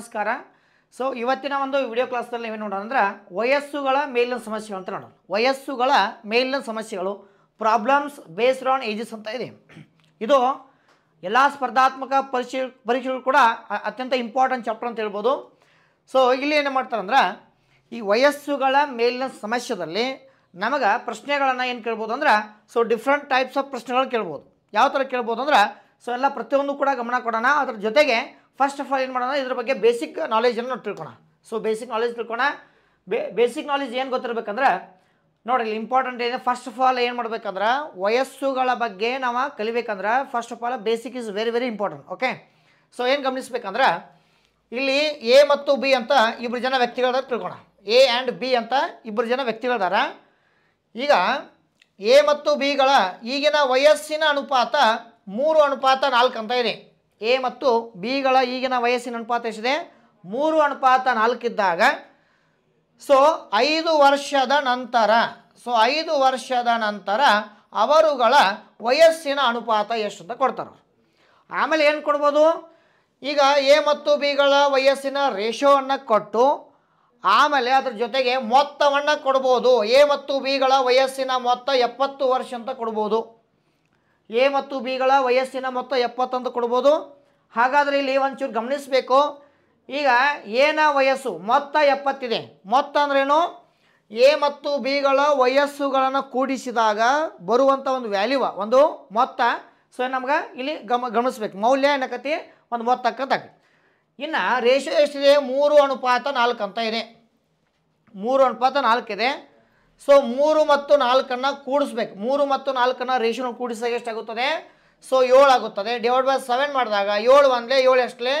ನಮಸ್ಕಾರ ಸೊ ಇವತ್ತಿನ ಒಂದು ವಿಡಿಯೋ ಕ್ಲಾಸ್ನಲ್ಲಿ ನೀವೇನು ನೋಡೋಣ ಅಂದ್ರೆ ವಯಸ್ಸುಗಳ ಮೇಲಿನ ಸಮಸ್ಯೆಗಳು ಅಂತ ನೋಡೋಣ ವಯಸ್ಸುಗಳ ಮೇಲಿನ ಸಮಸ್ಯೆಗಳು ಪ್ರಾಬ್ಲಮ್ಸ್ ಬೇಸ್ಡ್ ಆನ್ ಏಜಸ್ ಅಂತ ಇದೆ ಇದು ಎಲ್ಲ ಸ್ಪರ್ಧಾತ್ಮಕ ಪರೀಕ್ಷೆ ಪರೀಕ್ಷೆಗಳು ಕೂಡ ಅತ್ಯಂತ ಇಂಪಾರ್ಟೆಂಟ್ ಚಾಪ್ಟರ್ ಅಂತ ಹೇಳ್ಬೋದು ಸೊ ಇಲ್ಲಿ ಏನು ಮಾಡ್ತಾರಂದ್ರೆ ಈ ವಯಸ್ಸುಗಳ ಮೇಲಿನ ಸಮಸ್ಯೆದಲ್ಲಿ ನಮಗೆ ಪ್ರಶ್ನೆಗಳನ್ನು ಏನು ಕೇಳ್ಬೋದು ಅಂದ್ರೆ ಸೊ ಡಿಫ್ರೆಂಟ್ ಟೈಪ್ಸ್ ಆಫ್ ಪ್ರಶ್ನೆಗಳು ಕೇಳ್ಬೋದು ಯಾವ ಥರ ಕೇಳ್ಬೋದು ಅಂದ್ರೆ ಸೊ ಎಲ್ಲ ಪ್ರತಿಯೊಂದು ಕೂಡ ಗಮನ ಕೊಡೋಣ ಅದರ ಜೊತೆಗೆ ಫಸ್ಟ್ ಆಫ್ ಆಲ್ ಏನು ಮಾಡೋಣ ಇದ್ರ ಬಗ್ಗೆ ಬೇಸಿಕ್ ನಾಲೆಜನ್ನು ತಿಳ್ಕೊಣ ಸೊ ಬೇಸಿಕ್ ನಾಲೆಜ್ ತಿಳ್ಕೊಣ ಬೇಸಿಕ್ ನಾಲೆಜ್ ಏನು ಗೊತ್ತಿರಬೇಕಂದ್ರೆ ನೋಡಿ ಇಲ್ಲಿ ಇಂಪಾರ್ಟೆಂಟ್ ಏನು ಫಸ್ಟ್ ಆಫ್ ಆಲ್ ಏನು ಮಾಡ್ಬೇಕಂದ್ರೆ ವಯಸ್ಸುಗಳ ಬಗ್ಗೆ ನಾವು ಕಲಿಬೇಕಂದ್ರೆ first of all basic is very very important okay so ಏನು ಗಮನಿಸ್ಬೇಕಂದ್ರೆ ಇಲ್ಲಿ ಎ ಮತ್ತು ಬಿ ಅಂತ ಇಬ್ಬರು ಜನ ವ್ಯಕ್ತಿಗಳ ತಿಳ್ಕೊಣ ಎ ಆ್ಯಂಡ್ ಬಿ ಅಂತ ಇಬ್ಬರು ಜನ ವ್ಯಕ್ತಿಗಳದಾರ ಈಗ ಎ ಮತ್ತು ಬಿಗಳ ಈಗಿನ ವಯಸ್ಸಿನ ಅನುಪಾತ ಮೂರು ಅನುಪಾತ ನಾಲ್ಕು ಅಂತ ಇದೆ ಎ ಮತ್ತು ಬಿಗಳ ಈಗಿನ ವಯಸ್ಸಿನ ಅನುಪಾತ ಎಷ್ಟಿದೆ ಮೂರು ಅನುಪಾತ ನಾಲ್ಕಿದ್ದಾಗ ಸೊ ಐದು ವರ್ಷದ ನಂತರ ಸೊ ಐದು ವರ್ಷದ ನಂತರ ಅವರುಗಳ ವಯಸ್ಸಿನ ಅನುಪಾತ ಎಷ್ಟು ಅಂತ ಕೊಡ್ತಾರೆ ಆಮೇಲೆ ಏನು ಕೊಡ್ಬೋದು ಈಗ ಎ ಮತ್ತು ಬಿಗಳ ವಯಸ್ಸಿನ ರೇಷೋವನ್ನು ಕೊಟ್ಟು ಆಮೇಲೆ ಅದ್ರ ಜೊತೆಗೆ ಮೊತ್ತವನ್ನು ಕೊಡ್ಬೋದು ಎ ಮತ್ತು ಬಿಗಳ ವಯಸ್ಸಿನ ಮೊತ್ತ ಎಪ್ಪತ್ತು ವರ್ಷ ಅಂತ ಕೊಡ್ಬೋದು ಎ ಮತ್ತು ಬಿಗಳ ವಯಸ್ಸಿನ ಮೊತ್ತ ಎಪ್ಪತ್ತೊಂದು ಕೊಡ್ಬೋದು ಹಾಗಾದರೆ ಇಲ್ಲಿ ಒಂಚೂರು ಗಮನಿಸಬೇಕು ಈಗ ಏನ ವಯಸ್ಸು ಮೊತ್ತ ಎಪ್ಪತ್ತಿದೆ ಮೊತ್ತ ಅಂದ್ರೇನು ಎ ಮತ್ತು ಬಿಗಳ ವಯಸ್ಸುಗಳನ್ನು ಕೂಡಿಸಿದಾಗ ಬರುವಂಥ ಒಂದು ವ್ಯಾಲ್ಯೂವ ಒಂದು ಮೊತ್ತ ಸೊ ನಮ್ಗೆ ಇಲ್ಲಿ ಗಮ ಗಮನಿಸ್ಬೇಕು ಮೌಲ್ಯ ಏನಕತಿ ಒಂದು ಮೊತ್ತಕ್ಕಂತಾಗಿ ಇನ್ನು ರೇಷೋ ಎಷ್ಟಿದೆ ಮೂರು ಅನುಪಾತ ನಾಲ್ಕು ಅಂತ ಇದೆ ಮೂರು ಅನುಪಾತ ನಾಲ್ಕಿದೆ ಸೊ ಮೂರು ಮತ್ತು ನಾಲ್ಕನ್ನು ಕೂಡಿಸ್ಬೇಕು ಮೂರು ಮತ್ತು ನಾಲ್ಕನ್ನು ರೇಷನ್ ಕೂಡಿಸಿದಾಗ ಎಷ್ಟಾಗುತ್ತದೆ ಸೊ ಏಳು ಆಗುತ್ತದೆ ಡಿವೈಡ್ ಬೈ ಸೆವೆನ್ ಮಾಡಿದಾಗ ಏಳು ಒಂದಲೇ ಏಳು ಎಷ್ಟಲೇ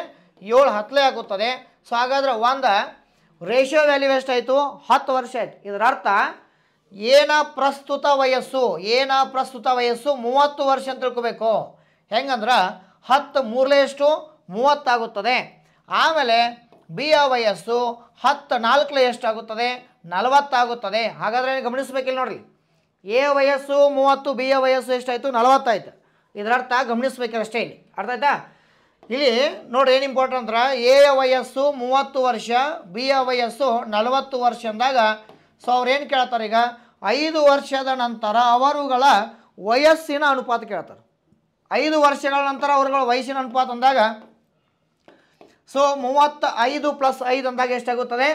ಏಳು ಹತ್ತಲೇ ಆಗುತ್ತದೆ ಸೊ ಹಾಗಾದರೆ ಒಂದು ರೇಷಿಯೋ ವ್ಯಾಲ್ಯೂ ಎಷ್ಟಾಯಿತು ಹತ್ತು ವರ್ಷ ಆಯಿತು ಇದರ ಅರ್ಥ ಏನ ಪ್ರಸ್ತುತ ವಯಸ್ಸು ಏನ ಪ್ರಸ್ತುತ ವಯಸ್ಸು ಮೂವತ್ತು ವರ್ಷ ಅಂತ ತಿಳ್ಕೋಬೇಕು ಹೆಂಗಂದ್ರೆ ಹತ್ತು ಮೂರಲೇ ಎಷ್ಟು ಮೂವತ್ತಾಗುತ್ತದೆ ಆಮೇಲೆ ಬಿ ಯ ವಯಸ್ಸು ಹತ್ತು ನಾಲ್ಕಲೇ ಎಷ್ಟಾಗುತ್ತದೆ ನಲವತ್ತಾಗುತ್ತದೆ ಹಾಗಾದರೆ ಗಮನಿಸಬೇಕಿಲ್ಲ ನೋಡ್ರಿ ಎ ವಯಸ್ಸು ಮೂವತ್ತು ಬಿ ಎ ವಯಸ್ಸು ಎಷ್ಟಾಯಿತು ನಲವತ್ತಾಯಿತು ಇದರರ್ಥ ಗಮನಿಸ್ಬೇಕಿಲ್ಲ ಅಷ್ಟೇ ಇಲ್ಲಿ ಅರ್ಥ ಆಯ್ತಾ ಇಲ್ಲಿ ನೋಡಿ ಏನು ಇಂಪಾರ್ಟೆಂಟ್ ಅಂದ್ರೆ ಎ ವಯಸ್ಸು ಮೂವತ್ತು ವರ್ಷ ಬಿ ಎ ವಯಸ್ಸು ನಲವತ್ತು ವರ್ಷ ಅಂದಾಗ ಸೊ ಅವ್ರೇನು ಕೇಳ್ತಾರೆ ಈಗ ಐದು ವರ್ಷದ ನಂತರ ಅವರುಗಳ ವಯಸ್ಸಿನ ಅನುಪಾತ ಕೇಳ್ತಾರೆ ಐದು ವರ್ಷಗಳ ನಂತರ ಅವರುಗಳ ವಯಸ್ಸಿನ ಅನುಪಾತ ಅಂದಾಗ ಸೊ ಮೂವತ್ತ ಐದು ಪ್ಲಸ್ ಐದು ಅಂದಾಗ ಎಷ್ಟಾಗುತ್ತದೆ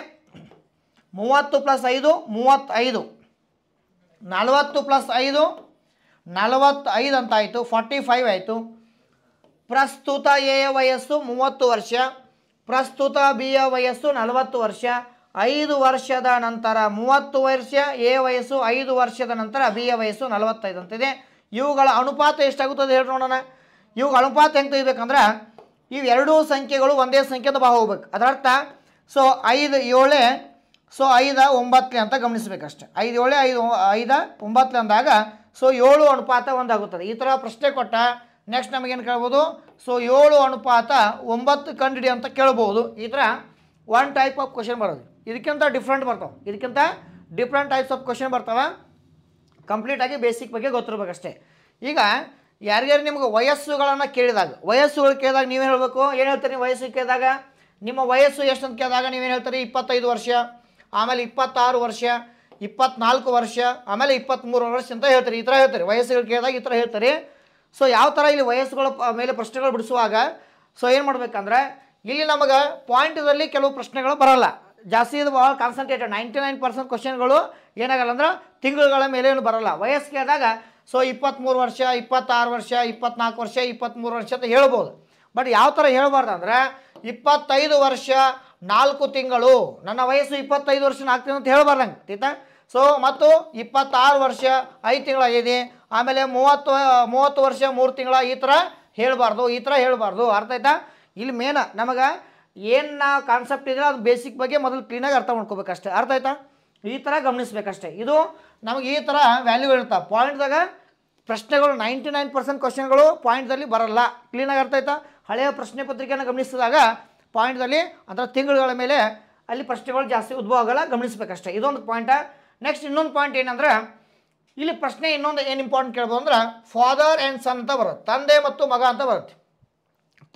ಮೂವತ್ತು ಪ್ಲಸ್ ಐದು ಮೂವತ್ತೈದು ನಲವತ್ತು ಪ್ಲಸ್ ಐದು ನಲವತ್ತೈದು ಅಂತಾಯಿತು ಫಾರ್ಟಿ ಫೈವ್ ಆಯಿತು ಪ್ರಸ್ತುತ ಎ ವಯಸ್ಸು ಮೂವತ್ತು ವರ್ಷ ಪ್ರಸ್ತುತ ಬಿ ಎ ವಯಸ್ಸು ನಲವತ್ತು ವರ್ಷ ಐದು ವರ್ಷದ ನಂತರ ಮೂವತ್ತು ವರ್ಷ ಎ ವಯಸ್ಸು ಐದು ವರ್ಷದ ನಂತರ ಬಿ ಎ ವಯಸ್ಸು ನಲವತ್ತೈದು ಅಂತಿದೆ ಇವುಗಳ ಅನುಪಾತ ಎಷ್ಟಾಗುತ್ತದೆ ಹೇಳಿ ನೋಡೋಣ ಇವುಗಳ ಅನುಪಾತ ಹೆಂಗೆ ತೆಗಿಬೇಕಂದ್ರೆ ಇವೆರಡೂ ಸಂಖ್ಯೆಗಳು ಒಂದೇ ಸಂಖ್ಯೆದ ಬಾ ಹೋಗ್ಬೇಕು ಅದರರ್ಥ ಸೊ ಐದು ಏಳೆ ಸೊ ಐದ ಒಂಬತ್ತನೇ ಅಂತ ಗಮನಿಸಬೇಕಷ್ಟೆ ಐದು ಏಳೆ ಐದು ಐದ ಒಂಬತ್ತನೇ ಅಂದಾಗ ಸೊ ಏಳು ಅನುಪಾತ ಒಂದಾಗುತ್ತದೆ ಈ ಥರ ಪ್ರಶ್ನೆ ಕೊಟ್ಟ ನೆಕ್ಸ್ಟ್ ನಮಗೇನು ಕೇಳ್ಬೋದು ಸೊ ಏಳು ಅನುಪಾತ ಒಂಬತ್ತು ಕಂಡಿಡಿ ಅಂತ ಕೇಳ್ಬೋದು ಈ ಥರ ಒನ್ ಟೈಪ್ ಆಫ್ ಕ್ವಶನ್ ಬರೋದು ಇದಕ್ಕಿಂತ ಡಿಫ್ರೆಂಟ್ ಬರ್ತಾವೆ ಇದಕ್ಕಿಂತ ಡಿಫ್ರೆಂಟ್ ಟೈಪ್ಸ್ ಆಫ್ ಕ್ವಶನ್ ಬರ್ತಾವೆ ಕಂಪ್ಲೀಟಾಗಿ ಬೇಸಿಕ್ ಬಗ್ಗೆ ಗೊತ್ತಿರಬೇಕಷ್ಟೇ ಈಗ ಯಾರ್ಯಾರು ನಿಮ್ಗೆ ವಯಸ್ಸುಗಳನ್ನು ಕೇಳಿದಾಗ ವಯಸ್ಸುಗಳು ಕೇಳಿದಾಗ ನೀವೇನು ಹೇಳಬೇಕು ಏನು ಹೇಳ್ತೀರಿ ವಯಸ್ಸು ಕೇಳಿದಾಗ ನಿಮ್ಮ ವಯಸ್ಸು ಎಷ್ಟು ಅಂತ ಕೇಳಿದಾಗ ನೀವೇನು ಹೇಳ್ತೀರಿ ಇಪ್ಪತ್ತೈದು ವರ್ಷ ಆಮೇಲೆ ಇಪ್ಪತ್ತಾರು ವರ್ಷ ಇಪ್ಪತ್ನಾಲ್ಕು ವರ್ಷ ಆಮೇಲೆ ಇಪ್ಪತ್ತ್ಮೂರು ವರ್ಷ ಅಂತ ಹೇಳ್ತಾರೆ ಈ ಥರ ಹೇಳ್ತಾರೆ ವಯಸ್ಸುಗಳು ಕೇಳಿದಾಗ ಈ ಥರ ಹೇಳ್ತಾರೆ ಸೊ ಯಾವ ಥರ ಇಲ್ಲಿ ವಯಸ್ಸುಗಳ ಮೇಲೆ ಪ್ರಶ್ನೆಗಳು ಬಿಡಿಸುವಾಗ ಸೊ ಏನು ಮಾಡಬೇಕಂದ್ರೆ ಇಲ್ಲಿ ನಮಗೆ ಪಾಯಿಂಟದಲ್ಲಿ ಕೆಲವು ಪ್ರಶ್ನೆಗಳು ಬರಲ್ಲ ಜಾಸ್ತಿ ಇದು ಭಾಳ ಕಾನ್ಸಂಟ್ರೇಟೆಡ್ ನೈಂಟಿ ನೈನ್ ಪರ್ಸೆಂಟ್ ಕ್ವಶನ್ಗಳು ಏನಾಗಲ್ಲ ಅಂದ್ರೆ ತಿಂಗಳುಗಳ ಮೇಲೆ ಏನು ಬರಲ್ಲ ವಯಸ್ಸು ಕೇಳಿದಾಗ ಸೊ ಇಪ್ಪತ್ತ್ಮೂರು ವರ್ಷ ಇಪ್ಪತ್ತಾರು ವರ್ಷ ಇಪ್ಪತ್ನಾಲ್ಕು ವರ್ಷ ಇಪ್ಪತ್ತ್ಮೂರು ವರ್ಷ ಅಂತ ಹೇಳ್ಬೋದು ಬಟ್ ಯಾವ ಥರ ಹೇಳ್ಬಾರ್ದು ಅಂದರೆ ಇಪ್ಪತ್ತೈದು ವರ್ಷ ನಾಲ್ಕು ತಿಂಗಳು ನನ್ನ ವಯಸ್ಸು ಇಪ್ಪತ್ತೈದು ವರ್ಷ ನಾಲ್ಕು ತಿಂಗಳು ಅಂತ ಹೇಳಬಾರ್ದಂಗೆ ಸೊ ಮತ್ತು ಇಪ್ಪತ್ತಾರು ವರ್ಷ ಐದು ತಿಂಗಳಾಗಿದೆ ಆಮೇಲೆ ಮೂವತ್ತು ಮೂವತ್ತು ವರ್ಷ ಮೂರು ತಿಂಗಳ ಈ ಥರ ಹೇಳಬಾರ್ದು ಈ ಥರ ಹೇಳಬಾರ್ದು ಅರ್ಥ ಆಯ್ತಾ ಇಲ್ಲಿ ಮೇನ ನಮಗೆ ಏನು ಕಾನ್ಸೆಪ್ಟ್ ಇದೆ ಅದು ಬೇಸಿಕ್ ಬಗ್ಗೆ ಮೊದಲು ಕ್ಲೀನಾಗಿ ಅರ್ಥ ಮಾಡ್ಕೋಬೇಕಷ್ಟೆ ಅರ್ಥ ಆಯ್ತಾ ಈ ಥರ ಗಮನಿಸ್ಬೇಕಷ್ಟೆ ಇದು ನಮಗೆ ಈ ಥರ ವ್ಯಾಲ್ಯೂ ಇರ್ತವೆ ಪಾಯಿಂಟ್ದಾಗ ಪ್ರಶ್ನೆಗಳು ನೈಂಟಿ ನೈನ್ ಪರ್ಸೆಂಟ್ ಕ್ವಶನ್ಗಳು ಪಾಯಿಂಟ್ದಲ್ಲಿ ಬರಲ್ಲ ಕ್ಲೀನಾಗಿ ಅರ್ಥ ಆಯ್ತಾ ಹಳೆಯ ಪ್ರಶ್ನೆ ಪತ್ರಿಕೆಯನ್ನು ಗಮನಿಸಿದಾಗ ಪಾಯಿಂಟ್ದಲ್ಲಿ ಅಂದರೆ ತಿಂಗಳುಗಳ ಮೇಲೆ ಅಲ್ಲಿ ಪ್ರಶ್ನೆಗಳು ಜಾಸ್ತಿ ಉದ್ಭವ ಆಗಲ್ಲ ಗಮನಿಸ್ಬೇಕಷ್ಟೆ ಇದೊಂದು ಪಾಯಿಂಟ ನೆಕ್ಸ್ಟ್ ಇನ್ನೊಂದು ಪಾಯಿಂಟ್ ಏನಂದ್ರೆ ಇಲ್ಲಿ ಪ್ರಶ್ನೆ ಇನ್ನೊಂದು ಏನು ಇಂಪಾರ್ಟೆಂಟ್ ಕೇಳ್ಬೋದು ಅಂದ್ರೆ ಫಾದರ್ ಆ್ಯಂಡ್ ಸನ್ ಅಂತ ಬರುತ್ತೆ ತಂದೆ ಮತ್ತು ಮಗ ಅಂತ ಬರುತ್ತೆ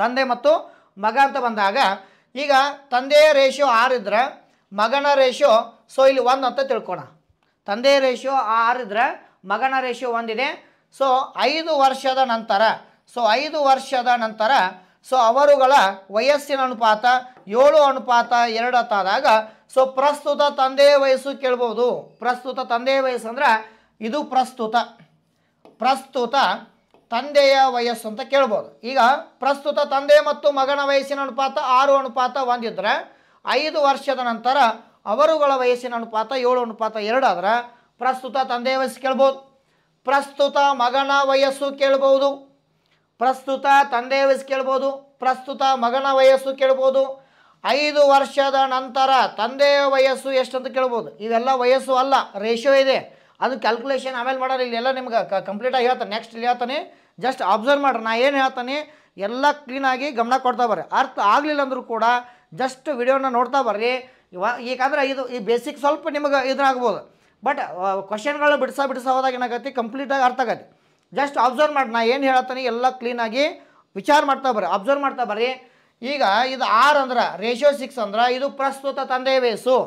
ತಂದೆ ಮತ್ತು ಮಗ ಅಂತ ಬಂದಾಗ ಈಗ ತಂದೆಯ ರೇಷಿಯೋ ಆರಿದ್ರೆ ಮಗನ ರೇಷಿಯೋ ಸೊ ಇಲ್ಲಿ ಒಂದು ಅಂತ ತಿಳ್ಕೊಣ ತಂದೆಯ ರೇಷಿಯೋ ಆರಿದ್ರೆ ಮಗನ ರೇಷಿಯೋ ಒಂದಿದೆ ಸೊ ಐದು ವರ್ಷದ ನಂತರ ಸೊ ಐದು ವರ್ಷದ ನಂತರ ಸೊ ಅವರುಗಳ ವಯಸ್ಸಿನ ಅನುಪಾತ ಏಳು ಅನುಪಾತ ಎರಡತ್ತಾದಾಗ ಸೊ ಪ್ರಸ್ತುತ ತಂದೆಯ ವಯಸ್ಸು ಕೇಳ್ಬೋದು ಪ್ರಸ್ತುತ ತಂದೆಯ ವಯಸ್ಸು ಅಂದ್ರೆ ಇದು ಪ್ರಸ್ತುತ ಪ್ರಸ್ತುತ ತಂದೆಯ ವಯಸ್ಸು ಅಂತ ಕೇಳ್ಬೋದು ಈಗ ಪ್ರಸ್ತುತ ತಂದೆ ಮತ್ತು ಮಗನ ವಯಸ್ಸಿನ ಅನುಪಾತ ಆರು ಅನುಪಾತ ಒಂದಿದ್ರೆ ಐದು ವರ್ಷದ ನಂತರ ಅವರುಗಳ ವಯಸ್ಸಿನ ಅನುಪಾತ ಏಳು ಅನುಪಾತ ಎರಡಾದ್ರೆ ಪ್ರಸ್ತುತ ತಂದೆಯ ವಯಸ್ಸು ಕೇಳ್ಬೋದು ಪ್ರಸ್ತುತ ಮಗನ ವಯಸ್ಸು ಕೇಳ್ಬೋದು ಪ್ರಸ್ತುತ ತಂದೆ ವಯಸ್ಸು ಕೇಳ್ಬೋದು ಪ್ರಸ್ತುತ ಮಗನ ವಯಸ್ಸು ಕೇಳ್ಬೋದು ಐದು ವರ್ಷದ ನಂತರ ತಂದೆಯ ವಯಸ್ಸು ಎಷ್ಟಂತ ಕೇಳ್ಬೋದು ಇವೆಲ್ಲ ವಯಸ್ಸು ಅಲ್ಲ ರೇಷಿಯೋ ಇದೆ ಅದು ಕ್ಯಾಲ್ಕುಲೇಷನ್ ಆಮೇಲೆ ಮಾಡೋರು ಇಲ್ಲೆಲ್ಲ ನಿಮ್ಗೆ ಕಂಪ್ಲೀಟಾಗಿ ಹೇಳ್ತಾನೆ ನೆಕ್ಸ್ಟ್ ಇಲ್ಲಿ ಹೇಳ್ತಾನೆ ಜಸ್ಟ್ ಅಬ್ಸರ್ವ್ ಮಾಡ್ರಿ ನಾ ಏನು ಹೇಳ್ತಾನೆ ಎಲ್ಲ ಕ್ಲೀನಾಗಿ ಗಮನ ಕೊಡ್ತಾ ಬರ್ರಿ ಅರ್ಥ ಆಗಲಿಲ್ಲ ಅಂದರೂ ಕೂಡ ಜಸ್ಟ್ ವಿಡಿಯೋನ ನೋಡ್ತಾ ಬರ್ರಿ ಇವಾಗ ಈಗಂದ್ರೆ ಇದು ಈ ಬೇಸಿಕ್ ಸ್ವಲ್ಪ ನಿಮಗೆ ಇದಾಗ್ಬೋದು ಬಟ್ ಕ್ವಶನ್ಗಳು ಬಿಡಿಸ ಬಿಡಿಸ ಹೋದಾಗ ಏನಾಗತ್ತೆ ಕಂಪ್ಲೀಟಾಗಿ ಅರ್ಥ ಆಗತ್ತೆ ಜಸ್ಟ್ ಅಬ್ಸರ್ವ್ ಮಾಡಿ ನಾ ಏನು ಹೇಳತ್ತಾನೆ ಎಲ್ಲ ಕ್ಲೀನಾಗಿ ವಿಚಾರ ಮಾಡ್ತಾ ಬರ್ರಿ ಅಬ್ಸರ್ವ್ ಮಾಡ್ತಾ ಬರ್ರಿ ಈಗ ಇದು ಆರ್ ಅಂದ್ರೆ ರೇಷಿಯೋ ಸಿಕ್ಸ್ ಅಂದ್ರೆ ಇದು ಪ್ರಸ್ತುತ ತಂದೆಯ ವಯಸ್ಸು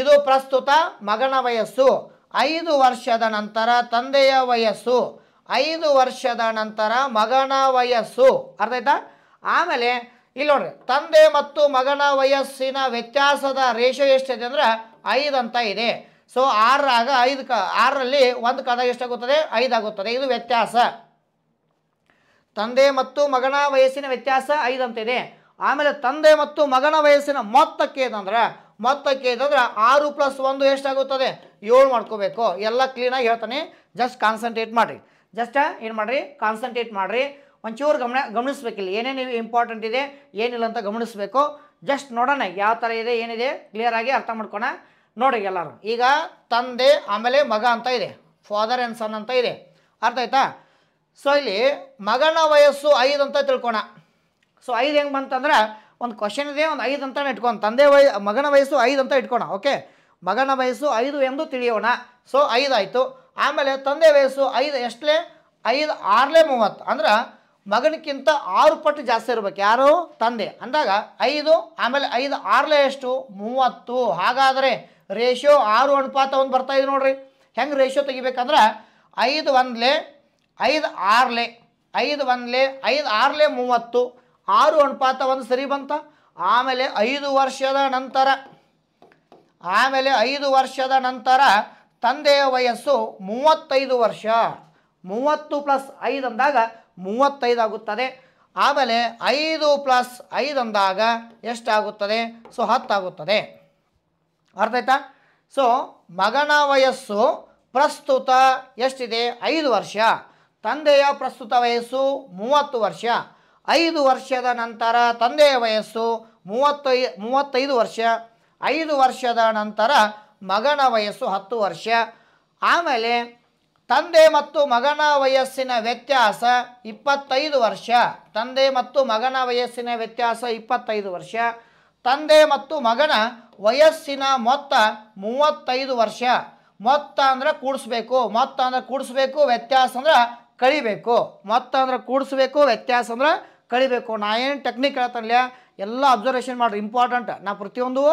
ಇದು ಪ್ರಸ್ತುತ ಮಗನ ವಯಸ್ಸು ಐದು ವರ್ಷದ ನಂತರ ತಂದೆಯ ವಯಸ್ಸು ಐದು ವರ್ಷದ ನಂತರ ಮಗನ ವಯಸ್ಸು ಅರ್ಥ ಆಯ್ತಾ ಆಮೇಲೆ ಇಲ್ಲಿ ನೋಡ್ರಿ ತಂದೆ ಮತ್ತು ಮಗನ ವಯಸ್ಸಿನ ವ್ಯತ್ಯಾಸದ ರೇಷೋ ಎಷ್ಟಿದೆ ಅಂದ್ರೆ ಐದು ಅಂತ ಇದೆ ಸೊ ಆರರಾಗ ಐದು ಕ ಆರರಲ್ಲಿ ಒಂದು ಕದ ಎಷ್ಟಾಗುತ್ತದೆ ಐದಾಗುತ್ತದೆ ಇದು ವ್ಯತ್ಯಾಸ ತಂದೆ ಮತ್ತು ಮಗನ ವಯಸ್ಸಿನ ವ್ಯತ್ಯಾಸ ಐದಂತಿದೆ ಆಮೇಲೆ ತಂದೆ ಮತ್ತು ಮಗನ ವಯಸ್ಸಿನ ಮೊತ್ತಕ್ಕೆ ಏನಂದ್ರೆ ಮೊತ್ತಕ್ಕೆ ಏನಂದ್ರೆ ಆರು ಪ್ಲಸ್ ಒಂದು ಎಷ್ಟಾಗುತ್ತದೆ ಏಳು ಮಾಡ್ಕೋಬೇಕು ಎಲ್ಲ ಕ್ಲೀನಾಗಿ ಹೇಳ್ತಾನೆ ಜಸ್ಟ್ ಕಾನ್ಸಂಟ್ರೇಟ್ ಮಾಡಿರಿ ಜಸ್ಟ್ ಏನು ಮಾಡಿರಿ ಕಾನ್ಸಂಟ್ರೇಟ್ ಮಾಡಿರಿ ಒಂಚೂರು ಗಮನ ಗಮನಿಸ್ಬೇಕಿಲ್ಲ ಏನೇನು ಇಂಪಾರ್ಟೆಂಟ್ ಇದೆ ಏನಿಲ್ಲ ಅಂತ ಗಮನಿಸಬೇಕು ಜಸ್ಟ್ ನೋಡೋಣ ಯಾವ ಥರ ಇದೆ ಏನಿದೆ ಕ್ಲಿಯರಾಗಿ ಅರ್ಥ ಮಾಡ್ಕೋಣ ನೋಡಿ ಎಲ್ಲರೂ ಈಗ ತಂದೆ ಆಮೇಲೆ ಮಗ ಅಂತ ಇದೆ ಫಾದರ್ ಆ್ಯಂಡ್ ಸನ್ ಅಂತ ಇದೆ ಅರ್ಥ ಆಯ್ತಾ ಸೊ ಇಲ್ಲಿ ಮಗನ ವಯಸ್ಸು ಐದು ಅಂತ ತಿಳ್ಕೊಣ ಸೊ ಐದು ಹೆಂಗೆ ಬಂತಂದ್ರೆ ಒಂದು ಕ್ವಶನ್ ಇದೆ ಒಂದು ಐದು ಅಂತ ಇಟ್ಕೊಂಡು ತಂದೆ ವಯ ಮಗನ ವಯಸ್ಸು ಐದು ಅಂತ ಇಟ್ಕೋಣ ಓಕೆ ಮಗನ ವಯಸ್ಸು ಐದು ಎಂದು ತಿಳಿಯೋಣ ಸೊ ಐದು ಆಯಿತು ಆಮೇಲೆ ತಂದೆ ವಯಸ್ಸು ಐದು ಎಷ್ಟಲೇ ಐದು ಆರಲೇ ಮೂವತ್ತು ಅಂದ್ರೆ ಮಗನಕ್ಕಿಂತ ಆರು ಪಟ್ಟು ಜಾಸ್ತಿ ಇರ್ಬೇಕು ಯಾರು ತಂದೆ ಅಂದಾಗ ಐದು ಆಮೇಲೆ ಐದು ಆರಲೇ ಎಷ್ಟು ಮೂವತ್ತು ಹಾಗಾದರೆ ರೇಷಿಯೋ ಆರು ಅನುಪಾತ ಒಂದು ಬರ್ತಾ ಇದೆ ನೋಡ್ರಿ ಹೆಂಗೆ ರೇಷಿಯೋ ತೆಗಿಬೇಕಂದ್ರೆ ಐದು ಒಂದ್ಲೆ ಐದು ಆರ್ಲೆ ಐದು ಒಂದ್ಲೆ ಐದು ಆರ್ಲೆ ಮೂವತ್ತು ಆರು ಅನುಪಾತ ಒಂದು ಸರಿ ಬಂತ ಆಮೇಲೆ ಐದು ವರ್ಷದ ನಂತರ ಆಮೇಲೆ ಐದು ವರ್ಷದ ನಂತರ ತಂದೆಯ ವಯಸ್ಸು ಮೂವತ್ತೈದು ವರ್ಷ ಮೂವತ್ತು ಪ್ಲಸ್ ಐದು ಅಂದಾಗ ಮೂವತ್ತೈದು ಆಗುತ್ತದೆ ಆಮೇಲೆ ಐದು ಪ್ಲಸ್ ಐದು ಅಂದಾಗ ಎಷ್ಟಾಗುತ್ತದೆ ಸೊ ಹತ್ತಾಗುತ್ತದೆ ಅರ್ಥ ಆಯ್ತಾ ಸೊ ಮಗನ ವಯಸ್ಸು ಪ್ರಸ್ತುತ ಎಷ್ಟಿದೆ ಐದು ವರ್ಷ ತಂದೆಯ ಪ್ರಸ್ತುತ ವಯಸ್ಸು ಮೂವತ್ತು ವರ್ಷ ಐದು ವರ್ಷದ ನಂತರ ತಂದೆಯ ವಯಸ್ಸು ಮೂವತ್ತೈ ಮೂವತ್ತೈದು ವರ್ಷ ಐದು ವರ್ಷದ ನಂತರ ಮಗನ ವಯಸ್ಸು ಹತ್ತು ವರ್ಷ ಆಮೇಲೆ ತಂದೆ ಮತ್ತು ಮಗನ ವಯಸ್ಸಿನ ವ್ಯತ್ಯಾಸ ಇಪ್ಪತ್ತೈದು ವರ್ಷ ತಂದೆ ಮತ್ತು ಮಗನ ವಯಸ್ಸಿನ ವ್ಯತ್ಯಾಸ ಇಪ್ಪತ್ತೈದು ವರ್ಷ ತಂದೆ ಮತ್ತು ಮಗನ ವಯಸ್ಸಿನ ಮೊತ್ತ ಮೂವತ್ತೈದು ವರ್ಷ ಮೊತ್ತ ಅಂದರೆ ಕೂಡಿಸ್ಬೇಕು ಮೊತ್ತ ಅಂದರೆ ಕೂಡಿಸ್ಬೇಕು ವ್ಯತ್ಯಾಸ ಅಂದ್ರೆ ಕಳಿಬೇಕು ಮೊತ್ತ ಅಂದ್ರೆ ಕೂಡಿಸ್ಬೇಕು ವ್ಯತ್ಯಾಸ ಅಂದ್ರೆ ಕಳಿಬೇಕು ನಾ ಏನು ಟೆಕ್ನಿಕ್ ಹೇಳ್ತಾನಲ್ಲ ಎಲ್ಲ ಅಬ್ಸರ್ವೇಷನ್ ಮಾಡ್ರಿ ಇಂಪಾರ್ಟೆಂಟ್ ನಾ ಪ್ರತಿಯೊಂದು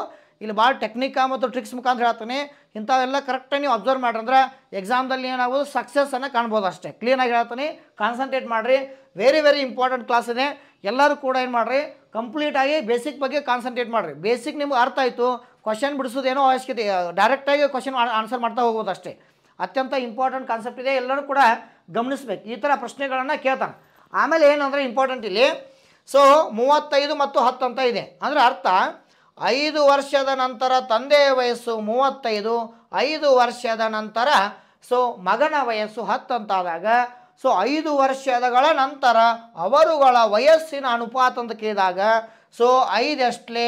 ಇಲ್ಲಿ ಭಾಳ ಟೆಕ್ನಿಕ ಮತ್ತು ಟ್ರಿಕ್ಸ್ ಮುಖಾಂತರ ಹೇಳ್ತೀನಿ ಇಂಥವೆಲ್ಲ ಕರೆಕ್ಟಾಗಿ ನೀವು ಅಬ್ಸರ್ವ್ ಅಂದರೆ ಎಕ್ಸಾಮ್ದಲ್ಲಿ ಏನಾಗೋದು ಸಕ್ಸಸ್ಸನ್ನು ಕಾಣ್ಬೋದು ಅಷ್ಟೇ ಕ್ಲೀನಾಗಿ ಹೇಳ್ತಾನೆ ಕಾನ್ಸಂಟ್ರೇಟ್ ಮಾಡಿರಿ ವೆರಿ ವೆರಿ ಇಂಪಾರ್ಟೆಂಟ್ ಕ್ಲಾಸ್ ಇದೆ ಎಲ್ಲರೂ ಕೂಡ ಏನು ಮಾಡಿರಿ ಕಂಪ್ಲೀಟಾಗಿ ಬೇಸಿಕ್ ಬಗ್ಗೆ ಕಾನ್ಸಂಟ್ರೇಟ್ ಮಾಡಿರಿ ಬೇಸಿಕ್ ನಿಮ್ಗೆ ಅರ್ಥ ಆಯಿತು ಕ್ವಶನ್ ಬಿಡಿಸೋದೇನೋ ಅವಶ್ಯಕತೆ ಡೈರೆಕ್ಟಾಗಿ ಕ್ವಶನ್ ಆನ್ಸರ್ ಮಾಡ್ತಾ ಹೋಗ್ಬೋದು ಅಷ್ಟೇ ಅತ್ಯಂತ ಇಂಪಾರ್ಟೆಂಟ್ ಕಾನ್ಸೆಪ್ಟ್ ಇದೆ ಎಲ್ಲರೂ ಕೂಡ ಗಮನಿಸ್ಬೇಕು ಈ ಥರ ಪ್ರಶ್ನೆಗಳನ್ನು ಕೇಳ್ತಾನೆ ಆಮೇಲೆ ಏನಂದರೆ ಇಂಪಾರ್ಟೆಂಟ್ ಇಲ್ಲಿ ಸೊ ಮೂವತ್ತೈದು ಮತ್ತು ಹತ್ತು ಅಂತ ಇದೆ ಅಂದರೆ ಅರ್ಥ ಐದು ವರ್ಷದ ನಂತರ ತಂದೆಯ ವಯಸ್ಸು ಮೂವತ್ತೈದು ಐದು ವರ್ಷದ ನಂತರ ಸೊ ಮಗನ ವಯಸ್ಸು ಹತ್ತಂತಾದಾಗ ಸೊ ಐದು ವರ್ಷದಗಳ ನಂತರ ಅವರುಗಳ ವಯಸ್ಸಿನ ಅನುಪಾತ ಅಂತ ಕೇಳಿದಾಗ ಸೊ ಐದಷ್ಟಲೆ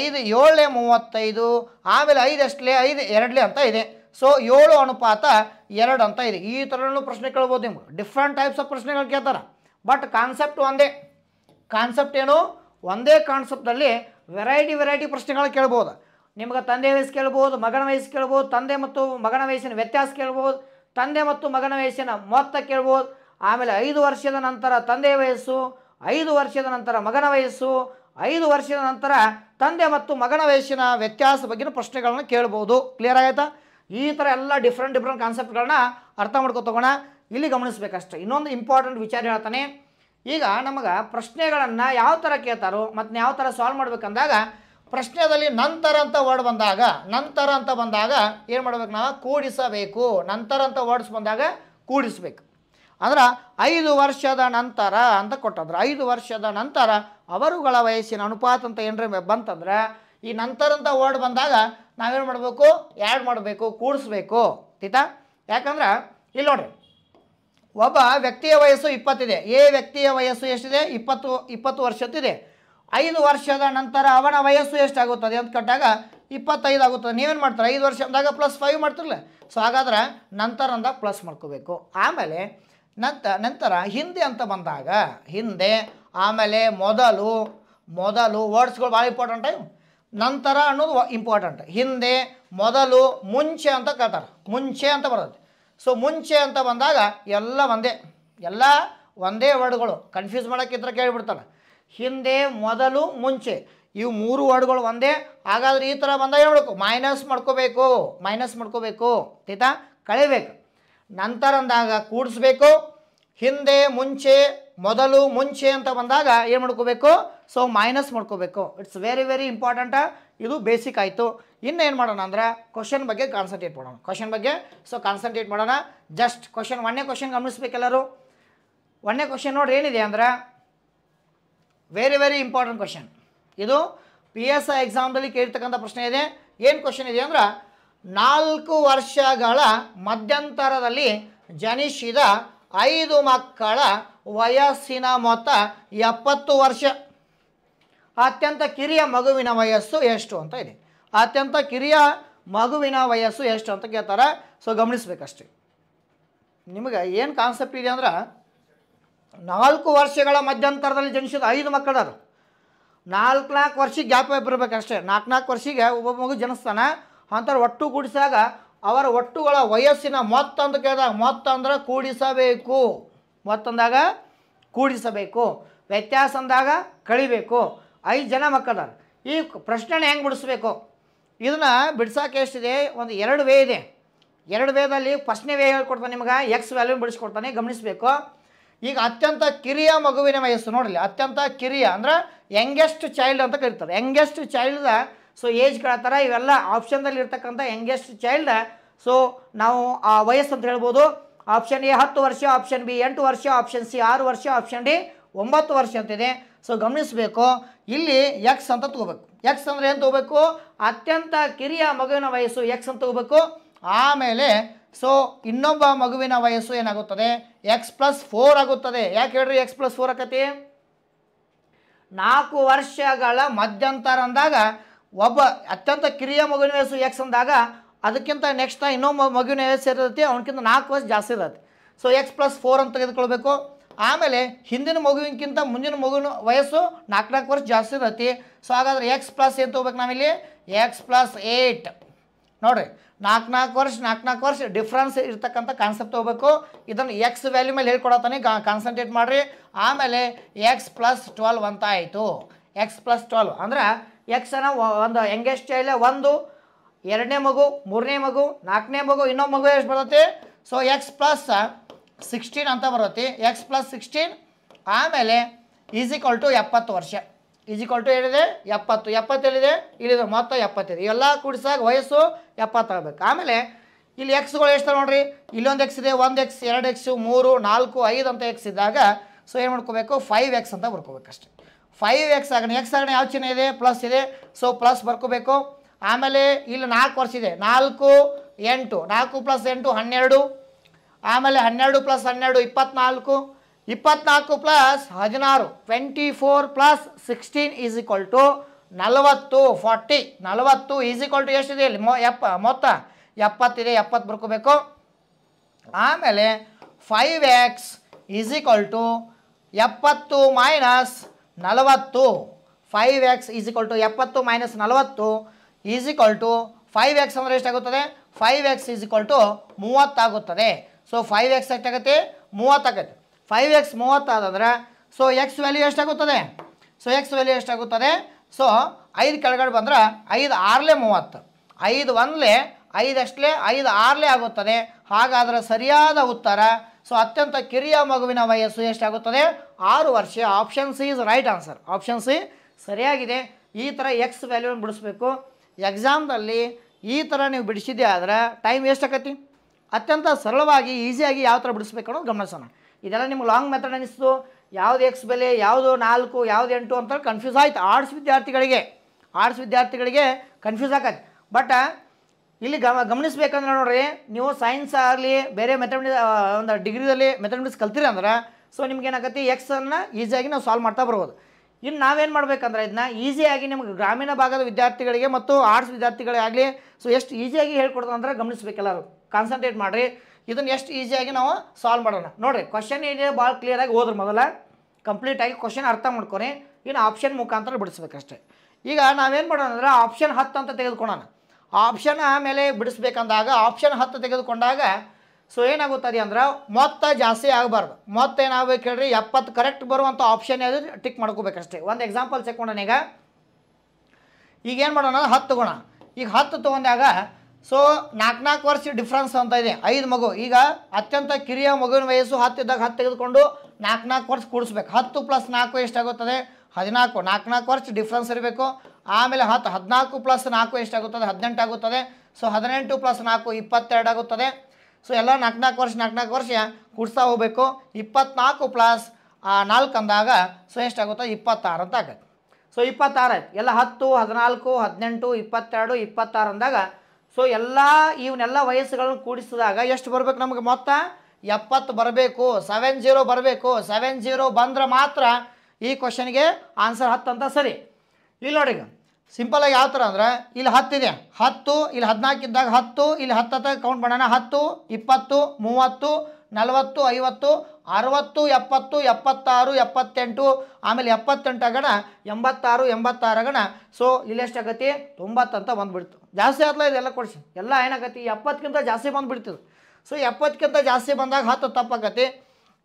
ಐದು ಏಳನೇ ಮೂವತ್ತೈದು ಆಮೇಲೆ ಐದಷ್ಟಲೆ ಐದು ಎರಡಲೇ ಅಂತ ಇದೆ ಸೊ ಏಳು ಅನುಪಾತ ಎರಡು ಅಂತ ಇದೆ ಈ ಥರನೂ ಪ್ರಶ್ನೆ ಕೇಳ್ಬೋದು ನಿಮ್ಗೆ ಡಿಫ್ರೆಂಟ್ ಟೈಪ್ಸ್ ಆಫ್ ಪ್ರಶ್ನೆಗಳು ಕೇಳ್ತಾರೆ ಬಟ್ ಕಾನ್ಸೆಪ್ಟ್ ಒಂದೇ ಕಾನ್ಸೆಪ್ಟ್ ಏನು ಒಂದೇ ಕಾನ್ಸೆಪ್ಟಲ್ಲಿ ವೆರೈಟಿ ವೆರೈಟಿ ಪ್ರಶ್ನೆಗಳು ಕೇಳ್ಬೋದು ನಿಮ್ಗೆ ತಂದೆ ವಯಸ್ಸು ಕೇಳ್ಬೋದು ಮಗನ ವಯಸ್ಸು ಕೇಳ್ಬೋದು ತಂದೆ ಮತ್ತು ಮಗನ ವಯಸ್ಸಿನ ವ್ಯತ್ಯಾಸ ಕೇಳ್ಬೋದು ತಂದೆ ಮತ್ತು ಮಗನ ವಯಸ್ಸಿನ ಮೊತ್ತ ಕೇಳ್ಬೋದು ಆಮೇಲೆ ಐದು ವರ್ಷದ ನಂತರ ತಂದೆ ವಯಸ್ಸು ಐದು ವರ್ಷದ ನಂತರ ಮಗನ ವಯಸ್ಸು ಐದು ವರ್ಷದ ನಂತರ ತಂದೆ ಮತ್ತು ಮಗನ ವಯಸ್ಸಿನ ವ್ಯತ್ಯಾಸ ಬಗ್ಗೆಯೂ ಪ್ರಶ್ನೆಗಳನ್ನ ಕೇಳ್ಬೋದು ಕ್ಲಿಯರ್ ಆಯಿತಾ ಈ ಥರ ಎಲ್ಲ ಡಿಫ್ರೆಂಟ್ ಡಿಫ್ರೆಂಟ್ ಕಾನ್ಸೆಪ್ಟ್ಗಳನ್ನ ಅರ್ಥ ಮಾಡ್ಕೊತಗೋಣ ಇಲ್ಲಿ ಗಮನಿಸ್ಬೇಕಷ್ಟೆ ಇನ್ನೊಂದು ಇಂಪಾರ್ಟೆಂಟ್ ವಿಚಾರ ಹೇಳ್ತಾನೆ ಈಗ ನಮಗೆ ಪ್ರಶ್ನೆಗಳನ್ನು ಯಾವ ಥರ ಕೇಳ್ತಾರೋ ಮತ್ತು ಯಾವ ಥರ ಸಾಲ್ವ್ ಮಾಡ್ಬೇಕಂದಾಗ ಪ್ರಶ್ನೆದಲ್ಲಿ ನಂತರ ಅಂತ ವರ್ಡ್ ಬಂದಾಗ ನಂತರ ಅಂತ ಬಂದಾಗ ಏನು ಮಾಡ್ಬೇಕು ನಾವು ಕೂಡಿಸಬೇಕು ನಂತರ ಅಂತ ವರ್ಡ್ಸ್ ಬಂದಾಗ ಕೂಡಿಸ್ಬೇಕು ಅಂದ್ರೆ ಐದು ವರ್ಷದ ನಂತರ ಅಂತ ಕೊಟ್ಟಂದ್ರೆ ಐದು ವರ್ಷದ ನಂತರ ಅವರುಗಳ ವಯಸ್ಸಿನ ಅನುಪಾತ ಅಂತ ಏನರ ಬಂತಂದ್ರೆ ಈ ನಂತರ ಅಂತ ವರ್ಡ್ ಬಂದಾಗ ನಾವೇನು ಮಾಡಬೇಕು ಆ್ಯಡ್ ಮಾಡಬೇಕು ಕೂಡಿಸ್ಬೇಕು ತೀತಾ ಯಾಕಂದ್ರೆ ಇಲ್ಲಿ ನೋಡಿರಿ ಒಬ್ಬ ವ್ಯಕ್ತಿಯ ವಯಸ್ಸು ಇಪ್ಪತ್ತಿದೆ ಎ ವ್ಯಕ್ತಿಯ ವಯಸ್ಸು ಎಷ್ಟಿದೆ ಇಪ್ಪತ್ತು ಇಪ್ಪತ್ತು ವರ್ಷದ್ದಿದೆ ಐದು ವರ್ಷದ ನಂತರ ಅವನ ವಯಸ್ಸು ಎಷ್ಟಾಗುತ್ತದೆ ಅಂತ ಕಟ್ಟಾಗ ಇಪ್ಪತ್ತೈದು ಆಗುತ್ತದೆ ನೀವೇನು ಮಾಡ್ತಾರೆ ಐದು ವರ್ಷ ಅಂದಾಗ ಪ್ಲಸ್ ಫೈವ್ ಮಾಡ್ತಿರಲ್ಲ ಸೊ ಹಾಗಾದ್ರೆ ನಂತರ ಅಂದಾಗ ಪ್ಲಸ್ ಮಾಡ್ಕೋಬೇಕು ಆಮೇಲೆ ನಂತರ ನಂತರ ಹಿಂದೆ ಅಂತ ಬಂದಾಗ ಹಿಂದೆ ಆಮೇಲೆ ಮೊದಲು ಮೊದಲು ವರ್ಡ್ಸ್ಗಳು ಭಾಳ ಇಂಪಾರ್ಟೆಂಟ್ ನಂತರ ಅನ್ನೋದು ಇಂಪಾರ್ಟೆಂಟ್ ಹಿಂದೆ ಮೊದಲು ಮುಂಚೆ ಅಂತ ಕರ್ತಾರೆ ಮುಂಚೆ ಅಂತ ಬರುತ್ತೆ ಸೊ ಮುಂಚೆ ಅಂತ ಬಂದಾಗ ಎಲ್ಲ ಒಂದೇ ಎಲ್ಲ ಒಂದೇ ವರ್ಡ್ಗಳು ಕನ್ಫ್ಯೂಸ್ ಮಾಡೋಕ್ಕಿದ್ರೆ ಕೇಳಿಬಿಡ್ತಾನೆ ಹಿಂದೆ ಮೊದಲು ಮುಂಚೆ ಇವು ಮೂರು ವರ್ಡ್ಗಳು ಒಂದೇ ಹಾಗಾದ್ರೆ ಈ ಥರ ಬಂದಾಗ ಹೇಳ್ಬೇಕು ಮೈನಸ್ ಮಾಡ್ಕೋಬೇಕು ಮೈನಸ್ ಮಾಡ್ಕೋಬೇಕು ತಿತಾ ಕಳೀಬೇಕು ನಂತರ ಅಂದಾಗ ಕೂಡಿಸ್ಬೇಕು ಹಿಂದೆ ಮುಂಚೆ ಮೊದಲು ಮುಂಚೆ ಅಂತ ಬಂದಾಗ ಏನು ಮಾಡ್ಕೋಬೇಕು ಸೊ ಮೈನಸ್ ಮಾಡ್ಕೋಬೇಕು ಇಟ್ಸ್ ವೆರಿ ವೆರಿ ಇಂಪಾರ್ಟೆಂಟ ಇದು ಬೇಸಿಕ್ ಆಯಿತು ಇನ್ನು ಏನು ಮಾಡೋಣ ಅಂದರೆ ಕ್ವಶನ್ ಬಗ್ಗೆ ಕಾನ್ಸಂಟ್ರೇಟ್ ಮಾಡೋಣ ಕ್ವಶನ್ ಬಗ್ಗೆ ಸೊ ಕಾನ್ಸಂಟ್ರೇಟ್ ಮಾಡೋಣ ಜಸ್ಟ್ ಕ್ವಶನ್ ಒಂದನೇ ಕ್ವಶನ್ ಗಮನಿಸ್ಬೇಕೆಲ್ಲರೂ ಒಂದನೇ ಕ್ವಶನ್ ನೋಡ್ರಿ ಏನಿದೆ ಅಂದ್ರೆ ವೆರಿ ವೆರಿ ಇಂಪಾರ್ಟೆಂಟ್ ಕ್ವಶನ್ ಇದು ಪಿ ಎಸ್ ಐ ಎಕ್ಸಾಮ್ದಲ್ಲಿ ಕೇಳಿರ್ತಕ್ಕಂಥ ಪ್ರಶ್ನೆ ಇದೆ ಏನು ಕ್ವಶನ್ ಇದೆ ಅಂದ್ರೆ ನಾಲ್ಕು ವರ್ಷಗಳ ಮಧ್ಯಂತರದಲ್ಲಿ ಜನಿಸಿದ ಐದು ಮಕ್ಕಳ ವಯಸ್ಸಿನ ಮೊತ್ತ ಎಪ್ಪತ್ತು ವರ್ಷ ಅತ್ಯಂತ ಕಿರಿಯ ಮಗುವಿನ ವಯಸ್ಸು ಎಷ್ಟು ಅಂತ ಇದೆ ಅತ್ಯಂತ ಕಿರಿಯ ಮಗುವಿನ ವಯಸ್ಸು ಎಷ್ಟು ಅಂತ ಕೇಳ್ತಾರೆ ಸೊ ಗಮನಿಸ್ಬೇಕಷ್ಟೇ ನಿಮಗೆ ಏನು ಕಾನ್ಸೆಪ್ಟ್ ಇದೆ ಅಂದ್ರೆ ನಾಲ್ಕು ವರ್ಷಗಳ ಮಧ್ಯಂತರದಲ್ಲಿ ಜನಿಸಿದ ಐದು ಮಕ್ಕಳರು ನಾಲ್ಕು ನಾಲ್ಕು ವರ್ಷಕ್ಕೆ ಗ್ಯಾಪ್ ಬರಬೇಕಷ್ಟೇ ನಾಲ್ಕು ನಾಲ್ಕು ವರ್ಷಿಗೆ ಒಬ್ಬ ಮಗು ಜನಿಸ್ತಾನೆ ಅಂತಾರೆ ಒಟ್ಟು ಕೂಡಿಸಿದಾಗ ಅವರ ಒಟ್ಟುಗಳ ವಯಸ್ಸಿನ ಮೊತ್ತ ಅಂತ ಕೇಳಿದಾಗ ಮೊತ್ತ ಅಂದ್ರೆ ಕೂಡಿಸಬೇಕು ಮೊತ್ತಂದಾಗ ಕೂಡಿಸಬೇಕು ವ್ಯತ್ಯಾಸ ಅಂದಾಗ ಕಳಿಬೇಕು ಐದು ಜನ ಮಕ್ಕಳ ಈ ಪ್ರಶ್ನೆ ಹೆಂಗೆ ಬಿಡಿಸ್ಬೇಕು ಇದನ್ನು ಬಿಡ್ಸೋಕೆ ಎಷ್ಟಿದೆ ಒಂದು ಎರಡು ವೇ ಇದೆ ಎರಡು ವೇದಲ್ಲಿ ಫಸ್ಟ್ನೇ ವೇ ಹೇಳ್ಕೊಡ್ತಾನೆ ನಿಮ್ಗೆ ಎಕ್ಸ್ ವ್ಯಾಲ್ಯೂ ಬಿಡಿಸ್ಕೊಡ್ತಾನೆ ಗಮನಿಸಬೇಕು ಈಗ ಅತ್ಯಂತ ಕಿರಿಯ ಮಗುವಿನ ವಯಸ್ಸು ನೋಡಲಿ ಅತ್ಯಂತ ಕಿರಿಯ ಅಂದರೆ ಯಂಗೆಸ್ಟ್ ಚೈಲ್ಡ್ ಅಂತ ಕರೀತಾರೆ ಯಂಗೆಸ್ಟ್ ಚೈಲ್ಡ್ ಸೊ ಏಜ್ ಕೇಳ್ತಾರೆ ಇವೆಲ್ಲ ಆಪ್ಷನ್ದಲ್ಲಿ ಇರ್ತಕ್ಕಂಥ ಯಂಗೆಸ್ಟ್ ಚೈಲ್ಡ್ ಸೊ ನಾವು ಆ ವಯಸ್ಸು ಅಂತ ಹೇಳ್ಬೋದು ಆಪ್ಷನ್ ಎ ಹತ್ತು ವರ್ಷ ಆಪ್ಷನ್ ಬಿ ಎಂಟು ವರ್ಷ ಆಪ್ಷನ್ ಸಿ ಆರು ವರ್ಷ ಆಪ್ಷನ್ ಡಿ ಒಂಬತ್ತು ವರ್ಷ ಅಂತಿದೆ ಸೊ ಗಮನಿಸಬೇಕು ಇಲ್ಲಿ ಎಕ್ಸ್ ಅಂತ ತಗೋಬೇಕು ಎಕ್ಸ್ ಅಂದರೆ ಏನು ತಗೋಬೇಕು ಅತ್ಯಂತ ಕಿರಿಯ ಮಗುವಿನ ವಯಸ್ಸು ಎಕ್ಸ್ ಅಂತ ತಗೋಬೇಕು ಆಮೇಲೆ ಸೊ ಇನ್ನೊಬ್ಬ ಮಗುವಿನ ವಯಸ್ಸು ಏನಾಗುತ್ತದೆ ಎಕ್ಸ್ ಪ್ಲಸ್ ಫೋರ್ ಆಗುತ್ತದೆ ಯಾಕೆ ಹೇಳ್ರಿ ಎಕ್ಸ್ ಪ್ಲಸ್ ಫೋರ್ ಆಕತಿ ನಾಲ್ಕು ವರ್ಷಗಳ ಮಧ್ಯಂತರ ಅಂದಾಗ ಒಬ್ಬ ಅತ್ಯಂತ ಕಿರಿಯ ಮಗುವಿನ ವಯಸ್ಸು ಎಕ್ಸ್ ಅಂದಾಗ ಅದಕ್ಕಿಂತ ನೆಕ್ಸ್ಟ್ ಇನ್ನೊಬ್ಬ ಮಗುವಿನ ವಯಸ್ಸು ಇರ್ತೈತಿ ಅವನಕ್ಕಿಂತ ನಾಲ್ಕು ವರ್ಷ ಜಾಸ್ತಿ ಇರತ್ತೆ ಸೊ ಎಕ್ಸ್ ಪ್ಲಸ್ ಫೋರ್ ಅಂತ ತೆಗೆದುಕೊಳ್ಬೇಕು ಆಮೇಲೆ ಹಿಂದಿನ ಮಗುವಿನಕ್ಕಿಂತ ಮುಂದಿನ ಮಗುವಿನ ವಯಸ್ಸು ನಾಲ್ಕು ನಾಲ್ಕು ವರ್ಷ ಜಾಸ್ತಿ ಇರತ್ತೆ ಸೊ ಹಾಗಾದರೆ ಎಕ್ಸ್ ಪ್ಲಸ್ ಏನು ತೊಗೋಬೇಕು ನಾವಿಲ್ಲಿ ಎಕ್ಸ್ ಪ್ಲಸ್ ಏಯ್ಟ್ ನೋಡಿರಿ ನಾಲ್ಕು ನಾಲ್ಕು ವರ್ಷ ನಾಲ್ಕು ನಾಲ್ಕು ವರ್ಷ ಡಿಫ್ರೆನ್ಸ್ ಇರ್ತಕ್ಕಂಥ ಕಾನ್ಸೆಪ್ಟ್ ತೊಗೋಬೇಕು ಇದನ್ನು ಎಕ್ಸ್ ವ್ಯಾಲ್ಯೂ ಮೇಲೆ ಹೇಳ್ಕೊಡತ್ತಾನೆ ಕಾನ್ಸಂಟ್ರೇಟ್ ಮಾಡಿರಿ ಆಮೇಲೆ ಎಕ್ಸ್ ಪ್ಲಸ್ ಟ್ವೆಲ್ವ್ ಅಂತ ಆಯಿತು ಎಕ್ಸ್ ಪ್ಲಸ್ ಟ್ವೆಲ್ವ್ ಅಂದ್ರೆ ಎಕ್ಸನ್ನು ಒಂದು ಯಂಗೆಸ್ಟ್ ಚೈಲ್ಡ್ ಒಂದು ಎರಡನೇ ಮಗು ಮೂರನೇ ಮಗು ನಾಲ್ಕನೇ ಮಗು ಇನ್ನೊಂದು ಮಗು ಎಷ್ಟು ಬರ್ತೈತಿ ಸೊ ಎಕ್ಸ್ ಪ್ಲಸ್ ಸಿಕ್ಸ್ಟೀನ್ ಅಂತ ಬರುತ್ತೆ ಎಕ್ಸ್ ಪ್ಲಸ್ ಸಿಕ್ಸ್ಟೀನ್ ಆಮೇಲೆ ಈಸಿಕ್ವಲ್ ಟು ಎಪ್ಪತ್ತು ವರ್ಷ ಈಸಿಕ್ವಲ್ ಟು ಏನಿದೆ ಎಪ್ಪತ್ತು ಎಪ್ಪತ್ತೇಳಿದೆ ಇಲ್ಲಿದೆ ಮೊತ್ತ ಎಪ್ಪತ್ತಿದೆ ಎಲ್ಲ ಕೂಡಿಸಾಗ ವಯಸ್ಸು ಎಪ್ಪತ್ತಾಗಬೇಕು ಆಮೇಲೆ ಇಲ್ಲಿ ಎಕ್ಸ್ಗಳು ಎಷ್ಟು ನೋಡ್ರಿ ಇಲ್ಲೊಂದು ಎಕ್ಸ್ ಇದೆ ಒಂದು ಎಕ್ಸ್ ಎರಡು ಎಕ್ಸ್ ಮೂರು ನಾಲ್ಕು ಐದು ಅಂತ ಎಕ್ಸ್ ಇದ್ದಾಗ ಸೊ ಏನು ಮಾಡ್ಕೋಬೇಕು ಫೈವ್ ಎಕ್ಸ್ ಅಂತ ಬರ್ಕೋಬೇಕಷ್ಟೆ ಫೈವ್ ಎಕ್ಸ್ ಆಗಣೆ ಎಕ್ಸ್ ಆಗಣೆ ಯಾವ ಚಿಹ್ನೆ ಇದೆ ಪ್ಲಸ್ ಇದೆ ಸೊ ಪ್ಲಸ್ ಬರ್ಕೋಬೇಕು ಆಮೇಲೆ ಇಲ್ಲಿ ನಾಲ್ಕು ವರ್ಷ ಇದೆ ನಾಲ್ಕು ಎಂಟು ನಾಲ್ಕು ಪ್ಲಸ್ ಎಂಟು ಹನ್ನೆರಡು ಆಮೇಲೆ ಹನ್ನೆರಡು ಪ್ಲಸ್ ಹನ್ನೆರಡು ಇಪ್ಪತ್ನಾಲ್ಕು ಇಪ್ಪತ್ನಾಲ್ಕು ಪ್ಲಸ್ ಹದಿನಾರು twenty four plus sixteen is equal to ನಲವತ್ತು ಫಾರ್ಟಿ ನಲವತ್ತು ಈಸ್ ಈಕ್ವಲ್ ಟು ಎಷ್ಟಿದೆ ಇಲ್ಲಿ ಮೊ ಎಪ್ಪ ಮೊತ್ತ ಎಪ್ಪತ್ತಿದೆ ಎಪ್ಪತ್ತು ಬರ್ಕೋಬೇಕು ಆಮೇಲೆ five X is equal to ಎಪ್ಪತ್ತು ಮೈನಸ್ ನಲವತ್ತು five X is equal to ಎಪ್ಪತ್ತು ಮೈನಸ್ ನಲವತ್ತು is equal to five X ಅಂದರೆ ಎಷ್ಟಾಗುತ್ತದೆ five X is equal to ಮೂವತ್ತಾಗುತ್ತದೆ ಸೊ ಫೈವ್ ಎಕ್ಸ್ ಎಷ್ಟಾಗತ್ತೆ ಮೂವತ್ತಾಗತ್ತೆ ಫೈವ್ ಎಕ್ಸ್ ಮೂವತ್ತಾದಂದ್ರೆ ಸೊ ಎಕ್ಸ್ ವ್ಯಾಲ್ಯೂ ಎಷ್ಟಾಗುತ್ತದೆ ಸೊ ಎಕ್ಸ್ ವ್ಯಾಲ್ಯೂ ಎಷ್ಟಾಗುತ್ತದೆ ಸೊ ಐದು ಕೆಳಗಡೆ ಬಂದ್ರೆ ಐದು ಆರಲೆ ಮೂವತ್ತು ಐದು ಒಂದಲೇ ಐದಷ್ಟಲೇ ಐದು ಆರಲೆ ಆಗುತ್ತದೆ ಹಾಗಾದರೆ ಸರಿಯಾದ ಉತ್ತರ ಸೊ ಅತ್ಯಂತ ಕಿರಿಯ ಮಗುವಿನ ವಯಸ್ಸು ಎಷ್ಟಾಗುತ್ತದೆ ಆರು ವರ್ಷ option C is right answer option C ಸರಿಯಾಗಿದೆ ಈ ಥರ ಎಕ್ಸ್ ವ್ಯಾಲ್ಯೂನ ಬಿಡಿಸ್ಬೇಕು ಎಕ್ಸಾಮ್ದಲ್ಲಿ ಈ ಥರ ನೀವು ಬಿಡಿಸಿದ್ದೆ ಆದರೆ ಟೈಮ್ ಎಷ್ಟಾಗತ್ತೆ ಅತ್ಯಂತ ಸರಳವಾಗಿ ಈಸಿಯಾಗಿ ಯಾವ ಥರ ಬಿಡಿಸ್ಬೇಕು ಅನ್ನೋದು ಗಮನಿಸೋಣ ಇದೆಲ್ಲ ನಿಮ್ಗೆ ಲಾಂಗ್ ಮೆಥಡ್ ಅನ್ನಿಸ್ತು ಯಾವ್ದು ಎಕ್ಸ್ ಬೆಲೆ ಯಾವುದು ನಾಲ್ಕು ಯಾವುದು ಎಂಟು ಅಂತ ಕನ್ಫ್ಯೂಸ್ ಆಯಿತು ಆರ್ಟ್ಸ್ ವಿದ್ಯಾರ್ಥಿಗಳಿಗೆ ಆರ್ಟ್ಸ್ ವಿದ್ಯಾರ್ಥಿಗಳಿಗೆ ಕನ್ಫ್ಯೂಸ್ ಆಗತ್ತೆ ಬಟ್ ಇಲ್ಲಿ ಗಮ ಗಮನಿಸ್ಬೇಕಂದ್ರೆ ನೋಡ್ರಿ ನೀವು ಸೈನ್ಸ್ ಆಗಲಿ ಬೇರೆ ಮೆಥಮೆಟಿಕ್ಸ್ ಒಂದು ಡಿಗ್ರಿದಲ್ಲಿ ಮೆಥಮೆಟಿಕ್ಸ್ ಕಲ್ತೀರಿ ಅಂದ್ರೆ ಸೊ ನಿಮ್ಗೆ ಏನಾಗತ್ತೆ ಎಕ್ಸನ್ನು ಈಸಿಯಾಗಿ ನಾವು ಸಾಲ್ವ್ ಮಾಡ್ತಾ ಬರ್ಬೋದು ಇನ್ನು ನಾವೇನು ಮಾಡಬೇಕಂದ್ರೆ ಇದನ್ನ ಈಸಿಯಾಗಿ ನಿಮ್ಗೆ ಗ್ರಾಮೀಣ ಭಾಗದ ವಿದ್ಯಾರ್ಥಿಗಳಿಗೆ ಮತ್ತು ಆರ್ಟ್ಸ್ ವಿದ್ಯಾರ್ಥಿಗಳಿಗಾಗಲಿ ಸೊ ಎಷ್ಟು ಈಸಿಯಾಗಿ ಹೇಳ್ಕೊಡ್ತಂದ್ರೆ ಗಮನಿಸ್ಬೇಕೆಲ್ಲರೂ ಕಾನ್ಸಂಟ್ರೇಟ್ ಮಾಡಿರಿ ಇದನ್ನು ಎಷ್ಟು ಈಸಿಯಾಗಿ ನಾವು ಸಾಲ್ವ್ ಮಾಡೋಣ ನೋಡಿರಿ ಕ್ವಶನ್ ಏನಿದೆ ಭಾಳ ಕ್ಲಿಯರಾಗಿ ಓದ್ರಿ ಮೊದಲ ಕಂಪ್ಲೀಟಾಗಿ ಕ್ವಶನ್ ಅರ್ಥ ಮಾಡ್ಕೊರಿ ಇನ್ನು ಆಪ್ಷನ್ ಮುಖಾಂತರ ಬಿಡಿಸ್ಬೇಕಷ್ಟೇ ಈಗ ನಾವೇನು ಮಾಡೋಣ ಅಂದರೆ ಆಪ್ಷನ್ ಹತ್ತು ಅಂತ ತೆಗೆದುಕೊಳ್ಳೋಣ ಆಪ್ಷನ್ ಆಮೇಲೆ ಬಿಡಿಸ್ಬೇಕಂದಾಗ ಆಪ್ಷನ್ ಹತ್ತು ತೆಗೆದುಕೊಂಡಾಗ ಸೊ ಏನಾಗುತ್ತದೆ ಅಂದ್ರೆ ಮೊತ್ತ ಜಾಸ್ತಿ ಆಗಬಾರ್ದು ಮೊತ್ತ ಏನಾಗಬೇಕು ಹೇಳ್ರಿ ಎಪ್ಪತ್ತು ಕರೆಕ್ಟ್ ಬರುವಂಥ ಆಪ್ಷನ್ ಯಾವುದು ಟಿಕ್ ಮಾಡ್ಕೋಬೇಕಷ್ಟೇ ಒಂದು ಎಕ್ಸಾಂಪಲ್ ಈಗ ಈಗ ಏನು ಮಾಡೋಣ ಹತ್ತು ಗುಣ ಈಗ ಹತ್ತು ತೊಗೊಂಡಾಗ ಸೊ ನಾಲ್ಕು ನಾಲ್ಕು ವರ್ಷ ಡಿಫ್ರೆನ್ಸ್ ಅಂತ ಇದೆ ಐದು ಮಗು ಈಗ ಅತ್ಯಂತ ಕಿರಿಯ ಮಗುವಿನ ವಯಸ್ಸು ಹತ್ತಿದ್ದಾಗ ಹತ್ತು ತೆಗೆದುಕೊಂಡು ನಾಲ್ಕು ನಾಲ್ಕು ವರ್ಷ ಕೂಡಿಸ್ಬೇಕು ಹತ್ತು ಪ್ಲಸ್ ನಾಲ್ಕು ಎಷ್ಟಾಗುತ್ತದೆ ಹದಿನಾಲ್ಕು ನಾಲ್ಕು ನಾಲ್ಕು ವರ್ಷ ಡಿಫ್ರೆನ್ಸ್ ಇರಬೇಕು ಆಮೇಲೆ ಹತ್ತು ಹದಿನಾಲ್ಕು ಪ್ಲಸ್ ನಾಲ್ಕು ಎಷ್ಟಾಗುತ್ತದೆ ಹದಿನೆಂಟು ಆಗುತ್ತದೆ ಸೊ ಹದಿನೆಂಟು ಪ್ಲಸ್ ನಾಲ್ಕು ಇಪ್ಪತ್ತೆರಡು ಆಗುತ್ತದೆ ಸೊ ಎಲ್ಲ ನಾಲ್ಕು ನಾಲ್ಕು ವರ್ಷ ನಾಲ್ಕು ನಾಲ್ಕು ವರ್ಷ ಕೂಡಿಸ್ತಾ ಹೋಗಬೇಕು ಇಪ್ಪತ್ನಾಲ್ಕು ಪ್ಲಸ್ ನಾಲ್ಕು ಅಂದಾಗ ಸೊ ಎಷ್ಟಾಗುತ್ತೆ ಇಪ್ಪತ್ತಾರು ಅಂತ ಆಗುತ್ತೆ ಸೊ ಇಪ್ಪತ್ತಾರು ಎಲ್ಲ ಹತ್ತು ಹದಿನಾಲ್ಕು ಹದಿನೆಂಟು ಇಪ್ಪತ್ತೆರಡು ಇಪ್ಪತ್ತಾರು ಅಂದಾಗ ಸೊ ಎಲ್ಲ ಇವನ್ನೆಲ್ಲ ವಯಸ್ಸುಗಳನ್ನು ಕೂಡಿಸಿದಾಗ ಎಷ್ಟು ಬರಬೇಕು ನಮಗೆ ಮೊತ್ತ ಎಪ್ಪತ್ತು ಬರಬೇಕು ಸೆವೆನ್ ಜೀರೋ ಬರಬೇಕು ಸೆವೆನ್ ಜೀರೋ ಬಂದರೆ ಮಾತ್ರ ಈ ಕ್ವಶನ್ಗೆ ಆನ್ಸರ್ ಹತ್ತು ಅಂತ ಸರಿ ಇಲ್ಲಿ ನೋಡಿ ಸಿಂಪಲಾಗಿ ಯಾವ ಥರ ಅಂದರೆ ಇಲ್ಲಿ ಹತ್ತಿದೆ ಹತ್ತು ಇಲ್ಲಿ ಹದಿನಾಲ್ಕು ಇದ್ದಾಗ ಹತ್ತು ಇಲ್ಲಿ ಹತ್ತಾಗ ಕೌಂಟ್ ಮಾಡೋಣ ಹತ್ತು ಇಪ್ಪತ್ತು ಮೂವತ್ತು ನಲವತ್ತು ಐವತ್ತು ಅರವತ್ತು ಎಪ್ಪತ್ತು ಎಪ್ಪತ್ತಾರು ಎಪ್ಪತ್ತೆಂಟು ಆಮೇಲೆ ಎಪ್ಪತ್ತೆಂಟಾಗಣ ಎಂಬತ್ತಾರು ಎಂಬತ್ತಾರು ಗಣ ಸೊ ಇಲ್ಲಿ ಇಲ್ಲೆಷ್ಟಾಗತ್ತೆ ತೊಂಬತ್ತಂತ ಬಂದುಬಿಡ್ತು ಜಾಸ್ತಿ ಆತ್ಲ ಇದೆಲ್ಲ ಕೊಡಿಸಿ ಎಲ್ಲ ಏನಾಗತ್ತೆ ಎಪ್ಪತ್ತಕ್ಕಿಂತ ಜಾಸ್ತಿ ಬಂದುಬಿಡ್ತದೆ ಸೊ ಎಪ್ಪತ್ತಕ್ಕಿಂತ ಜಾಸ್ತಿ ಬಂದಾಗ ಹತ್ತು ತಪ್ಪಾಗತ್ತೆ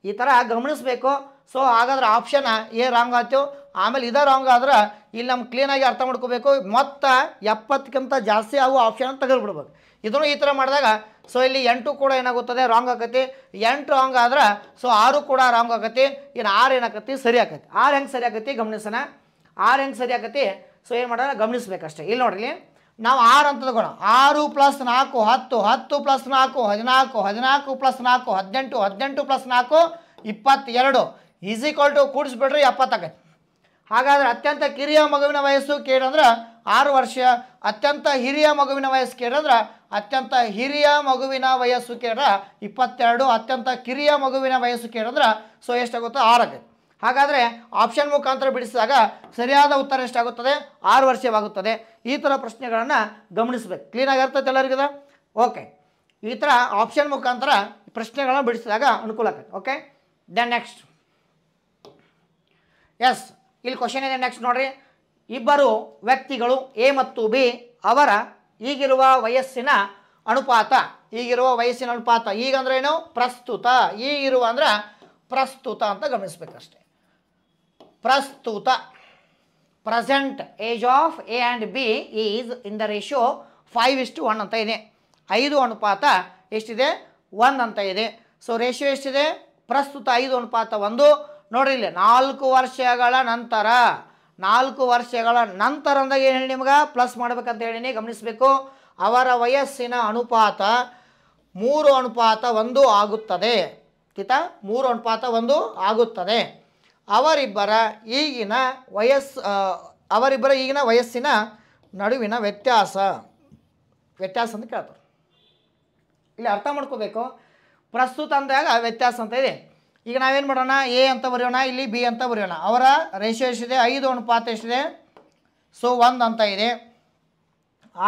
ಈ ಥರ ಗಮನಿಸಬೇಕು ಸೊ ಹಾಗಾದ್ರೆ ಆಪ್ಷನ್ ಏ ರಾಂಗ್ ಆಯ್ತು ಆಮೇಲೆ ಇದೇ ರಾಂಗ್ ಆದ್ರೆ ಇಲ್ಲಿ ನಮ್ಗೆ ಕ್ಲೀನಾಗಿ ಅರ್ಥ ಮಾಡ್ಕೋಬೇಕು ಮೊತ್ತ ಎಪ್ಪತ್ತಕ್ಕಿಂತ ಜಾಸ್ತಿ ಆಗುವ ಆಪ್ಷನ್ ತೆಗೆದುಬಿಡ್ಬೇಕು ಇದನ್ನು ಈ ಥರ ಮಾಡಿದಾಗ ಸೊ ಇಲ್ಲಿ ಎಂಟು ಕೂಡ ಏನಾಗುತ್ತದೆ ರಾಂಗ್ ಆಗತ್ತೆ ಎಂಟು ರಾಂಗ್ ಆದ್ರೆ ಸೊ ಆರು ಕೂಡ ರಾಂಗ್ ಆಗತ್ತೆ ಇನ್ನು ಆರು ಏನಾಕತಿ ಸರಿ ಆಗತ್ತೆ ಆರು ಹೆಂಗೆ ಸರಿ ಆಗತ್ತೆ ಗಮನಿಸೋಣ ಆರು ಹೆಂಗೆ ಸರಿ ಆಗತ್ತೆ ಸೊ ಏನು ಮಾಡೋಣ ಗಮನಿಸ್ಬೇಕಷ್ಟೇ ಇಲ್ಲಿ ನೋಡ್ರಿ ನಾವು ಆರು ಅಂತ ತಗೋಣ ಆರು ಪ್ಲಸ್ ನಾಲ್ಕು ಹತ್ತು ಹತ್ತು ಪ್ಲಸ್ ನಾಲ್ಕು ಹದಿನಾಲ್ಕು ಹದಿನಾಲ್ಕು ಪ್ಲಸ್ ನಾಲ್ಕು ಹದಿನೆಂಟು ಹದಿನೆಂಟು ಪ್ಲಸ್ ನಾಲ್ಕು ಇಪ್ಪತ್ತೆರಡು ಈಸ್ ಈಕ್ವಲ್ ಟು ಕೂಡಿಸ್ಬಿಟ್ರೆ ಎಪ್ಪತ್ತಾಗತ್ತೆ ಹಾಗಾದರೆ ಅತ್ಯಂತ ಕಿರಿಯ ಮಗುವಿನ ವಯಸ್ಸು ಕೇಳಂದ್ರೆ ಆರು ವರ್ಷ ಅತ್ಯಂತ ಹಿರಿಯ ಮಗುವಿನ ವಯಸ್ಸು ಕೇಳಿದ್ರೆ ಅತ್ಯಂತ ಹಿರಿಯ ಮಗುವಿನ ವಯಸ್ಸು ಕೇಳಿದ್ರೆ ಇಪ್ಪತ್ತೆರಡು ಅತ್ಯಂತ ಕಿರಿಯ ಮಗುವಿನ ವಯಸ್ಸು ಕೇಳಿದ್ರೆ ಸೊ ಎಷ್ಟಾಗುತ್ತೋ ಆರಾಗುತ್ತೆ ಹಾಗಾದರೆ ಆಪ್ಷನ್ ಮುಖಾಂತರ ಬಿಡಿಸಿದಾಗ ಸರಿಯಾದ ಉತ್ತರ ಎಷ್ಟಾಗುತ್ತದೆ ಆರು ವರ್ಷವಾಗುತ್ತದೆ ಈ ಥರ ಪ್ರಶ್ನೆಗಳನ್ನು ಗಮನಿಸ್ಬೇಕು ಕ್ಲೀನಾಗಿ ಅರ್ಥೈತೆ ಎಲ್ಲರಿಗದ ಓಕೆ ಈ ಥರ ಆಪ್ಷನ್ ಮುಖಾಂತರ ಪ್ರಶ್ನೆಗಳನ್ನು ಬಿಡಿಸಿದಾಗ ಅನುಕೂಲ ಆಗುತ್ತೆ ಓಕೆ ದೆನ್ ನೆಕ್ಸ್ಟ್ ಎಸ್ ಇಲ್ಲಿ ಕ್ವಶನ್ ಇದೆ ನೆಕ್ಸ್ಟ್ ನೋಡ್ರಿ ಇಬ್ಬರು ವ್ಯಕ್ತಿಗಳು ಎ ಮತ್ತು ಬಿ ಅವರ ಈಗಿರುವ ವಯಸ್ಸಿನ ಅನುಪಾತ ಈಗಿರುವ ವಯಸ್ಸಿನ ಅನುಪಾತ ಈಗಂದ್ರೆ ಏನು ಪ್ರಸ್ತುತ ಈಗಿರುವ ಅಂದ್ರೆ ಪ್ರಸ್ತುತ ಅಂತ ಗಮನಿಸ್ಬೇಕಷ್ಟೆ ಪ್ರಸ್ತುತ present age of A and B is in the ratio five ಇಷ್ಟು ಒನ್ ಅಂತ ಇದೆ ಐದು ಅನುಪಾತ ಎಷ್ಟಿದೆ ಒನ್ ಅಂತ ಇದೆ ಸೊ ರೇಷಿಯೋ ಎಷ್ಟಿದೆ ಪ್ರಸ್ತುತ ಐದು ಅನುಪಾತ ಒಂದು ನೋಡಿರಿ ಇಲ್ಲಿ ನಾಲ್ಕು ವರ್ಷಗಳ ನಂತರ ನಾಲ್ಕು ವರ್ಷಗಳ ನಂತರ ಅಂದಾಗ ಏನು ಹೇಳಿ ನಿಮ್ಗೆ ಪ್ಲಸ್ ಮಾಡ್ಬೇಕಂತ ಹೇಳಿನಿ ಗಮನಿಸಬೇಕು ಅವರ ವಯಸ್ಸಿನ ಅನುಪಾತ ಮೂರು ಅನುಪಾತ ಒಂದು ಆಗುತ್ತದೆ ಕಿತ ಮೂರು ಅನುಪಾತ ಒಂದು ಆಗುತ್ತದೆ ಅವರಿಬ್ಬರ ಈಗಿನ ವಯಸ್ಸು ಅವರಿಬ್ಬರ ಈಗಿನ ವಯಸ್ಸಿನ ನಡುವಿನ ವ್ಯತ್ಯಾಸ ವ್ಯತ್ಯಾಸ ಅಂತ ಕೇಳ್ತಾರೆ ಇಲ್ಲಿ ಅರ್ಥ ಮಾಡ್ಕೋಬೇಕು ಪ್ರಸ್ತುತ ಅಂದಾಗ ವ್ಯತ್ಯಾಸ ಅಂತ ಇದೆ ಈಗ ನಾವೇನು ಮಾಡೋಣ ಎ ಅಂತ ಬರೆಯೋಣ ಇಲ್ಲಿ ಬಿ ಅಂತ ಬರೆಯೋಣ ಅವರ ರೇಷ ಎಷ್ಟಿದೆ ಐದು ಅನುಪಾತ ಎಷ್ಟಿದೆ ಸೊ ಒಂದು ಅಂತ ಇದೆ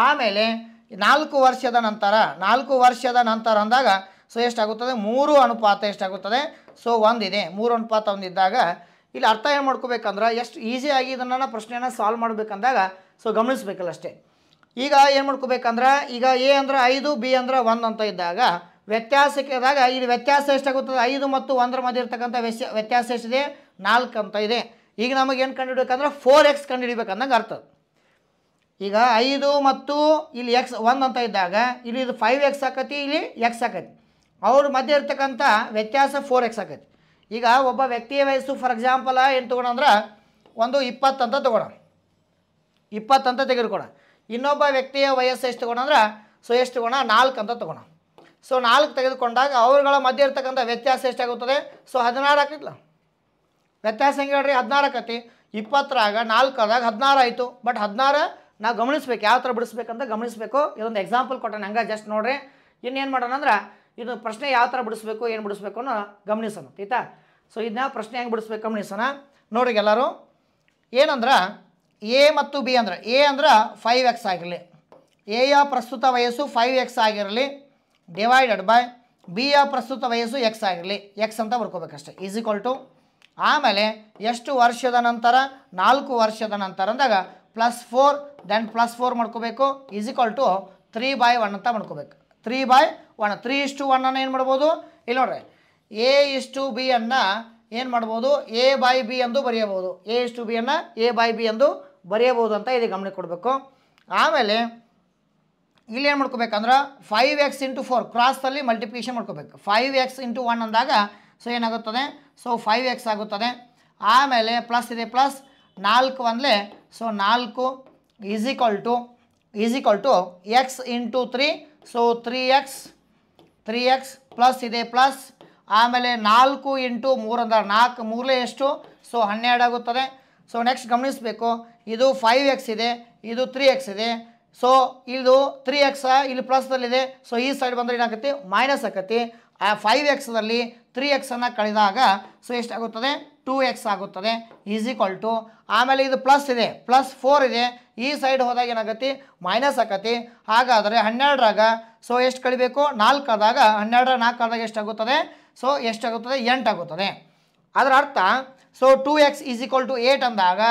ಆಮೇಲೆ ನಾಲ್ಕು ವರ್ಷದ ನಂತರ ನಾಲ್ಕು ವರ್ಷದ ನಂತರ ಅಂದಾಗ ಸೊ ಎಷ್ಟಾಗುತ್ತದೆ ಮೂರು ಅನುಪಾತ ಎಷ್ಟಾಗುತ್ತದೆ ಸೊ ಒಂದಿದೆ ಮೂರು ಅನುಪಾತ ಒಂದಿದ್ದಾಗ ಇಲ್ಲಿ ಅರ್ಥ ಏನು ಮಾಡ್ಕೋಬೇಕಂದ್ರೆ ಎಷ್ಟು ಈಸಿಯಾಗಿ ಇದನ್ನು ಪ್ರಶ್ನೆಯನ್ನು ಸಾಲ್ವ್ ಮಾಡ್ಬೇಕಂದಾಗ ಸೊ ಗಮನಿಸಬೇಕಲ್ಲ ಅಷ್ಟೇ ಈಗ ಏನು ಮಾಡ್ಕೋಬೇಕಂದ್ರೆ ಈಗ ಎ ಅಂದರೆ ಐದು ಬಿ ಅಂದ್ರೆ ಒಂದು ಅಂತ ಇದ್ದಾಗ ವ್ಯತ್ಯಾಸಕ್ಕೆ ಇದ್ದಾಗ ಇಲ್ಲಿ ವ್ಯತ್ಯಾಸ ಎಷ್ಟಾಗುತ್ತದೆ ಐದು ಮತ್ತು ಒಂದರ ಮಧ್ಯೆ ಇರ್ತಕ್ಕಂಥ ವ್ಯತ್ಯ ವ್ಯತ್ಯಾಸ ಎಷ್ಟಿದೆ ನಾಲ್ಕು ಅಂತ ಇದೆ ಈಗ ನಮಗೇನು ಕಂಡುಹಿಡಬೇಕಂದ್ರೆ ಫೋರ್ ಎಕ್ಸ್ ಕಂಡುಹಿಡಬೇಕಂದಂಗೆ ಅರ್ಥ ಈಗ ಐದು ಮತ್ತು ಇಲ್ಲಿ ಎಕ್ಸ್ ಒಂದು ಅಂತ ಇದ್ದಾಗ ಇಲ್ಲಿ ಇದು ಫೈವ್ ಎಕ್ಸ್ ಆಕತಿ ಇಲ್ಲಿ ಎಕ್ಸ್ ಆಕತಿ ಅವ್ರ ಮಧ್ಯೆ ಇರ್ತಕ್ಕಂಥ ವ್ಯತ್ಯಾಸ ಫೋರ್ ಎಕ್ಸ್ ಆಕತಿ ಈಗ ಒಬ್ಬ ವ್ಯಕ್ತಿಯ ವಯಸ್ಸು ಫಾರ್ ಎಕ್ಸಾಂಪಲ್ ಏನು ತೊಗೋಣ ಅಂದ್ರೆ ಒಂದು ಇಪ್ಪತ್ತಂತ ಅಂತ ತೊಗೋಣ ಇಪ್ಪತ್ತು ಅಂತ ಇನ್ನೊಬ್ಬ ವ್ಯಕ್ತಿಯ ವಯಸ್ಸು ಎಷ್ಟು ತೊಗೋಣ ಸೊ ಎಷ್ಟು ತೊಗೋಣ ನಾಲ್ಕು ಅಂತ ತೊಗೋಣ ಸೊ ನಾಲ್ಕು ತೆಗೆದುಕೊಂಡಾಗ ಅವರುಗಳ ಮಧ್ಯೆ ಇರ್ತಕ್ಕಂಥ ವ್ಯತ್ಯಾಸ ಎಷ್ಟಾಗುತ್ತದೆ ಸೊ ಹದಿನಾರು ಆಗ್ತಿಲ್ಲ ವ್ಯತ್ಯಾಸ ಹೆಂಗೆ ಹೇಳ್ರಿ ಹದಿನಾರು ಆಕತಿ ಇಪ್ಪತ್ತರಾಗ ನಾಲ್ಕು ಆದಾಗ ಹದಿನಾರು ಆಯಿತು ಬಟ್ ಹದಿನಾರು ನಾವು ಗಮನಿಸ್ಬೇಕು ಯಾವ ಥರ ಬಿಡಿಸ್ಬೇಕಂತ ಗಮನಿಸಬೇಕು ಇದೊಂದು ಎಕ್ಸಾಂಪಲ್ ಕೊಟ್ಟೆ ಹಂಗೆ ಜಸ್ಟ್ ನೋಡ್ರಿ ಇನ್ನೇನು ಮಾಡೋಣ ಅಂದ್ರೆ ಇದು ಪ್ರಶ್ನೆ ಯಾವ ಥರ ಬಿಡಿಸ್ಬೇಕು ಏನು ಬಿಡಿಸ್ಬೇಕು ಅನ್ನೋ ಗಮನಿಸೋಣ ಆಯ್ತಾ ಸೊ ಇದನ್ನ ಪ್ರಶ್ನೆ ಹೆಂಗೆ ಬಿಡಿಸ್ಬೇಕು ಗಮನಿಸೋಣ ನೋಡಿ ಎಲ್ಲರೂ ಏನಂದ್ರೆ ಎ ಮತ್ತು ಬಿ ಅಂದ್ರೆ ಎ ಅಂದ್ರೆ ಫೈವ್ ಎಕ್ಸ್ ಆಗಿರಲಿ ಎಯ ಪ್ರಸ್ತುತ ವಯಸ್ಸು ಫೈವ್ ಎಕ್ಸ್ ಆಗಿರಲಿ ಡಿವೈಡೆಡ್ ಬೈ ಬಿಯ ಪ್ರಸ್ತುತ ವಯಸ್ಸು ಎಕ್ಸ್ ಆಗಿರಲಿ ಎಕ್ಸ್ ಅಂತ ಬರ್ಕೋಬೇಕಷ್ಟೆ ಈಸಿಕ್ವಲ್ ಟು ಆಮೇಲೆ ಎಷ್ಟು ವರ್ಷದ ನಂತರ ನಾಲ್ಕು ವರ್ಷದ ನಂತರ ಅಂದಾಗ plus four then plus four ಮಾಡ್ಕೋಬೇಕು is equal to three by one ಅಂತ ಮಾಡ್ಕೋಬೇಕು ತ್ರೀ ಬೈ ಒನ್ ತ್ರೀ ಇಷ್ಟು ಒನ್ ಅನ್ನು ಏನು ಮಾಡ್ಬೋದು ಇಲ್ಲಿ ನೋಡ್ರಿ ಎ ಇಷ್ಟು ಬಿ ಅನ್ನು ಏನು ಮಾಡ್ಬೋದು ಎ ಬೈ ಬಿ ಎಂದು ಬರೆಯಬಹುದು ಎ ಇಷ್ಟು ಬಿ ಬಿಯನ್ನು ಎ ಬೈ ಬಿ ಎಂದು ಬರೆಯಬಹುದು ಅಂತ ಇಲ್ಲಿ ಗಮನ ಕೊಡಬೇಕು ಆಮೇಲೆ ಇಲ್ಲಿ ಏನು ಮಾಡ್ಕೋಬೇಕಂದ್ರೆ ಫೈವ್ ಎಕ್ಸ್ ಇಂಟು ಫೋರ್ ಕ್ರಾಸಲ್ಲಿ ಮಲ್ಟಿಪ್ಲಿಕೇಶನ್ ಮಾಡ್ಕೋಬೇಕು ಫೈವ್ ಎಕ್ಸ್ ಇಂಟು ಒನ್ ಅಂದಾಗ ಸೊ ಏನಾಗುತ್ತದೆ ಸೊ ಫೈವ್ ಎಕ್ಸ್ ಆಗುತ್ತದೆ ಆಮೇಲೆ ಪ್ಲಸ್ ಇದೆ ಪ್ಲಸ್ ನಾಲ್ಕು ಅಂದರೆ ಸೊ ನಾಲ್ಕು is to is to x into three so three x three x plus ಇದೆ ಪ್ಲಸ್ ಆಮೇಲೆ ನಾಲ್ಕು ಇಂಟು ಮೂರು ನಾಲ್ಕು ಮೂರಲೇ ಎಷ್ಟು ಸೊ ಹನ್ನೆರಡು ಆಗುತ್ತದೆ ಸೊ ನೆಕ್ಸ್ಟ್ ಗಮನಿಸಬೇಕು ಇದು ಫೈವ್ ಎಕ್ಸ್ ಇದೆ ಇದು ತ್ರೀ ಎಕ್ಸ್ ಇದೆ ಸೊ ಇದು ತ್ರೀ ಎಕ್ಸ್ ಇಲ್ಲಿ ಪ್ಲಸ್ದಲ್ಲಿದೆ ಸೊ ಈ ಸೈಡ್ ಬಂದರೆ ಏನಾಗುತ್ತೆ ಮೈನಸ್ ಆಕತಿ ಆ ಫೈವ್ ಎಕ್ಸ್ದಲ್ಲಿ ತ್ರೀ ಎಕ್ಸನ್ನು ಕಳೆದಾಗ ಸೊ ಎಷ್ಟಾಗುತ್ತದೆ ಟೂ ಎಕ್ಸ್ ಆಗುತ್ತದೆ ಈಸ್ ಕಾಲ್ ಟು ಆಮೇಲೆ ಇದು ಪ್ಲಸ್ ಇದೆ ಪ್ಲಸ್ ಫೋರ್ ಇದೆ ಈ ಸೈಡ್ ಹೋದಾಗ ಏನಾಗತ್ತೆ ಮೈನಸ್ ಆಕತಿ ಹಾಗಾದರೆ ಹನ್ನೆರಡರಾಗ ಸೊ ಎಷ್ಟು ಕಳಿಬೇಕು ನಾಲ್ಕು ಆದಾಗ ಹನ್ನೆರಡರ ನಾಲ್ಕು ಆದಾಗ ಎಷ್ಟಾಗುತ್ತದೆ ಸೊ ಎಷ್ಟಾಗುತ್ತದೆ ಎಂಟಾಗುತ್ತದೆ ಅದರ ಅರ್ಥ so two x is equal to eight ಅಂದಾಗ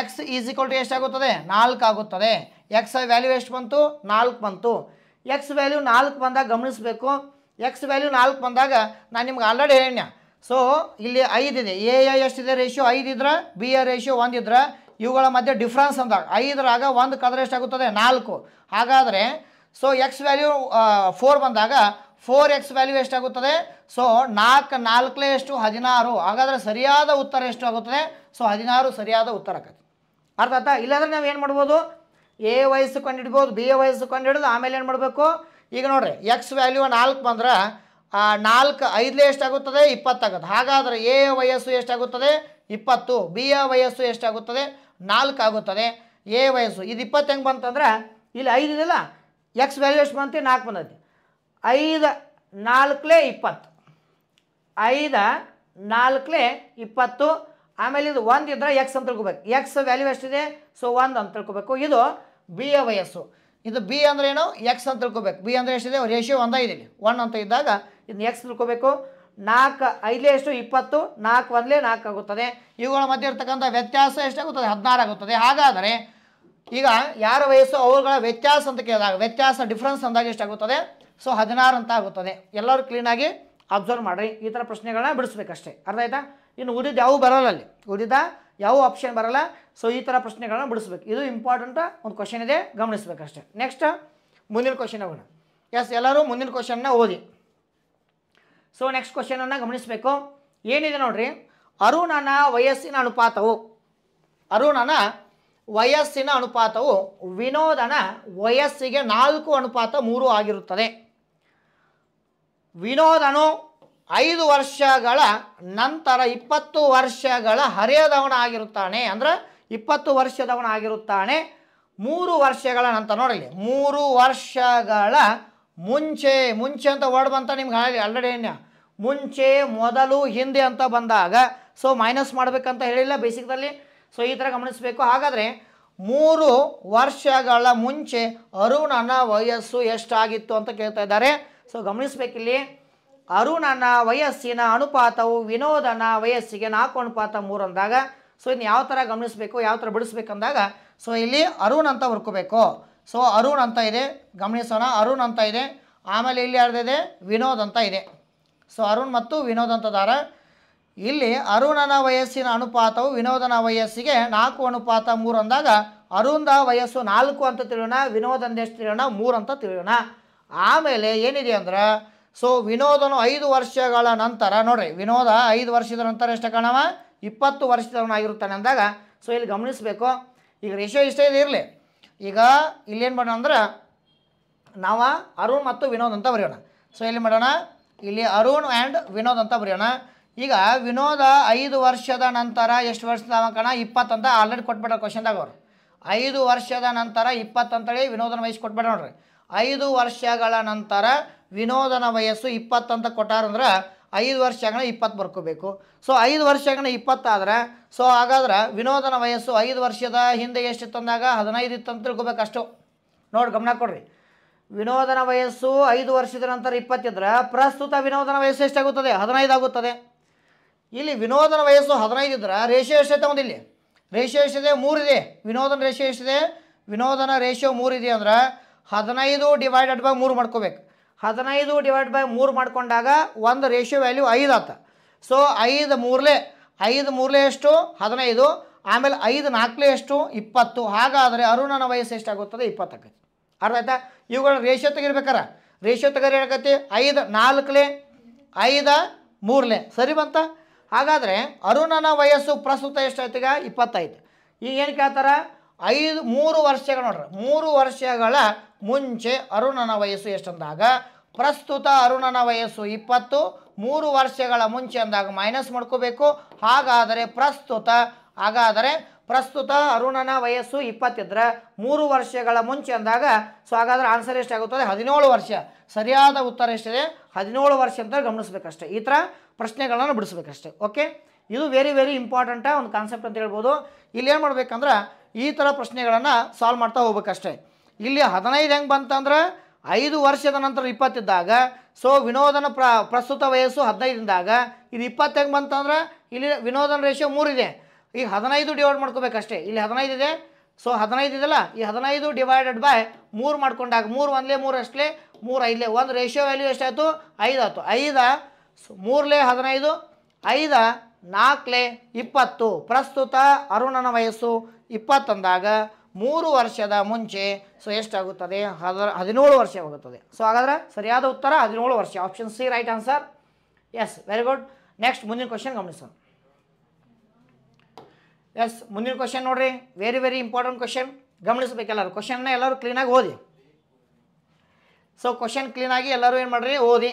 ಎಕ್ಸ್ ಈಸ್ ಈಕ್ವಲ್ ಟು ಎಷ್ಟಾಗುತ್ತದೆ ನಾಲ್ಕು ಆಗುತ್ತದೆ ಎಕ್ಸ್ ವ್ಯಾಲ್ಯೂ ಎಷ್ಟು ಬಂತು ನಾಲ್ಕು ಬಂತು ಎಕ್ಸ್ ವ್ಯಾಲ್ಯೂ ನಾಲ್ಕು ಬಂದಾಗ ಗಮನಿಸಬೇಕು ಎಕ್ಸ್ ವ್ಯಾಲ್ಯೂ ನಾಲ್ಕು ಬಂದಾಗ ನಾನು ನಿಮ್ಗೆ ಆಲ್ರೆಡಿ ಹೇಳಿನ ಸೊ ಇಲ್ಲಿ ಐದಿದೆ ಎ ಎಷ್ಟಿದೆ ರೇಷಿಯೋ ಐದಿದ್ರೆ ಬಿ ಎ ರೇಷಿಯೋ ಒಂದಿದ್ರೆ ಇವುಗಳ ಮಧ್ಯೆ ಡಿಫ್ರೆನ್ಸ್ ಅಂದಾಗ ಐದರಾಗ ಒಂದು ಕದ್ರೆ ಎಷ್ಟಾಗುತ್ತದೆ ನಾಲ್ಕು ಹಾಗಾದರೆ ಸೊ ಎಕ್ಸ್ ವ್ಯಾಲ್ಯೂ ಫೋರ್ ಬಂದಾಗ ಫೋರ್ ಎಕ್ಸ್ ವ್ಯಾಲ್ಯೂ ಎಷ್ಟಾಗುತ್ತದೆ ಸೊ ನಾಲ್ಕು ನಾಲ್ಕಲೇ ಎಷ್ಟು ಹದಿನಾರು ಹಾಗಾದರೆ ಸರಿಯಾದ ಉತ್ತರ ಎಷ್ಟು ಆಗುತ್ತದೆ ಸೊ ಹದಿನಾರು ಸರಿಯಾದ ಉತ್ತರ ಆಗುತ್ತೆ ಅರ್ಥ ಆಯ್ತಾ ಇಲ್ಲಾಂದರೆ ನಾವು ಏನು ಮಾಡ್ಬೋದು ಎ ವಯಸ್ಸು ಕಂಡು ಹಿಡ್ಬೋದು ಬಿ ಎ ವಯಸ್ಸು ಕಂಡು ಹಿಡಿದು ಆಮೇಲೆ ಏನು ಮಾಡಬೇಕು ಈಗ ನೋಡ್ರಿ ಎಕ್ಸ್ ವ್ಯಾಲ್ಯೂ ನಾಲ್ಕು ಬಂದ್ರೆ ನಾಲ್ಕು ಐದಲೇ ಎಷ್ಟಾಗುತ್ತದೆ ಇಪ್ಪತ್ತಾಗುತ್ತೆ ಹಾಗಾದರೆ ಎ ವಯಸ್ಸು ಎಷ್ಟಾಗುತ್ತದೆ ಇಪ್ಪತ್ತು ಬಿ ಎ ವಯಸ್ಸು ಎಷ್ಟಾಗುತ್ತದೆ ನಾಲ್ಕು ಆಗುತ್ತದೆ ಎ ವಯಸ್ಸು ಇದು ಇಪ್ಪತ್ತು ಹೆಂಗೆ ಬಂತಂದ್ರೆ ಇಲ್ಲಿ ಐದು ಇದೆಯಲ್ಲ ಎಕ್ಸ್ ವ್ಯಾಲ್ಯೂ ಎಷ್ಟು ಬಂತು ನಾಲ್ಕು ಬಂದೈತಿ ಐದು ನಾಲ್ಕಲೇ ಇಪ್ಪತ್ತು ಐದು ನಾಲ್ಕಲೇ ಇಪ್ಪತ್ತು ಆಮೇಲೆ ಇದು ಒಂದು ಇದ್ರೆ ಎಕ್ಸ್ ಅಂತ ತಿಳ್ಕೊಬೇಕು ಎಕ್ಸ್ ವ್ಯಾಲ್ಯೂ ಎಷ್ಟಿದೆ ಸೊ ಒಂದು ಅಂತ ತಿಳ್ಕೊಬೇಕು ಇದು ಬಿ ಎ ವಯಸ್ಸು ಇದು ಬಿ ಅಂದ್ರೆ ಏನು ಎಕ್ಸ್ ಅಂತ ತಿಳ್ಕೊಬೇಕು ಬಿ ಅಂದರೆ ಎಷ್ಟಿದೆ ರೇಷಿಯೋ ಒಂದೇ ಇದೆ ಒನ್ ಅಂತ ಇದ್ದಾಗ ಇದನ್ನ ಎಕ್ಸ್ ತಿಳ್ಕೊಬೇಕು ನಾಲ್ಕು ಐದೇ ಎಷ್ಟು ಇಪ್ಪತ್ತು ನಾಲ್ಕು ಒಂದಲೇ ನಾಲ್ಕು ಆಗುತ್ತದೆ ಇವುಗಳ ಮಧ್ಯೆ ಇರ್ತಕ್ಕಂಥ ವ್ಯತ್ಯಾಸ ಎಷ್ಟಾಗುತ್ತದೆ ಹದಿನಾರು ಆಗುತ್ತದೆ ಹಾಗಾದರೆ ಈಗ ಯಾರ ವಯಸ್ಸು ಅವುಗಳ ವ್ಯತ್ಯಾಸ ಅಂತ ಕೇಳಿದಾಗ ವ್ಯತ್ಯಾಸ ಡಿಫ್ರೆನ್ಸ್ ಅಂದಾಗ ಎಷ್ಟಾಗುತ್ತದೆ ಸೊ ಹದಿನಾರು ಅಂತ ಆಗುತ್ತದೆ ಎಲ್ಲರೂ ಕ್ಲೀನಾಗಿ ಅಬ್ಸರ್ವ್ ಮಾಡಿರಿ ಈ ಥರ ಪ್ರಶ್ನೆಗಳನ್ನ ಬಿಡಿಸ್ಬೇಕಷ್ಟೇ ಅರ್ಥ ಆಯ್ತಾ ಇನ್ನು ಉಳಿದ ಯಾವ ಬರಲ್ಲ ಅಲ್ಲಿ ಉಳಿದ ಯಾವ ಆಪ್ಷನ್ ಬರಲ್ಲ ಸೊ ಈ ಥರ ಪ್ರಶ್ನೆಗಳನ್ನ ಬಿಡಿಸ್ಬೇಕು ಇದು ಇಂಪಾರ್ಟೆಂಟ್ ಒಂದು ಕ್ವಶನ್ ಇದೆ ಗಮನಿಸ್ಬೇಕಷ್ಟೇ ನೆಕ್ಸ್ಟ್ ಮುಂದಿನ ಕ್ವಶನ್ ಹೋಗೋಣ ಎಸ್ ಎಲ್ಲರೂ ಮುಂದಿನ ಕ್ವಶನ್ನ ಓದಿ ಸೊ ನೆಕ್ಸ್ಟ್ ಕ್ವಶನನ್ನು ಗಮನಿಸಬೇಕು ಏನಿದೆ ನೋಡ್ರಿ ಅರುಣನ ವಯಸ್ಸಿನ ಅನುಪಾತವು ಅರುಣನ ವಯಸ್ಸಿನ ಅನುಪಾತವು ವಿನೋದನ ವಯಸ್ಸಿಗೆ ನಾಲ್ಕು ಅನುಪಾತ ಮೂರು ಆಗಿರುತ್ತದೆ ವಿನೋದನು ಐದು ವರ್ಷಗಳ ನಂತರ ಇಪ್ಪತ್ತು ವರ್ಷಗಳ ಆಗಿರುತ್ತಾನೆ ಅಂದರೆ ಇಪ್ಪತ್ತು ಆಗಿರುತ್ತಾನೆ ಮೂರು ವರ್ಷಗಳ ನಂತರ ನೋಡಲಿ ಮೂರು ವರ್ಷಗಳ ಮುಂಚೆ ಮುಂಚೆ ಅಂತ ವರ್ಡ್ ಬಂತ ನಿಮ್ಗೆ ಆಲ್ರೆಡಿ ಮುಂಚೆ ಮೊದಲು ಹಿಂದೆ ಅಂತ ಬಂದಾಗ ಸೊ ಮೈನಸ್ ಮಾಡಬೇಕಂತ ಹೇಳಿಲ್ಲ ಬೇಸಿಕ್ದಲ್ಲಿ ಸೊ ಈ ಥರ ಗಮನಿಸಬೇಕು ಹಾಗಾದರೆ ಮೂರು ವರ್ಷಗಳ ಮುಂಚೆ ಅರುಣನ ವಯಸ್ಸು ಎಷ್ಟಾಗಿತ್ತು ಅಂತ ಕೇಳ್ತಾ ಇದ್ದಾರೆ ಸೊ ಗಮನಿಸಬೇಕಿಲ್ಲಿ ಅರುಣನ ವಯಸ್ಸಿನ ಅನುಪಾತವು ವಿನೋದನ ವಯಸ್ಸಿಗೆ ನಾಲ್ಕು ಅನುಪಾತ ಮೂರು ಅಂದಾಗ ಸೊ ಇನ್ನು ಯಾವ ಥರ ಗಮನಿಸಬೇಕು ಯಾವ ಥರ ಬಿಡಿಸ್ಬೇಕಂದಾಗ ಸೊ ಇಲ್ಲಿ ಅರುಣ್ ಅಂತ ಹುರ್ಕೋಬೇಕು ಸೊ ಅರುಣ್ ಅಂತ ಇದೆ ಗಮನಿಸೋಣ ಅರುಣ್ ಅಂತ ಇದೆ ಆಮೇಲೆ ಇಲ್ಲಿ ಯಾರ್ದಿದೆ ವಿನೋದ್ ಅಂತ ಇದೆ ಸೊ ಅರುಣ್ ಮತ್ತು ವಿನೋದ್ ಅಂತ ದಾರ ಇಲ್ಲಿ ಅರುಣನ ವಯಸ್ಸಿನ ಅನುಪಾತವು ವಿನೋದನ ವಯಸ್ಸಿಗೆ ನಾಲ್ಕು ಅನುಪಾತ ಮೂರು ಅಂದಾಗ ಅರುಣ ವಯಸ್ಸು ನಾಲ್ಕು ಅಂತ ತಿಳಿಯೋಣ ವಿನೋದಂದ ಎಷ್ಟು ತಿಳಿಯೋಣ ಮೂರು ಅಂತ ತಿಳಿಯೋಣ ಆಮೇಲೆ ಏನಿದೆ ಅಂದ್ರೆ ಸೊ ವಿನೋದನು ಐದು ವರ್ಷಗಳ ನಂತರ ನೋಡ್ರಿ ವಿನೋದ ಐದು ವರ್ಷದ ನಂತರ ಎಷ್ಟು ಕಾಣವ ಇಪ್ಪತ್ತು ವರ್ಷದವನಾಗಿರುತ್ತಾನೆ ಅಂದಾಗ ಸೊ ಇಲ್ಲಿ ಗಮನಿಸಬೇಕು ಈಗ ರೇಷೋ ಇಷ್ಟೇ ಇದೆ ಇರಲಿ ಈಗ ಇಲ್ಲೇನು ಮಾಡೋಣ ಅಂದ್ರೆ ನಾವು ಅರುಣ್ ಮತ್ತು ವಿನೋದ್ ಅಂತ ಬರೆಯೋಣ ಸೊ ಇಲ್ಲಿ ಮಾಡೋಣ ಇಲ್ಲಿ ಅರುಣ್ ಆ್ಯಂಡ್ ವಿನೋದ್ ಅಂತ ಬರೆಯೋಣ ಈಗ ವಿನೋದ ಐದು ವರ್ಷದ ನಂತರ ಎಷ್ಟು ಕಣ ಇಪ್ಪತ್ತಂತ ಆಲ್ರೆಡಿ ಕೊಟ್ಬಿಟ್ರೆ ಕ್ವಶನ್ದಾಗ ಅವ್ರು ಐದು ವರ್ಷದ ನಂತರ ಇಪ್ಪತ್ತಂತೇಳಿ ವಿನೋದನ ವಯಸ್ಸು ಕೊಟ್ಬಿಡ ನೋಡ್ರಿ ಐದು ವರ್ಷಗಳ ನಂತರ ವಿನೋದನ ವಯಸ್ಸು ಇಪ್ಪತ್ತಂತ ಕೊಟ್ಟಾರಂದ್ರೆ ಐದು ವರ್ಷಗಳ ಇಪ್ಪತ್ತು ಬರ್ಕೋಬೇಕು ಸೊ ಐದು ವರ್ಷಗಳ ಇಪ್ಪತ್ತಾದ್ರೆ ಸೊ ಹಾಗಾದ್ರೆ ವಿನೋದನ ವಯಸ್ಸು ಐದು ವರ್ಷದ ಹಿಂದೆ ಎಷ್ಟಿತ್ತಂದಾಗ ಹದಿನೈದು ಇತ್ತು ಅಂತ ತಿಳ್ಕೊಬೇಕು ಅಷ್ಟು ನೋಡಿ ಗಮನ ಕೊಡ್ರಿ ವಿನೋದನ ವಯಸ್ಸು ಐದು ವರ್ಷದ ನಂತರ ಇಪ್ಪತ್ತಿದ್ರೆ ಪ್ರಸ್ತುತ ವಿನೋದನ ವಯಸ್ಸು ಎಷ್ಟಾಗುತ್ತದೆ ಹದಿನೈದು ಆಗುತ್ತದೆ ಇಲ್ಲಿ ವಿನೋದನ ವಯಸ್ಸು ಹದಿನೈದು ಇದ್ರೆ ರೇಷಿಯೋ ಎಷ್ಟೈತೆ ಒಂದಿಲ್ಲಿ ರೇಷಿಯೋ ಎಷ್ಟಿದೆ ಮೂರಿದೆ ವಿನೋದನ ರೇಷಿಯೋ ಎಷ್ಟಿದೆ ವಿನೋದನ ರೇಷಿಯೋ ಮೂರಿದೆ ಅಂದ್ರೆ ಹದಿನೈದು ಡಿವೈಡೆಡ್ ಬೈ ಮೂರು ಮಾಡ್ಕೋಬೇಕು ಹದಿನೈದು ಡಿವೈಡ್ ಬೈ ಮೂರು ಮಾಡ್ಕೊಂಡಾಗ ಒಂದು ರೇಷಿಯೋ ವ್ಯಾಲ್ಯೂ ಐದು ಆತ ಸೊ ಐದು ಮೂರಲೆ ಐದು ಮೂರಲೆ ಎಷ್ಟು ಹದಿನೈದು ಆಮೇಲೆ ಐದು ನಾಲ್ಕಲೇ ಎಷ್ಟು ಇಪ್ಪತ್ತು ಹಾಗಾದರೆ ಅರುಣನ ವಯಸ್ಸು ಎಷ್ಟಾಗುತ್ತದೆ ಇಪ್ಪತ್ತಾಕೈತಿ ಅರ್ಥ ಆಯ್ತಾ ಇವುಗಳ ರೇಷಿಯೋ ತೆಗಿರ್ಬೇಕಾರ ರೇಷಿಯೋ ತೆಗಿರಿ ಏನಾಗತ್ತೆ ಐದು ನಾಲ್ಕಲೆ ಐದು ಮೂರಲೆ ಸರಿ ಬಂತ ಹಾಗಾದರೆ ಅರುಣನ ವಯಸ್ಸು ಪ್ರಸ್ತುತ ಈಗ ಇಪ್ಪತ್ತೈದು ಈಗ ಏನು ಕೇಳ್ತಾರೆ ಐದು ಮೂರು ವರ್ಷಗಳು ನೋಡ್ರಿ ಮೂರು ವರ್ಷಗಳ ಮುಂಚೆ ಅರುಣನ ವಯಸ್ಸು ಎಷ್ಟಂದಾಗ ಪ್ರಸ್ತುತ ಅರುಣನ ವಯಸ್ಸು ಇಪ್ಪತ್ತು ಮೂರು ವರ್ಷಗಳ ಮುಂಚೆ ಅಂದಾಗ ಮೈನಸ್ ಮಾಡ್ಕೋಬೇಕು ಹಾಗಾದರೆ ಪ್ರಸ್ತುತ ಹಾಗಾದರೆ ಪ್ರಸ್ತುತ ಅರುಣನ ವಯಸ್ಸು ಇಪ್ಪತ್ತಿದ್ರೆ ಮೂರು ವರ್ಷಗಳ ಮುಂಚೆ ಅಂದಾಗ ಸೊ ಹಾಗಾದರೆ ಆನ್ಸರ್ ಎಷ್ಟಾಗುತ್ತದೆ ಹದಿನೇಳು ವರ್ಷ ಸರಿಯಾದ ಉತ್ತರ ಎಷ್ಟಿದೆ ಹದಿನೇಳು ವರ್ಷ ಅಂತ ಗಮನಿಸ್ಬೇಕಷ್ಟೆ ಈ ಥರ ಪ್ರಶ್ನೆಗಳನ್ನು ಬಿಡಿಸ್ಬೇಕಷ್ಟೆ ಓಕೆ ಇದು ವೆರಿ ವೆರಿ ಇಂಪಾರ್ಟೆಂಟ ಒಂದು ಕಾನ್ಸೆಪ್ಟ್ ಅಂತ ಹೇಳ್ಬೋದು ಇಲ್ಲಿ ಏನು ಮಾಡ್ಬೇಕಂದ್ರೆ ಈ ಥರ ಪ್ರಶ್ನೆಗಳನ್ನು ಸಾಲ್ವ್ ಮಾಡ್ತಾ ಹೋಗ್ಬೇಕಷ್ಟೆ ಇಲ್ಲಿ ಹದಿನೈದು ಹೆಂಗೆ ಬಂತಂದ್ರೆ ಐದು ವರ್ಷದ ನಂತರ ಇಪ್ಪತ್ತಿದ್ದಾಗ ಸೊ ವಿನೋದನ ಪ್ರ ಪ್ರಸ್ತುತ ವಯಸ್ಸು ಹದಿನೈದಿಂದಾಗ ಇದು ಇಪ್ಪತ್ತು ಹೆಂಗೆ ಬಂತಂದ್ರೆ ಇಲ್ಲಿ ವಿನೋದನ ರೇಷಿಯೋ ಮೂರಿದೆ ಈ ಹದಿನೈದು ಡಿವೈಡ್ ಮಾಡ್ಕೋಬೇಕಷ್ಟೇ ಇಲ್ಲಿ ಹದಿನೈದು ಇದೆ ಸೊ ಹದಿನೈದು ಇದೆಲ್ಲ ಈ ಹದಿನೈದು ಡಿವೈಡೆಡ್ ಬೈ ಮೂರು ಮಾಡ್ಕೊಂಡಾಗ ಮೂರು ಒಂದಲೇ ಮೂರು ಅಷ್ಟೇ ಮೂರು ಐದಲೇ ಒಂದು ರೇಷಿಯೋ ವ್ಯಾಲ್ಯೂ ಎಷ್ಟಾಯಿತು ಐದು ಆಯಿತು ಐದ ಮೂರಲೇ ಹದಿನೈದು ಐದ ನಾಲ್ಕಲೇ ಇಪ್ಪತ್ತು ಪ್ರಸ್ತುತ ಅರುಣನ ವಯಸ್ಸು ಇಪ್ಪತ್ತಂದಾಗ ಮೂರು ವರ್ಷದ ಮುಂಚೆ ಸೊ ಎಷ್ಟಾಗುತ್ತದೆ ಹದ ಹದಿನೇಳು ವರ್ಷವಾಗುತ್ತದೆ ಸೊ ಹಾಗಾದರೆ ಸರಿಯಾದ ಉತ್ತರ ಹದಿನೇಳು ವರ್ಷ option C right answer yes very good next ಮುಂದಿನ ಕ್ವಶನ್ ಗಮನಿಸೋಣ ಎಸ್ ಮುಂದಿನ ಕ್ವಶನ್ ನೋಡಿರಿ ವೆರಿ ವೆರಿ ಇಂಪಾರ್ಟೆಂಟ್ ಕ್ವಶನ್ ಗಮನಿಸಬೇಕೆಲ್ಲರೂ ಕ್ವಶನ್ನ ಎಲ್ಲರೂ ಕ್ಲೀನಾಗಿ ಓದಿ ಸೊ ಕ್ವಶನ್ ಕ್ಲೀನಾಗಿ ಎಲ್ಲರೂ ಏನು ಮಾಡ್ರಿ ಓದಿ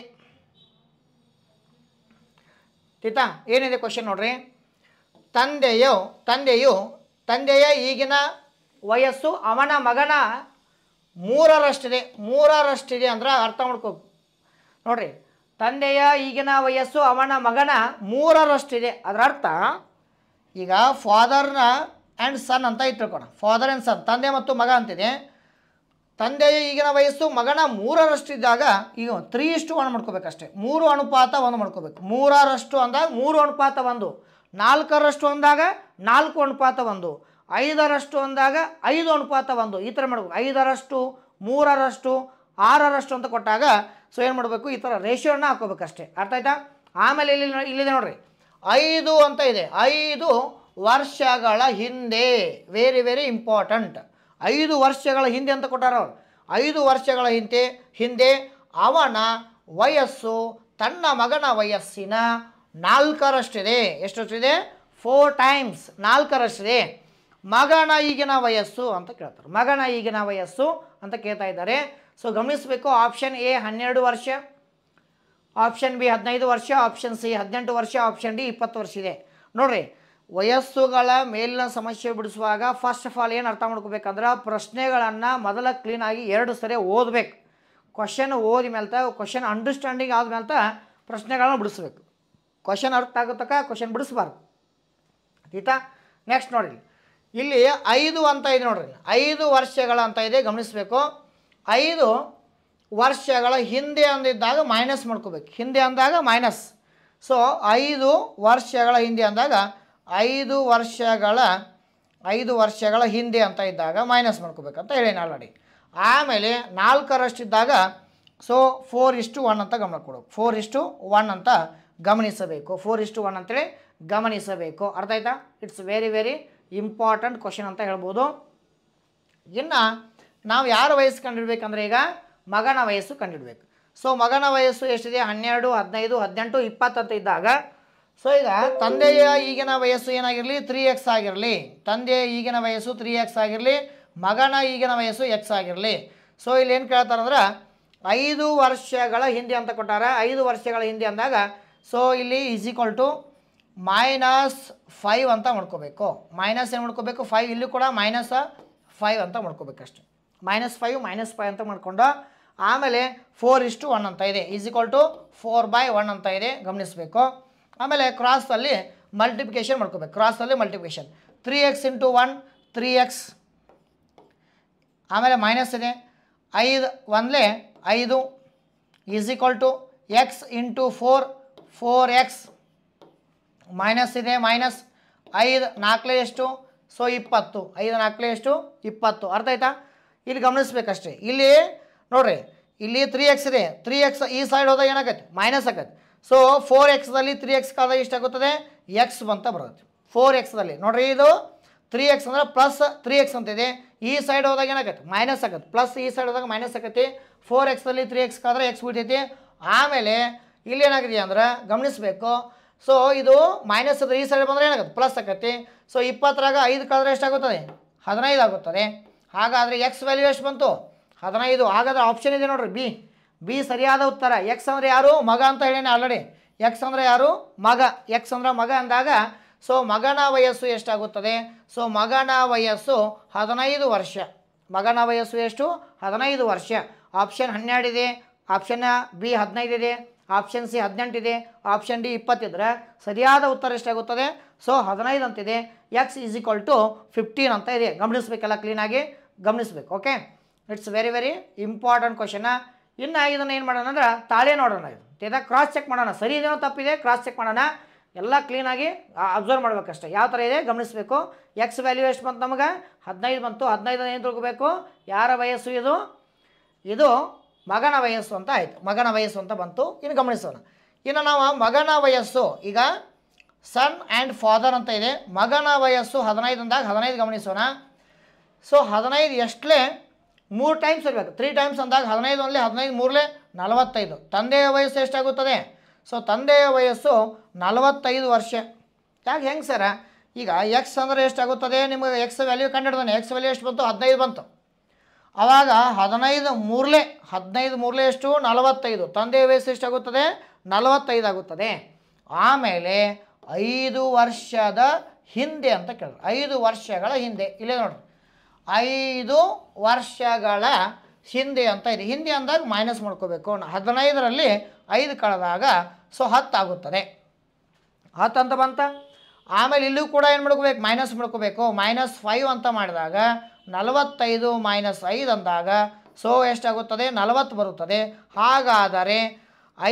ತೀತಾ ಏನಿದೆ ಕ್ವಶನ್ ನೋಡ್ರಿ ತಂದೆಯು ತಂದೆಯು ತಂದೆಯ ಈಗಿನ ವಯಸ್ಸು ಅವನ ಮಗನ ಮೂರರಷ್ಟಿದೆ ಮೂರರಷ್ಟಿದೆ ಅಂದ್ರೆ ಅರ್ಥ ಮಾಡ್ಕೋ ನೋಡ್ರಿ ತಂದೆಯ ಈಗಿನ ವಯಸ್ಸು ಅವನ ಮಗನ ಮೂರರಷ್ಟಿದೆ ಅದರ ಅರ್ಥ ಈಗ ಫಾದರ್ನ ಆ್ಯಂಡ್ ಸನ್ ಅಂತ ಇಟ್ಟಿರ್ಕೋಣ ಫಾದರ್ ಆ್ಯಂಡ್ ಸನ್ ತಂದೆ ಮತ್ತು ಮಗ ಅಂತಿದೆ ತಂದೆಯ ಈಗಿನ ವಯಸ್ಸು ಮಗನ ಇದ್ದಾಗ ಈಗ ತ್ರೀ ಇಷ್ಟು ಒಂದು ಮಾಡ್ಕೋಬೇಕಷ್ಟೇ ಮೂರು ಅನುಪಾತ ಒಂದು ಮಾಡ್ಕೋಬೇಕು ಮೂರರಷ್ಟು ಅಂದಾಗ ಮೂರು ಅನುಪಾತ ಒಂದು ನಾಲ್ಕರಷ್ಟು ಅಂದಾಗ ನಾಲ್ಕು ಅನುಪಾತ ಒಂದು ಐದರಷ್ಟು ಅಂದಾಗ ಐದು ಅನುಪಾತ ಒಂದು ಈ ಥರ ಮಾಡಬೇಕು ಐದರಷ್ಟು ಮೂರರಷ್ಟು ಆರರಷ್ಟು ಅಂತ ಕೊಟ್ಟಾಗ ಸೊ ಏನು ಮಾಡಬೇಕು ಈ ಥರ ರೇಷಿಯೋನ ಹಾಕೋಬೇಕಷ್ಟೇ ಅರ್ಥ ಆಯ್ತಾ ಆಮೇಲೆ ಇಲ್ಲಿ ಇಲ್ಲಿದೆ ನೋಡ್ರಿ ಐದು ಅಂತ ಇದೆ ಐದು ವರ್ಷಗಳ ಹಿಂದೆ ವೆರಿ ವೆರಿ ಇಂಪಾರ್ಟೆಂಟ್ ಐದು ವರ್ಷಗಳ ಹಿಂದೆ ಅಂತ ಕೊಟ್ಟಾರ ಅವರು ಐದು ವರ್ಷಗಳ ಹಿಂದೆ ಹಿಂದೆ ಅವನ ವಯಸ್ಸು ತನ್ನ ಮಗನ ವಯಸ್ಸಿನ ನಾಲ್ಕರಷ್ಟಿದೆ ಎಷ್ಟರಷ್ಟಿದೆ ಫೋರ್ ಟೈಮ್ಸ್ ನಾಲ್ಕರಷ್ಟಿದೆ ಮಗನ ಈಗಿನ ವಯಸ್ಸು ಅಂತ ಕೇಳ್ತಾರೆ ಮಗನ ಈಗಿನ ವಯಸ್ಸು ಅಂತ ಕೇಳ್ತಾ ಇದ್ದಾರೆ ಸೊ ಗಮನಿಸಬೇಕು ಆಪ್ಷನ್ ಎ ಹನ್ನೆರಡು ವರ್ಷ ಆಪ್ಷನ್ ಬಿ ಹದಿನೈದು ವರ್ಷ ಆಪ್ಷನ್ ಸಿ ಹದಿನೆಂಟು ವರ್ಷ ಆಪ್ಷನ್ ಡಿ ಇಪ್ಪತ್ತು ವರ್ಷ ಇದೆ ನೋಡ್ರಿ ವಯಸ್ಸುಗಳ ಮೇಲಿನ ಸಮಸ್ಯೆ ಬಿಡಿಸುವಾಗ ಫಸ್ಟ್ ಆಫ್ ಆಲ್ ಏನು ಅರ್ಥ ಮಾಡ್ಕೋಬೇಕಂದ್ರೆ ಪ್ರಶ್ನೆಗಳನ್ನು ಮೊದಲ ಕ್ಲೀನಾಗಿ ಎರಡು ಸರಿ ಓದಬೇಕು ಕ್ವಶನ್ ಓದಿ ಮೇಲೆ ಕ್ವಶನ್ ಅಂಡರ್ಸ್ಟ್ಯಾಂಡಿಂಗ್ ಮೇಲೆ ಪ್ರಶ್ನೆಗಳನ್ನು ಬಿಡಿಸ್ಬೇಕು ಕ್ವಶನ್ ಅರ್ಥ ಆಗತಕ್ಕ ಕ್ವಶನ್ ಬಿಡಿಸ್ಬಾರ್ದು ಆಯಿತಾ ನೆಕ್ಸ್ಟ್ ನೋಡಿರಿ ಇಲ್ಲಿ ಐದು ಅಂತ ಇದೆ ನೋಡಿರಿ ಐದು ವರ್ಷಗಳ ಅಂತ ಇದೆ ಗಮನಿಸಬೇಕು ಐದು ವರ್ಷಗಳ ಹಿಂದೆ ಅಂದಿದ್ದಾಗ ಮೈನಸ್ ಮಾಡ್ಕೋಬೇಕು ಹಿಂದೆ ಅಂದಾಗ ಮೈನಸ್ ಸೊ ಐದು ವರ್ಷಗಳ ಹಿಂದೆ ಅಂದಾಗ ಐದು ವರ್ಷಗಳ ಐದು ವರ್ಷಗಳ ಹಿಂದೆ ಅಂತ ಇದ್ದಾಗ ಮೈನಸ್ ಮಾಡ್ಕೋಬೇಕಂತ ಹೇಳಿ ಆಲ್ರೆಡಿ ಆಮೇಲೆ ನಾಲ್ಕರಷ್ಟಿದ್ದಾಗ ಸೊ ಫೋರ್ ಇಷ್ಟು ಒನ್ ಅಂತ ಗಮನ ಕೊಡಬೇಕು ಫೋರ್ ಇಷ್ಟು ಒನ್ ಅಂತ ಗಮನಿಸಬೇಕು ಫೋರ್ ಇಷ್ಟು ಒನ್ ಅಂತೇಳಿ ಗಮನಿಸಬೇಕು ಅರ್ಥ ಆಯ್ತಾ it's very very important question ಅಂತ ಹೇಳ್ಬೋದು ಇನ್ನು ನಾವು ಯಾರ ವಯಸ್ಸು ಕಂಡಿಡ್ಬೇಕಂದ್ರೆ ಈಗ ಮಗನ ವಯಸ್ಸು ಕಂಡಿಡ್ಬೇಕು ಸೊ ಮಗನ ವಯಸ್ಸು ಎಷ್ಟಿದೆ ಹನ್ನೆರಡು ಹದಿನೈದು ಹದಿನೆಂಟು ಇಪ್ಪತ್ತಂತ ಇದ್ದಾಗ ಸೊ ಈಗ ತಂದೆಯ ಈಗಿನ ವಯಸ್ಸು ಏನಾಗಿರಲಿ ತ್ರೀ ಎಕ್ಸ್ ಆಗಿರಲಿ ತಂದೆಯ ಈಗಿನ ವಯಸ್ಸು ತ್ರೀ ಎಕ್ಸ್ ಆಗಿರಲಿ ಮಗನ ಈಗಿನ ವಯಸ್ಸು ಎಕ್ಸ್ ಆಗಿರಲಿ ಸೊ ಇಲ್ಲಿ ಏನು ಕೇಳ್ತಾರಂದ್ರೆ ಐದು ವರ್ಷಗಳ ಹಿಂದೆ ಅಂತ ಕೊಟ್ಟಾರ ಐದು ವರ್ಷಗಳ ಹಿಂದೆ ಅಂದಾಗ ಸೊ ಇಲ್ಲಿ is equal to minus five ಅಂತ ಮಾಡ್ಕೋಬೇಕು ಮೈನಸ್ ಏನು ಮಾಡ್ಕೋಬೇಕು ಫೈವ್ ಇಲ್ಲೂ ಕೂಡ ಮೈನಸ್ ಫೈವ್ ಅಂತ ಮಾಡ್ಕೋಬೇಕಷ್ಟು ಮೈನಸ್ ಫೈವ್ ಮೈನಸ್ ಫೈವ್ ಅಂತ ಮಾಡ್ಕೊಂಡು ಆಮೇಲೆ ಫೋರ್ ಇಷ್ಟು ಒನ್ ಅಂತ ಇದೆ is equal to four by one ಅಂತ ಇದೆ ಗಮನಿಸಬೇಕು ಆಮೇಲೆ ಕ್ರಾಸಲ್ಲಿ ಮಲ್ಟಿಪ್ಲಿಕೇಶನ್ ಮಾಡ್ಕೋಬೇಕು ಕ್ರಾಸಲ್ಲಿ multiplication three x into one three x ಆಮೇಲೆ ಮೈನಸ್ ಇದೆ ಐದು ಒಂದಲೇ ಐದು is equal to x into four four x minus ಇದೆ ಮೈನಸ್ ಐದು ನಾಲ್ಕಲೇ ಎಷ್ಟು ಸೊ ಇಪ್ಪತ್ತು ಐದು ನಾಲ್ಕಲೇ ಎಷ್ಟು ಇಪ್ಪತ್ತು ಅರ್ಥ ಆಯ್ತಾ ಇಲ್ಲಿ ಗಮನಿಸ್ಬೇಕಷ್ಟೇ ಇಲ್ಲಿ ನೋಡ್ರಿ ಇಲ್ಲಿ ತ್ರೀ ಎಕ್ಸ್ ಇದೆ ತ್ರೀ ಎಕ್ಸ್ ಈ ಸೈಡ್ ಹೋದಾಗ ಏನಾಗತ್ತೆ ಮೈನಸ್ ಆಗತ್ತೆ ಸೊ ಫೋರ್ ಎಕ್ಸ್ದಲ್ಲಿ ತ್ರೀ ಎಕ್ಸ್ ಕಾದ ಎಷ್ಟಾಗುತ್ತದೆ ಎಕ್ಸ್ ಅಂತ ಬರುತ್ತೆ ಫೋರ್ ಎಕ್ಸ್ದಲ್ಲಿ ನೋಡ್ರಿ ಇದು ತ್ರೀ ಎಕ್ಸ್ ಅಂದರೆ ಪ್ಲಸ್ ತ್ರೀ ಎಕ್ಸ್ ಅಂತಿದೆ ಈ ಸೈಡ್ ಹೋದಾಗ ಏನಾಗತ್ತೆ ಮೈನಸ್ ಆಗುತ್ತೆ ಪ್ಲಸ್ ಈ ಸೈಡ್ ಹೋದಾಗ ಮೈನಸ್ ಆಗತ್ತೆ ಫೋರ್ ಎಕ್ಸಲ್ಲಿ ತ್ರೀ ಎಕ್ಸ್ ಕಾದ್ರೆ ಎಕ್ಸ್ ಬಿಟ್ಟೈತಿ ಆಮೇಲೆ ಇಲ್ಲಿ ಏನಾಗಿದೆ ಅಂದ್ರೆ ಗಮನಿಸಬೇಕು ಸೊ ಇದು ಮೈನಸ್ ಅದ್ರ ಈ ಸೈಡ್ ಬಂದರೆ ಏನಾಗುತ್ತೆ ಪ್ಲಸ್ ಆಗತ್ತೆ ಸೊ ಇಪ್ಪತ್ತರಾಗ ಐದು ಎಷ್ಟು ಎಷ್ಟಾಗುತ್ತದೆ ಹದಿನೈದು ಆಗುತ್ತದೆ ಹಾಗಾದರೆ ಎಕ್ಸ್ ವ್ಯಾಲ್ಯೂ ಎಷ್ಟು ಬಂತು ಹದಿನೈದು ಹಾಗಾದರೆ ಆಪ್ಷನ್ ಇದೆ ನೋಡ್ರಿ ಬಿ ಬಿ ಸರಿಯಾದ ಉತ್ತರ ಎಕ್ಸ್ ಅಂದರೆ ಯಾರು ಮಗ ಅಂತ ಹೇಳೇನೆ ಆಲ್ರೆಡಿ ಎಕ್ಸ್ ಅಂದರೆ ಯಾರು ಮಗ ಎಕ್ಸ್ ಅಂದರೆ ಮಗ ಅಂದಾಗ ಸೊ ಮಗನ ವಯಸ್ಸು ಎಷ್ಟಾಗುತ್ತದೆ ಸೊ ಮಗನ ವಯಸ್ಸು ಹದಿನೈದು ವರ್ಷ ಮಗನ ವಯಸ್ಸು ಎಷ್ಟು ಹದಿನೈದು ವರ್ಷ ಆಪ್ಷನ್ ಹನ್ನೆರಡಿದೆ ಆಪ್ಷನ್ ಬಿ ಇದೆ ಆಪ್ಷನ್ ಸಿ ಹದಿನೆಂಟಿದೆ ಆಪ್ಷನ್ ಡಿ ಇಪ್ಪತ್ತಿದ್ರೆ ಸರಿಯಾದ ಉತ್ತರ ಎಷ್ಟಾಗುತ್ತದೆ ಸೊ ಹದಿನೈದು ಅಂತಿದೆ x is equal to fifteen ಅಂತ ಇದೆ ಗಮನಿಸ್ಬೇಕಲ್ಲ ಕ್ಲೀನಾಗಿ ಗಮನಿಸ್ಬೇಕು okay it's very very important question ಇನ್ನು ಇದನ್ನು ಏನು ಮಾಡೋಣ ಅಂದ್ರೆ ತಾಳೆ ನೋಡೋಣ ಇದು ಇದ ಕ್ರಾಸ್ ಚೆಕ್ ಮಾಡೋಣ ಸರಿ ಇದೇನೋ ತಪ್ಪಿದೆ ಕ್ರಾಸ್ ಚೆಕ್ ಮಾಡೋಣ ಎಲ್ಲ ಕ್ಲೀನಾಗಿ ಅಬ್ಸರ್ವ್ ಮಾಡ್ಬೇಕಷ್ಟೆ ಯಾವ ಥರ ಇದೆ ಗಮನಿಸಬೇಕು ಎಕ್ಸ್ ವ್ಯಾಲ್ಯೂ ಎಷ್ಟು ಬಂತು ನಮಗೆ ಹದಿನೈದು ಬಂತು ಹದಿನೈದನ್ನು ಏನು ತಿಳ್ಕೋಬೇಕು ಯಾರ ವಯಸ್ಸು ಇದು ಇದು ಮಗನ ವಯಸ್ಸು ಅಂತ ಆಯಿತು ಮಗನ ವಯಸ್ಸು ಅಂತ ಬಂತು ಇನ್ನು ಗಮನಿಸೋಣ ಇನ್ನು ನಾವು ಮಗನ ವಯಸ್ಸು ಈಗ ಸನ್ ಆ್ಯಂಡ್ ಫಾದರ್ ಅಂತ ಇದೆ ಮಗನ ವಯಸ್ಸು ಹದಿನೈದು ಅಂದಾಗ ಹದಿನೈದು ಗಮನಿಸೋಣ ಸೊ ಹದಿನೈದು ಎಷ್ಟಲೇ ಮೂರು ಟೈಮ್ಸ್ ಇರಬೇಕು ತ್ರೀ ಟೈಮ್ಸ್ ಅಂದಾಗ ಹದಿನೈದು ಒಂದೇ ಹದಿನೈದು ಮೂರಲೇ ನಲವತ್ತೈದು ತಂದೆಯ ವಯಸ್ಸು ಎಷ್ಟಾಗುತ್ತದೆ ಸೊ ತಂದೆಯ ವಯಸ್ಸು ನಲವತ್ತೈದು ವರ್ಷ ಯಾಕೆ ಹೆಂಗೆ ಸರ ಈಗ ಎಕ್ಸ್ ಅಂದರೆ ಎಷ್ಟಾಗುತ್ತದೆ ನಿಮಗೆ ಎಕ್ಸ್ ವ್ಯಾಲ್ಯೂ ಕಂಡು ಹಿಡ್ದಾನೆ ಎಕ್ಸ್ ವ್ಯಾಲ್ಯೂ ಎಷ್ಟು ಬಂತು ಹದಿನೈದು ಬಂತು ಆವಾಗ ಹದಿನೈದು ಮೂರಲೇ ಹದಿನೈದು ಮೂರಲೇ ಎಷ್ಟು ನಲವತ್ತೈದು ತಂದೆಯ ವಯಸ್ಸು ಎಷ್ಟಾಗುತ್ತದೆ ನಲವತ್ತೈದು ಆಗುತ್ತದೆ ಆಮೇಲೆ ಐದು ವರ್ಷದ ಹಿಂದೆ ಅಂತ ಕೇಳಿದ್ರು ಐದು ವರ್ಷಗಳ ಹಿಂದೆ ಇಲ್ಲೇ ನೋಡ್ರಿ ಐದು ವರ್ಷಗಳ ಹಿಂದೆ ಅಂತ ಇದೆ ಹಿಂದೆ ಅಂದಾಗ ಮೈನಸ್ ಮಾಡ್ಕೋಬೇಕು ಹದಿನೈದರಲ್ಲಿ ಐದು ಕಳೆದಾಗ ಸೊ ಹತ್ತಾಗುತ್ತದೆ ಹತ್ತು ಅಂತ ಬಂತ ಆಮೇಲೆ ಇಲ್ಲೂ ಕೂಡ ಏನು ಮಾಡ್ಕೋಬೇಕು ಮೈನಸ್ ಮಾಡ್ಕೋಬೇಕು ಮೈನಸ್ ಫೈವ್ ಅಂತ ಮಾಡಿದಾಗ ನಲವತ್ತೈದು ಮೈನಸ್ ಐದು ಅಂದಾಗ ಸೊ ಎಷ್ಟಾಗುತ್ತದೆ ನಲವತ್ತು ಬರುತ್ತದೆ ಹಾಗಾದರೆ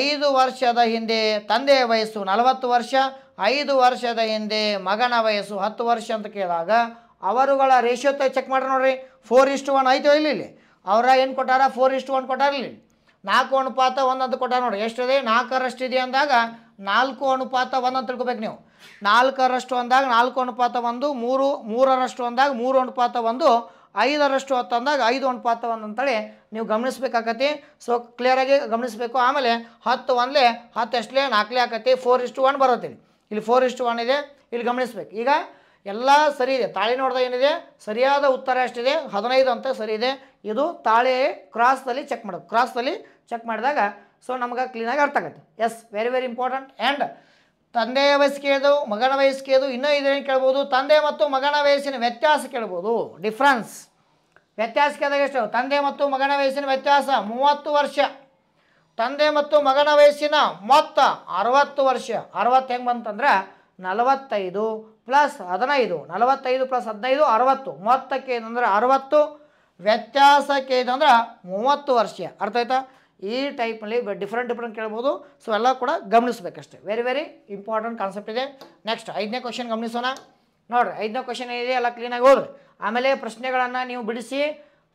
ಐದು ವರ್ಷದ ಹಿಂದೆ ತಂದೆಯ ವಯಸ್ಸು ನಲವತ್ತು ವರ್ಷ ಐದು ವರ್ಷದ ಹಿಂದೆ ಮಗನ ವಯಸ್ಸು ಹತ್ತು ವರ್ಷ ಅಂತ ಕೇಳಿದಾಗ ಅವರುಗಳ ರೇಷಿಯೋ ತ ಚೆಕ್ ಮಾಡ್ರಿ ನೋಡ್ರಿ ಫೋರ್ ಇಷ್ಟು ಒನ್ ಐತೋ ಇಲ್ಲಿ ಇಲ್ಲಿ ಅವರ ಏನು ಕೊಟ್ಟಾರ ಫೋರ್ ಇಷ್ಟು ಒನ್ ಕೊಟ್ಟಾರ ಇಲ್ಲಿ ನಾಲ್ಕು ಅನುಪಾತ ಒಂದಂತ ಕೊಟ್ಟಾರ ನೋಡ್ರಿ ಎಷ್ಟಿದೆ ನಾಲ್ಕರಷ್ಟು ಇದೆಯಾ ಅಂದಾಗ ನಾಲ್ಕು ಅನುಪಾತ ಒಂದು ಅಂತ ತಿಳ್ಕೊಬೇಕು ನೀವು ನಾಲ್ಕರಷ್ಟು ಅಂದಾಗ ನಾಲ್ಕು ಅನುಪಾತ ಒಂದು ಮೂರು ಮೂರರಷ್ಟು ಅಂದಾಗ ಮೂರು ಅನುಪಾತ ಒಂದು ಐದರಷ್ಟು ಹತ್ತು ಅಂದಾಗ ಐದು ಅನುಪಾತ ಒಂದು ಅಂತೇಳಿ ನೀವು ಗಮನಿಸ್ಬೇಕಾಕತಿ ಸೊ ಕ್ಲಿಯರಾಗಿ ಗಮನಿಸಬೇಕು ಆಮೇಲೆ ಹತ್ತು ಒಂದಲೇ ಹತ್ತು ಎಷ್ಟಲೇ ನಾಲ್ಕಲೇ ಆಕತಿ ಫೋರ್ ಇಷ್ಟು ಒನ್ ಬರುತ್ತೆ ಇಲ್ಲಿ ಫೋರ್ ಇಷ್ಟು ಒನ್ ಇದೆ ಇಲ್ಲಿ ಗಮನಿಸ್ಬೇಕು ಈಗ ಎಲ್ಲ ಸರಿ ಇದೆ ತಾಳಿ ನೋಡಿದಾಗ ಏನಿದೆ ಸರಿಯಾದ ಉತ್ತರ ಎಷ್ಟಿದೆ ಹದಿನೈದು ಅಂತ ಸರಿ ಇದೆ ಇದು ತಾಳಿ ಕ್ರಾಸ್ದಲ್ಲಿ ಚೆಕ್ ಮಾಡೋದು ಕ್ರಾಸ್ದಲ್ಲಿ ಚೆಕ್ ಮಾಡಿದಾಗ ಸೊ ನಮ್ಗೆ ಕ್ಲೀನಾಗಿ ಅರ್ಥ ಆಗುತ್ತೆ yes very very important and ತಂದೆಯ ವಯಸ್ಸು ಅದು ಮಗನ ವಯಸ್ಸು ಕೇಳಿದೆವು ಇನ್ನೂ ಇದೇನು ಕೇಳ್ಬೋದು ತಂದೆ ಮತ್ತು ಮಗನ ವಯಸ್ಸಿನ ವ್ಯತ್ಯಾಸ ಕೇಳ್ಬೋದು ಡಿಫ್ರೆನ್ಸ್ ವ್ಯತ್ಯಾಸ ಕೇಳಿದಾಗ ಎಷ್ಟು ತಂದೆ ಮತ್ತು ಮಗನ ವಯಸ್ಸಿನ ವ್ಯತ್ಯಾಸ ಮೂವತ್ತು ವರ್ಷ ತಂದೆ ಮತ್ತು ಮಗನ ವಯಸ್ಸಿನ ಮೊತ್ತ ಅರವತ್ತು ವರ್ಷ ಅರವತ್ತು ಹೆಂಗೆ ಬಂತಂದ್ರೆ ನಲವತ್ತೈದು ಪ್ಲಸ್ ಹದಿನೈದು ನಲವತ್ತೈದು ಪ್ಲಸ್ ಹದಿನೈದು ಅರವತ್ತು ಮೂವತ್ತಕ್ಕೆ ಏನಂದ್ರೆ ಅರವತ್ತು ವ್ಯತ್ಯಾಸಕ್ಕೆ ಏನಂದ್ರೆ ಮೂವತ್ತು ವರ್ಷ ಅರ್ಥ ಆಯ್ತಾ ಈ ಟೈಪ್ನಲ್ಲಿ ಡಿಫ್ರೆಂಟ್ ಡಿಫ್ರೆಂಟ್ ಕೇಳ್ಬೋದು ಸೊ ಎಲ್ಲ ಕೂಡ ಗಮನಿಸಬೇಕಷ್ಟೇ ವೆರಿ ವೆರಿ ಇಂಪಾರ್ಟೆಂಟ್ ಕಾನ್ಸೆಪ್ಟ್ ಇದೆ ನೆಕ್ಸ್ಟ್ ಐದನೇ ಕ್ವಶನ್ ಗಮನಿಸೋಣ ನೋಡಿರಿ ಐದನೇ ಕ್ವಶನ್ ಇದೆ ಎಲ್ಲ ಕ್ಲೀನಾಗಿ ಹೋದ್ರಿ ಆಮೇಲೆ ಪ್ರಶ್ನೆಗಳನ್ನು ನೀವು ಬಿಡಿಸಿ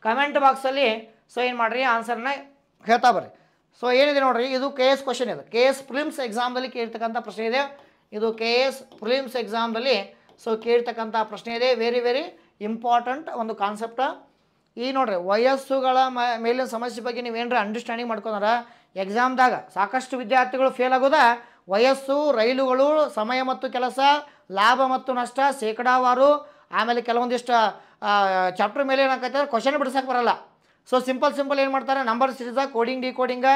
ಕಮೆಂಟ್ ಬಾಕ್ಸಲ್ಲಿ ಸೊ ಏನು ಮಾಡಿರಿ ಆನ್ಸರ್ನ ಹೇಳ್ತಾ ಬರ್ರಿ ಸೊ ಏನಿದೆ ನೋಡಿರಿ ಇದು ಕೆ ಎಸ್ ಕ್ವಶನ್ ಇದೆ ಕೆ ಎಸ್ ಫಿಲಿಮ್ಸ್ ಎಕ್ಸಾಮ್ದಲ್ಲಿ ಕೇಳ್ತಕ್ಕಂಥ ಪ್ರಶ್ನೆ ಇದೆ ಇದು ಕೆ ಎಸ್ ಪ್ರಿಲಿಮ್ಸ್ ಎಕ್ಸಾಮ್ದಲ್ಲಿ ಸೊ ಕೇಳ್ತಕ್ಕಂಥ ಪ್ರಶ್ನೆ ಇದೆ ವೆರಿ ವೆರಿ ಇಂಪಾರ್ಟೆಂಟ್ ಒಂದು ಕಾನ್ಸೆಪ್ಟ ಈ ನೋಡ್ರಿ ವಯಸ್ಸುಗಳ ಮೇಲಿನ ಸಮಸ್ಯೆ ಬಗ್ಗೆ ನೀವು ನೀವೇನರ ಅಂಡರ್ಸ್ಟ್ಯಾಂಡಿಂಗ್ ಮಾಡ್ಕೊಂಡ್ರೆ ಎಕ್ಸಾಮ್ದಾಗ ಸಾಕಷ್ಟು ವಿದ್ಯಾರ್ಥಿಗಳು ಫೇಲ್ ಆಗೋದ ವಯಸ್ಸು ರೈಲುಗಳು ಸಮಯ ಮತ್ತು ಕೆಲಸ ಲಾಭ ಮತ್ತು ನಷ್ಟ ಶೇಕಡಾವಾರು ಆಮೇಲೆ ಕೆಲವೊಂದಿಷ್ಟು ಚಾಪ್ಟರ್ ಮೇಲೆ ಏನಾಗೈತೆ ಕ್ವಶನ್ ಬಿಡ್ಸಕ್ಕೆ ಬರಲ್ಲ ಸೊ ಸಿಂಪಲ್ ಸಿಂಪಲ್ ಏನು ಮಾಡ್ತಾರೆ number series coding decoding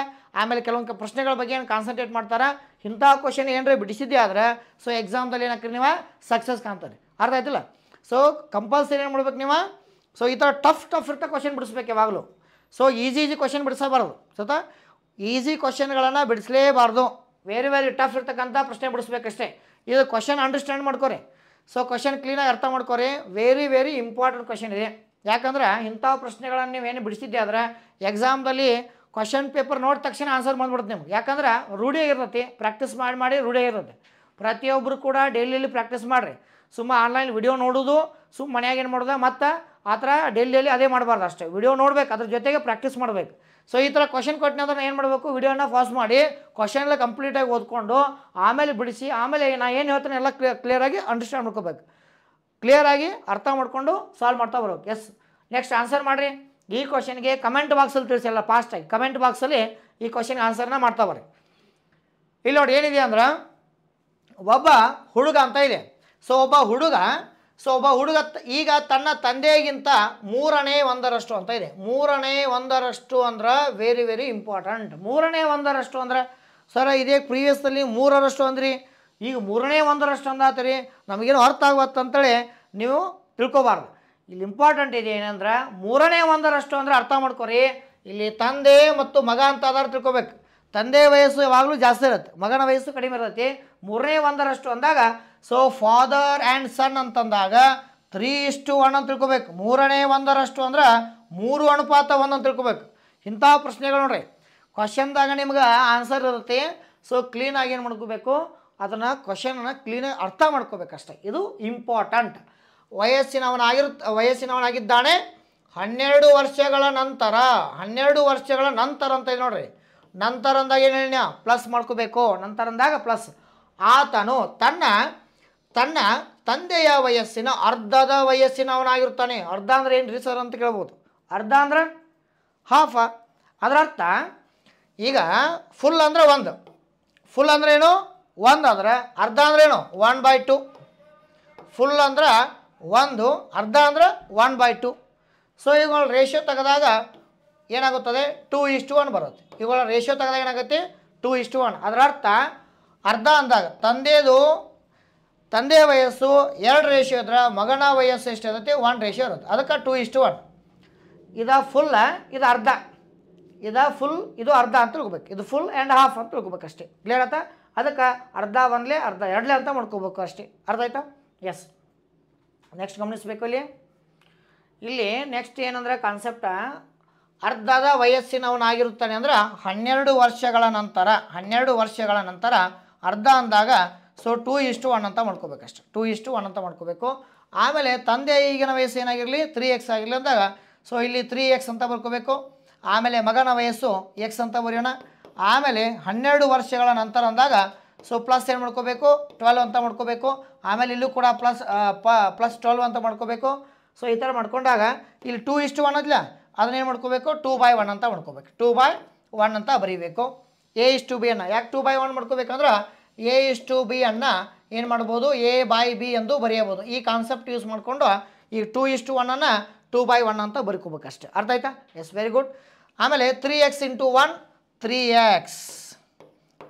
ಆಮೇಲೆ ಕೆಲವೊಂದು ಪ್ರಶ್ನೆಗಳ ಬಗ್ಗೆ ಏನು ಕಾನ್ಸಂಟ್ರೇಟ್ ಮಾಡ್ತಾರೆ ಇಂಥ ಕ್ವಶನ್ ಏನರ ಬಿಡಿಸಿದ್ದೆ ಆದರೆ ಸೊ ಎಕ್ಸಾಮ್ದಲ್ಲಿ ಏನಾಗ್ತೀರಿ ನೀವು ಸಕ್ಸಸ್ ಕಾಣ್ತಾರೆ ಅರ್ಥ ಆಯ್ತಿಲ್ಲ ಸೊ ಕಂಪಲ್ಸರಿ ಏನು ಮಾಡ್ಬೇಕು ನೀವು ಸೊ ಈ ಥರ ಟಫ್ ಟಫ್ ಇರ್ತಾ ಕ್ವಶನ್ ಬಿಡಿಸ್ಬೇಕು ಯಾವಾಗಲೂ ಸೊ ಈಸಿ ಈಸಿ ಕ್ವಶನ್ ಬಿಡಿಸಬಾರ್ದು ಸತ ಈಸಿ ಕ್ವಶನ್ಗಳನ್ನು ಬಿಡಿಸಲೇಬಾರ್ದು ವೆರಿ ವೆರಿ ಟಫ್ ಇರ್ತಕ್ಕಂಥ ಪ್ರಶ್ನೆ ಬಿಡಿಸ್ಬೇಕಷ್ಟೇ ಇದು ಕ್ವಶನ್ ಅಂಡರ್ಸ್ಟ್ಯಾಂಡ್ ಮಾಡ್ಕೊರಿ ಸೊ ಕ್ವಶನ್ ಕ್ಲೀನಾಗಿ ಅರ್ಥ ಮಾಡ್ಕೋರಿ ವೆರಿ ವೆರಿ ಇಂಪಾರ್ಟೆಂಟ್ ಕ್ವಶನ್ ಇದೆ ಯಾಕಂದ್ರೆ ಇಂಥ ಪ್ರಶ್ನೆಗಳನ್ನು ನೀವೇನು ಬಿಡಿಸಿದ್ದೆ ಆದರೆ ಎಕ್ಸಾಮ್ದಲ್ಲಿ ಕ್ವಶನ್ ಪೇಪರ್ ನೋಡಿದ ತಕ್ಷಣ ಆನ್ಸರ್ ಬಂದ್ಬಿಡುತ್ತೆ ನಿಮ್ಗೆ ಯಾಕಂದ್ರೆ ರೂಢಿ ಇರ್ತತಿ ಪ್ರಾಕ್ಟೀಸ್ ಮಾಡಿ ಮಾಡಿ ರೂಢಿ ಇರುತ್ತೆ ಪ್ರತಿಯೊಬ್ಬರು ಕೂಡ ಡೈಲಿಯಲ್ಲಿ ಪ್ರಾಕ್ಟೀಸ್ ಮಾಡಿರಿ ಸುಮ್ಮ ಆನ್ಲೈನ್ ವಿಡಿಯೋ ನೋಡೋದು ಸುಮ್ಮ ಮನೆಯಾಗೇನು ಏನು ಮಾಡೋದು ಮತ್ತು ಆ ಥರ ಡೈಲಿಯಲ್ಲಿ ಅದೇ ಮಾಡಬಾರ್ದು ಅಷ್ಟೇ ವಿಡಿಯೋ ನೋಡ್ಬೇಕು ಅದ್ರ ಜೊತೆಗೆ ಪ್ರಾಕ್ಟೀಸ್ ಮಾಡಬೇಕು ಸೊ ಈ ಥರ ಕ್ವಶನ್ ಕೊಟ್ಟಿನ ಅಂದ್ರೆ ಏನು ಮಾಡಬೇಕು ವಿಡಿಯೋನ ಫಾಸ್ಟ್ ಮಾಡಿ ಎಲ್ಲ ಕಂಪ್ಲೀಟಾಗಿ ಓದ್ಕೊಂಡು ಆಮೇಲೆ ಬಿಡಿಸಿ ಆಮೇಲೆ ನಾನು ಏನು ಹೇಳ್ತೇನೆ ಎಲ್ಲ ಕ್ಲಿಯರ್ ಕ್ಲಿಯರಾಗಿ ಅಂಡರ್ಸ್ಟ್ಯಾಂಡ್ ಮಾಡ್ಕೋಬೇಕು ಕ್ಲಿಯರಾಗಿ ಅರ್ಥ ಮಾಡಿಕೊಂಡು ಸಾಲ್ವ್ ಮಾಡ್ತಾ ಬರಬೇಕು ಎಸ್ ನೆಕ್ಸ್ಟ್ ಆನ್ಸರ್ ಮಾಡಿರಿ ಈ ಕ್ವಶನ್ಗೆ ಕಮೆಂಟ್ ಬಾಕ್ಸಲ್ಲಿ ತಿಳಿಸಲ್ಲ ಫಾಸ್ಟಾಗಿ ಕಮೆಂಟ್ ಬಾಕ್ಸಲ್ಲಿ ಈ ಕ್ವಶನ್ಗೆ ಆನ್ಸರ್ನ ಮಾಡ್ತಾ ಬರ್ರಿ ಇಲ್ಲಿ ನೋಡಿ ಏನಿದೆ ಅಂದ್ರೆ ಒಬ್ಬ ಹುಡುಗ ಅಂತ ಇದೆ ಸೊ ಒಬ್ಬ ಹುಡುಗ ಸೊ ಒಬ್ಬ ಹುಡುಗ ಈಗ ತನ್ನ ತಂದೆಗಿಂತ ಮೂರನೇ ಒಂದರಷ್ಟು ಅಂತ ಇದೆ ಮೂರನೇ ಒಂದರಷ್ಟು ಅಂದ್ರೆ ವೆರಿ ವೆರಿ ಇಂಪಾರ್ಟೆಂಟ್ ಮೂರನೇ ಒಂದರಷ್ಟು ಅಂದ್ರೆ ಸರ ಇದೇ ಪ್ರೀವಿಯಸ್ನಲ್ಲಿ ಮೂರರಷ್ಟು ಅಂದ್ರಿ ಈಗ ಮೂರನೇ ಒಂದರಷ್ಟು ಅಂದಾತ್ರಿ ನಮಗೇನು ಅರ್ಥ ಆಗುತ್ತಂತೇಳಿ ನೀವು ತಿಳ್ಕೊಬಾರ್ದು ಇಲ್ಲಿ ಇಂಪಾರ್ಟೆಂಟ್ ಇದೆ ಏನಂದ್ರೆ ಮೂರನೇ ಒಂದರಷ್ಟು ಅಂದರೆ ಅರ್ಥ ಮಾಡ್ಕೊರಿ ಇಲ್ಲಿ ತಂದೆ ಮತ್ತು ಮಗ ಅಂತ ಆಧಾರ ತಿಳ್ಕೊಬೇಕು ತಂದೆ ವಯಸ್ಸು ಯಾವಾಗಲೂ ಜಾಸ್ತಿ ಇರುತ್ತೆ ಮಗನ ವಯಸ್ಸು ಕಡಿಮೆ ಇರುತ್ತೆ ಮೂರನೇ ಒಂದರಷ್ಟು ಅಂದಾಗ ಸೊ ಫಾದರ್ ಆ್ಯಂಡ್ ಸನ್ ಅಂತಂದಾಗ ತ್ರೀ ಇಷ್ಟು ಒನ್ ಅಂತ ತಿಳ್ಕೊಬೇಕು ಮೂರನೇ ಒಂದರಷ್ಟು ಅಂದ್ರೆ ಮೂರು ಅನುಪಾತ ಒಂದು ಅಂತ ತಿಳ್ಕೊಬೇಕು ಇಂಥ ಪ್ರಶ್ನೆಗಳು ನೋಡ್ರಿ ಕ್ವಶನ್ದಾಗ ನಿಮ್ಗೆ ಆನ್ಸರ್ ಇರುತ್ತೆ ಸೊ ಕ್ಲೀನಾಗಿ ಏನು ಮಾಡ್ಕೋಬೇಕು ಅದನ್ನು ಕ್ವಶನನ್ನು ಕ್ಲೀನಾಗಿ ಅರ್ಥ ಮಾಡ್ಕೋಬೇಕಷ್ಟೇ ಇದು ಇಂಪಾರ್ಟೆಂಟ್ ವಯಸ್ಸಿನವನಾಗಿರುತ್ತ ವಯಸ್ಸಿನವನಾಗಿದ್ದಾನೆ ಹನ್ನೆರಡು ವರ್ಷಗಳ ನಂತರ ಹನ್ನೆರಡು ವರ್ಷಗಳ ನಂತರ ಅಂತ ಇದೆ ನೋಡ್ರಿ ನಂತರ ಅಂದಾಗ ಏನು ಹೇಳ ಪ್ಲಸ್ ಮಾಡ್ಕೋಬೇಕು ನಂತರ ಅಂದಾಗ ಪ್ಲಸ್ ಆತನು ತನ್ನ ತನ್ನ ತಂದೆಯ ವಯಸ್ಸಿನ ಅರ್ಧದ ವಯಸ್ಸಿನವನಾಗಿರ್ತಾನೆ ಅರ್ಧ ಅಂದ್ರೆ ಏನು ರೀ ಸರ್ ಅಂತ ಕೇಳ್ಬೋದು ಅರ್ಧ ಅಂದ್ರೆ ಹಾಫ ಅದರ ಅರ್ಥ ಈಗ ಫುಲ್ ಅಂದರೆ ಒಂದು ಫುಲ್ ಅಂದ್ರೆ ಏನು ಒಂದು ಅಂದರೆ ಅರ್ಧ ಅಂದ್ರೆ ಏನು ಒನ್ ಬೈ ಟು ಫುಲ್ ಅಂದ್ರೆ ಒಂದು ಅರ್ಧ ಅಂದರೆ ಒನ್ ಬೈ ಟು ಸೊ ಇವುಗಳ ರೇಷಿಯೋ ತೆಗೆದಾಗ ಏನಾಗುತ್ತದೆ ಟೂ ಇಷ್ಟು ಒನ್ ಬರುತ್ತೆ ಇವುಗಳ ರೇಷಿಯೋ ತೆಗೆದಾಗ ಏನಾಗುತ್ತೆ ಟೂ ಇಷ್ಟು ಒನ್ ಅದರ ಅರ್ಥ ಅರ್ಧ ಅಂದಾಗ ತಂದೆದು ತಂದೆಯ ವಯಸ್ಸು ಎರಡು ರೇಷಿಯೋ ಇದ್ರೆ ಮಗನ ವಯಸ್ಸು ಎಷ್ಟು ಇರುತ್ತೆ ಒನ್ ರೇಷಿಯೋ ಇರುತ್ತೆ ಅದಕ್ಕೆ ಟೂ ಇಷ್ಟು ಒನ್ ಇದು ಫುಲ್ ಇದು ಅರ್ಧ ಇದು ಫುಲ್ ಇದು ಅರ್ಧ ಅಂತ ತಿಳ್ಕೊಬೇಕು ಇದು ಫುಲ್ ಆ್ಯಂಡ್ ಹಾಫ್ ಅಂತ ತಿಳ್ಕೊಬೇಕು ಅಷ್ಟೇ ಕ್ಲಿಯರ್ ಆಯ್ತಾ ಅದಕ್ಕೆ ಅರ್ಧ ಒಂದಲೇ ಅರ್ಧ ಎರಡಲೇ ಅಂತ ಮಾಡ್ಕೋಬೇಕು ಅಷ್ಟೇ ಅರ್ಧ ಆಯ್ತಾ ಎಸ್ ನೆಕ್ಸ್ಟ್ ಗಮನಿಸಬೇಕು ಇಲ್ಲಿ ಇಲ್ಲಿ ನೆಕ್ಸ್ಟ್ ಏನಂದರೆ ಕಾನ್ಸೆಪ್ಟ ಅರ್ಧದ ವಯಸ್ಸಿನವನಾಗಿರುತ್ತಾನೆ ಅಂದ್ರೆ ಹನ್ನೆರಡು ವರ್ಷಗಳ ನಂತರ ಹನ್ನೆರಡು ವರ್ಷಗಳ ನಂತರ ಅರ್ಧ ಅಂದಾಗ ಸೊ ಟೂ ಇಷ್ಟು ಒನ್ ಅಂತ ಅಷ್ಟು ಟೂ ಇಷ್ಟು ಒನ್ ಅಂತ ಮಾಡ್ಕೋಬೇಕು ಆಮೇಲೆ ತಂದೆ ಈಗಿನ ವಯಸ್ಸು ಏನಾಗಿರಲಿ ತ್ರೀ ಎಕ್ಸ್ ಆಗಿರಲಿ ಅಂದಾಗ ಸೊ ಇಲ್ಲಿ ತ್ರೀ ಎಕ್ಸ್ ಅಂತ ಬರ್ಕೋಬೇಕು ಆಮೇಲೆ ಮಗನ ವಯಸ್ಸು ಎಕ್ಸ್ ಅಂತ ಬರೆಯೋಣ ಆಮೇಲೆ ಹನ್ನೆರಡು ವರ್ಷಗಳ ನಂತರ ಅಂದಾಗ ಸೊ ಪ್ಲಸ್ ಏನು ಮಾಡ್ಕೋಬೇಕು ಟ್ವೆಲ್ವ್ ಅಂತ ಮಾಡ್ಕೋಬೇಕು ಆಮೇಲೆ ಇಲ್ಲೂ ಕೂಡ ಪ್ಲಸ್ ಪ್ಲಸ್ ಟ್ವೆಲ್ವ್ ಅಂತ ಮಾಡ್ಕೋಬೇಕು ಸೊ ಈ ಥರ ಮಾಡ್ಕೊಂಡಾಗ ಇಲ್ಲಿ ಟೂ ಇಷ್ಟು ಒನ್ ಅದಿಲ್ಲ ಅದನ್ನೇನು ಮಾಡ್ಕೋಬೇಕು ಟೂ ಬೈ ಒನ್ ಅಂತ ಮಾಡ್ಕೋಬೇಕು ಟೂ ಬೈ ಒನ್ ಅಂತ ಬರೀಬೇಕು ಎ ಇಸ್ ಟು ಬಿ ಅನ್ನ ಯಾಕೆ ಟೂ ಬೈ ಒನ್ ಮಾಡ್ಕೋಬೇಕಂದ್ರೆ ಎ ಇಸ್ ಟು ಬಿ ಅನ್ನು ಏನು ಮಾಡ್ಬೋದು ಎ ಬೈ ಬಿ ಎಂದು ಬರೆಯಬೋದು ಈ ಕಾನ್ಸೆಪ್ಟ್ ಯೂಸ್ ಮಾಡಿಕೊಂಡು ಈ ಟೂ ಇಸ್ ಟು ಅನ್ನು ಟೂ ಬೈ ಒನ್ ಅಂತ ಅಷ್ಟೇ ಅರ್ಥ ಆಯ್ತಾ ಎಸ್ ವೆರಿ ಗುಡ್ ಆಮೇಲೆ three x into one three x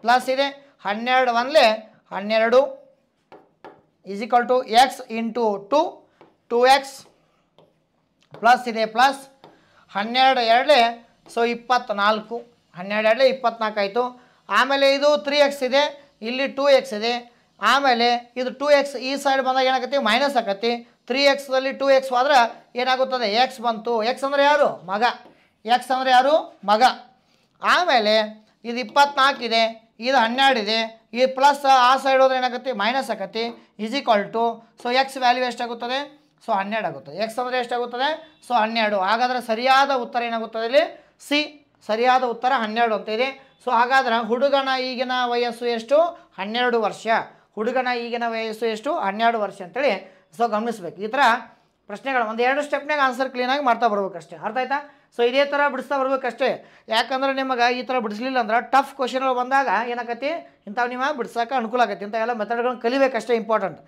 plus ಇದೆ ಹನ್ನೆರಡು ಒಂದ್ಲೆ ಹನ್ನೆರಡು is equal to x into two two x plus ಇದೆ ಪ್ಲಸ್ ಹನ್ನೆರಡು ಎರಡೇ ಸೊ ಇಪ್ಪತ್ತ್ನಾಲ್ಕು ಹನ್ನೆರಡು ಎರಡೇ ಇಪ್ಪತ್ನಾಲ್ಕು ಆಯಿತು ಆಮೇಲೆ ಇದು ತ್ರೀ ಎಕ್ಸ್ ಇದೆ ಇಲ್ಲಿ ಟೂ ಎಕ್ಸ್ ಇದೆ ಆಮೇಲೆ ಇದು ಟೂ ಎಕ್ಸ್ ಈ ಸೈಡ್ ಬಂದಾಗ ಏನಾಗತ್ತೆ ಮೈನಸ್ ಆಗತ್ತೆ ತ್ರೀ ಎಕ್ಸ್ದಲ್ಲಿ ಟೂ ಎಕ್ಸ್ ಹೋದ್ರೆ ಏನಾಗುತ್ತದೆ ಎಕ್ಸ್ ಬಂತು ಎಕ್ಸ್ ಅಂದರೆ ಯಾರು ಮಗ ಎಕ್ಸ್ ಅಂದರೆ ಯಾರು ಮಗ ಆಮೇಲೆ ಇದು ಇದೆ ಇದು ಇದೆ ಈ ಪ್ಲಸ್ ಆ ಸೈಡ್ ಹೋದ್ರೆ ಏನಾಗುತ್ತೆ ಮೈನಸ್ ಆಗತ್ತೆ is equal to so X value ಎಷ್ಟಾಗುತ್ತದೆ ಸೊ ಹನ್ನೆರಡು ಆಗುತ್ತೆ ಎಕ್ಸ್ ಅಂದರೆ ಎಷ್ಟಾಗುತ್ತದೆ ಸೊ ಹನ್ನೆರಡು ಹಾಗಾದರೆ ಸರಿಯಾದ ಉತ್ತರ ಏನಾಗುತ್ತದೆ ಇಲ್ಲಿ ಸಿ ಸರಿಯಾದ ಉತ್ತರ ಹನ್ನೆರಡು ಅಂತ ಇದೆ ಸೊ ಹಾಗಾದ್ರೆ ಹುಡುಗನ ಈಗಿನ ವಯಸ್ಸು ಎಷ್ಟು ಹನ್ನೆರಡು ವರ್ಷ ಹುಡುಗನ ಈಗಿನ ವಯಸ್ಸು ಎಷ್ಟು ಹನ್ನೆರಡು ವರ್ಷ ಅಂತೇಳಿ ಸೊ ಗಮನಿಸ್ಬೇಕು ಈ ಥರ ಪ್ರಶ್ನೆಗಳು ಒಂದು ಎರಡು ಸ್ಟೆಪ್ನಾಗ ಆನ್ಸರ್ ಕ್ಲೀನಾಗಿ ಮಾಡ್ತಾ ಅಷ್ಟೇ ಅರ್ಥ ಆಯ್ತಾ ಸೊ ಇದೇ ಥರ ಬಿಡಿಸ್ತಾ ಅಷ್ಟೇ ಯಾಕಂದ್ರೆ ನಿಮಗೆ ಈ ಥರ ಬಿಡಿಸ್ಲಿಲ್ಲ ಅಂದ್ರೆ ಟಫ್ ಕ್ವಶನ್ಗಳು ಬಂದಾಗ ಏನಾಕತಿ ಇಂಥವು ನೀವು ಬಿಡ್ಸೋಕೆ ಅನುಕೂಲ ಆಗತ್ತೆ ಇಂಥ ಎಲ್ಲ ಮೆಥಡ್ಗಳನ್ನ ಕಲಿಬೇಕಷ್ಟೇ ಇಂಪಾರ್ಟೆಂಟ್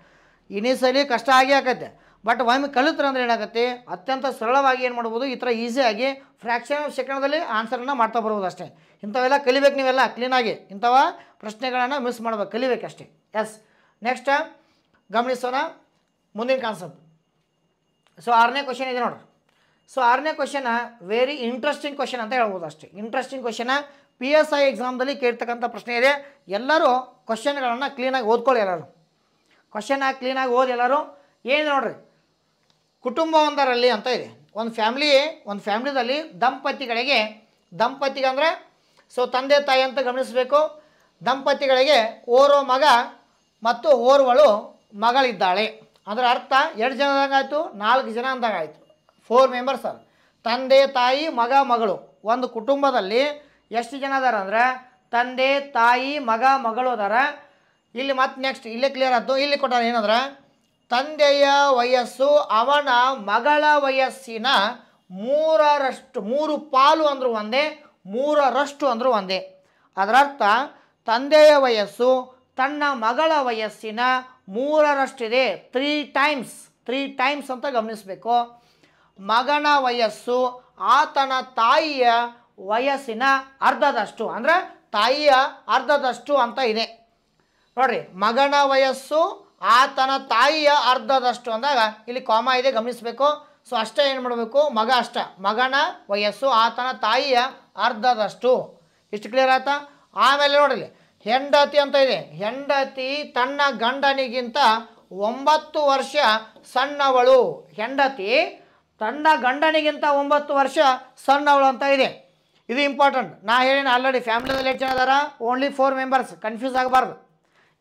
ಇನಿಸಲಿ ಕಷ್ಟ ಆಗೇ ಆಗತ್ತೆ ಬಟ್ ಒಮ್ಮೆ ಕಲಿತ್ರ ಅಂದ್ರೆ ಏನಾಗುತ್ತೆ ಅತ್ಯಂತ ಸರಳವಾಗಿ ಏನು ಮಾಡ್ಬೋದು ಈ ಥರ ಈಸಿಯಾಗಿ ಫ್ರ್ಯಾಕ್ಷನ್ ಆಫ್ ಸೆಕೆಂಡಲ್ಲಿ ಆನ್ಸರನ್ನು ಮಾಡ್ತಾ ಬರ್ಬೋದು ಅಷ್ಟೇ ಇಂಥವೆಲ್ಲ ಕಲಿಬೇಕು ನೀವೆಲ್ಲ ಕ್ಲೀನಾಗಿ ಇಂಥವ ಪ್ರಶ್ನೆಗಳನ್ನು ಮಿಸ್ ಮಾಡ್ಬೇಕು ಕಲಿಬೇಕಷ್ಟೇ ಎಸ್ ನೆಕ್ಸ್ಟ್ ಗಮನಿಸೋಣ ಮುಂದಿನ ಕಾನ್ಸೆಪ್ಟ್ ಸೊ ಆರನೇ ಕ್ವಶನ್ ಇದೆ ನೋಡ್ರಿ ಸೊ ಆರನೇ ಕ್ವಶನ ವೆರಿ ಇಂಟ್ರೆಸ್ಟಿಂಗ್ ಕ್ವಶನ್ ಅಂತ ಹೇಳ್ಬೋದು ಅಷ್ಟೇ interesting question P S I ಎಕ್ಸಾಮ್ದಲ್ಲಿ ಕೇಳ್ತಕ್ಕಂಥ ಪ್ರಶ್ನೆ ಇದೆ ಎಲ್ಲರೂ ಕ್ವಶನ್ಗಳನ್ನು ಕ್ಲೀನಾಗಿ ಓದ್ಕೊಳ್ಳಿ ಎಲ್ಲರೂ ಕ್ವಶನ್ ಆಗಿ ಕ್ಲೀನಾಗಿ ಓದಿ ಎಲ್ಲರೂ ಏನು ನೋಡ್ರಿ ಕುಟುಂಬವೊಂದರಲ್ಲಿ ಅಂತ ಇದೆ ಒಂದು ಫ್ಯಾಮ್ಲಿ ಒಂದು ಫ್ಯಾಮ್ಲಿದಲ್ಲಿ ದಂಪತಿಗಳಿಗೆ ದಂಪತಿಗಂದರೆ ಸೊ ತಂದೆ ತಾಯಿ ಅಂತ ಗಮನಿಸಬೇಕು ದಂಪತಿಗಳಿಗೆ ಓರೋ ಮಗ ಮತ್ತು ಓರ್ವಳು ಮಗಳಿದ್ದಾಳೆ ಅದರ ಅರ್ಥ ಎರಡು ಜನದಂಗಾಯಿತು ನಾಲ್ಕು ಜನ ಆಯಿತು ಫೋರ್ ಮೆಂಬರ್ಸ್ ಅದ ತಂದೆ ತಾಯಿ ಮಗ ಮಗಳು ಒಂದು ಕುಟುಂಬದಲ್ಲಿ ಎಷ್ಟು ಜನ ಅದಾರ ಅಂದ್ರೆ ತಂದೆ ತಾಯಿ ಮಗ ಮಗಳು ಅದಾರ ಇಲ್ಲಿ ಮತ್ತೆ ನೆಕ್ಸ್ಟ್ ಇಲ್ಲೇ ಕ್ಲಿಯರ್ ಆಯ್ತು ಇಲ್ಲಿ ಕೊಟ್ಟಾರ ಏನಂದ್ರೆ ತಂದೆಯ ವಯಸ್ಸು ಅವನ ಮಗಳ ವಯಸ್ಸಿನ ಮೂರರಷ್ಟು ಮೂರು ಪಾಲು ಅಂದರೂ ಒಂದೇ ಮೂರರಷ್ಟು ಅಂದರೂ ಒಂದೇ ಅದರರ್ಥ ತಂದೆಯ ವಯಸ್ಸು ತನ್ನ ಮಗಳ ವಯಸ್ಸಿನ ಮೂರರಷ್ಟಿದೆ ತ್ರೀ ಟೈಮ್ಸ್ ತ್ರೀ ಟೈಮ್ಸ್ ಅಂತ ಗಮನಿಸಬೇಕು ಮಗನ ವಯಸ್ಸು ಆತನ ತಾಯಿಯ ವಯಸ್ಸಿನ ಅರ್ಧದಷ್ಟು ಅಂದರೆ ತಾಯಿಯ ಅರ್ಧದಷ್ಟು ಅಂತ ಇದೆ ನೋಡ್ರಿ ಮಗನ ವಯಸ್ಸು ಆತನ ತಾಯಿಯ ಅರ್ಧದಷ್ಟು ಅಂದಾಗ ಇಲ್ಲಿ ಕಾಮ ಇದೆ ಗಮನಿಸಬೇಕು ಸೊ ಅಷ್ಟೇ ಏನು ಮಾಡಬೇಕು ಮಗ ಅಷ್ಟ ಮಗನ ವಯಸ್ಸು ಆತನ ತಾಯಿಯ ಅರ್ಧದಷ್ಟು ಇಷ್ಟು ಕ್ಲಿಯರ್ ಆಯ್ತಾ ಆಮೇಲೆ ನೋಡ್ರಿ ಹೆಂಡತಿ ಅಂತ ಇದೆ ಹೆಂಡತಿ ತನ್ನ ಗಂಡನಿಗಿಂತ ಒಂಬತ್ತು ವರ್ಷ ಸಣ್ಣವಳು ಹೆಂಡತಿ ತಂಡ ಗಂಡನಿಗಿಂತ ಒಂಬತ್ತು ವರ್ಷ ಸಣ್ಣವಳು ಅಂತ ಇದೆ ಇದು ಇಂಪಾರ್ಟೆಂಟ್ ನಾ ಹೇಳಿನ ಆಲ್ರೆಡಿ ಫ್ಯಾಮಿಲಿದಲ್ಲಿ ಎಷ್ಟು ಜನ ಅದಾರ ಓನ್ಲಿ ಫೋರ್ ಮೆಂಬರ್ಸ್ ಕನ್ಫ್ಯೂಸ್ ಆಗಬಾರ್ದು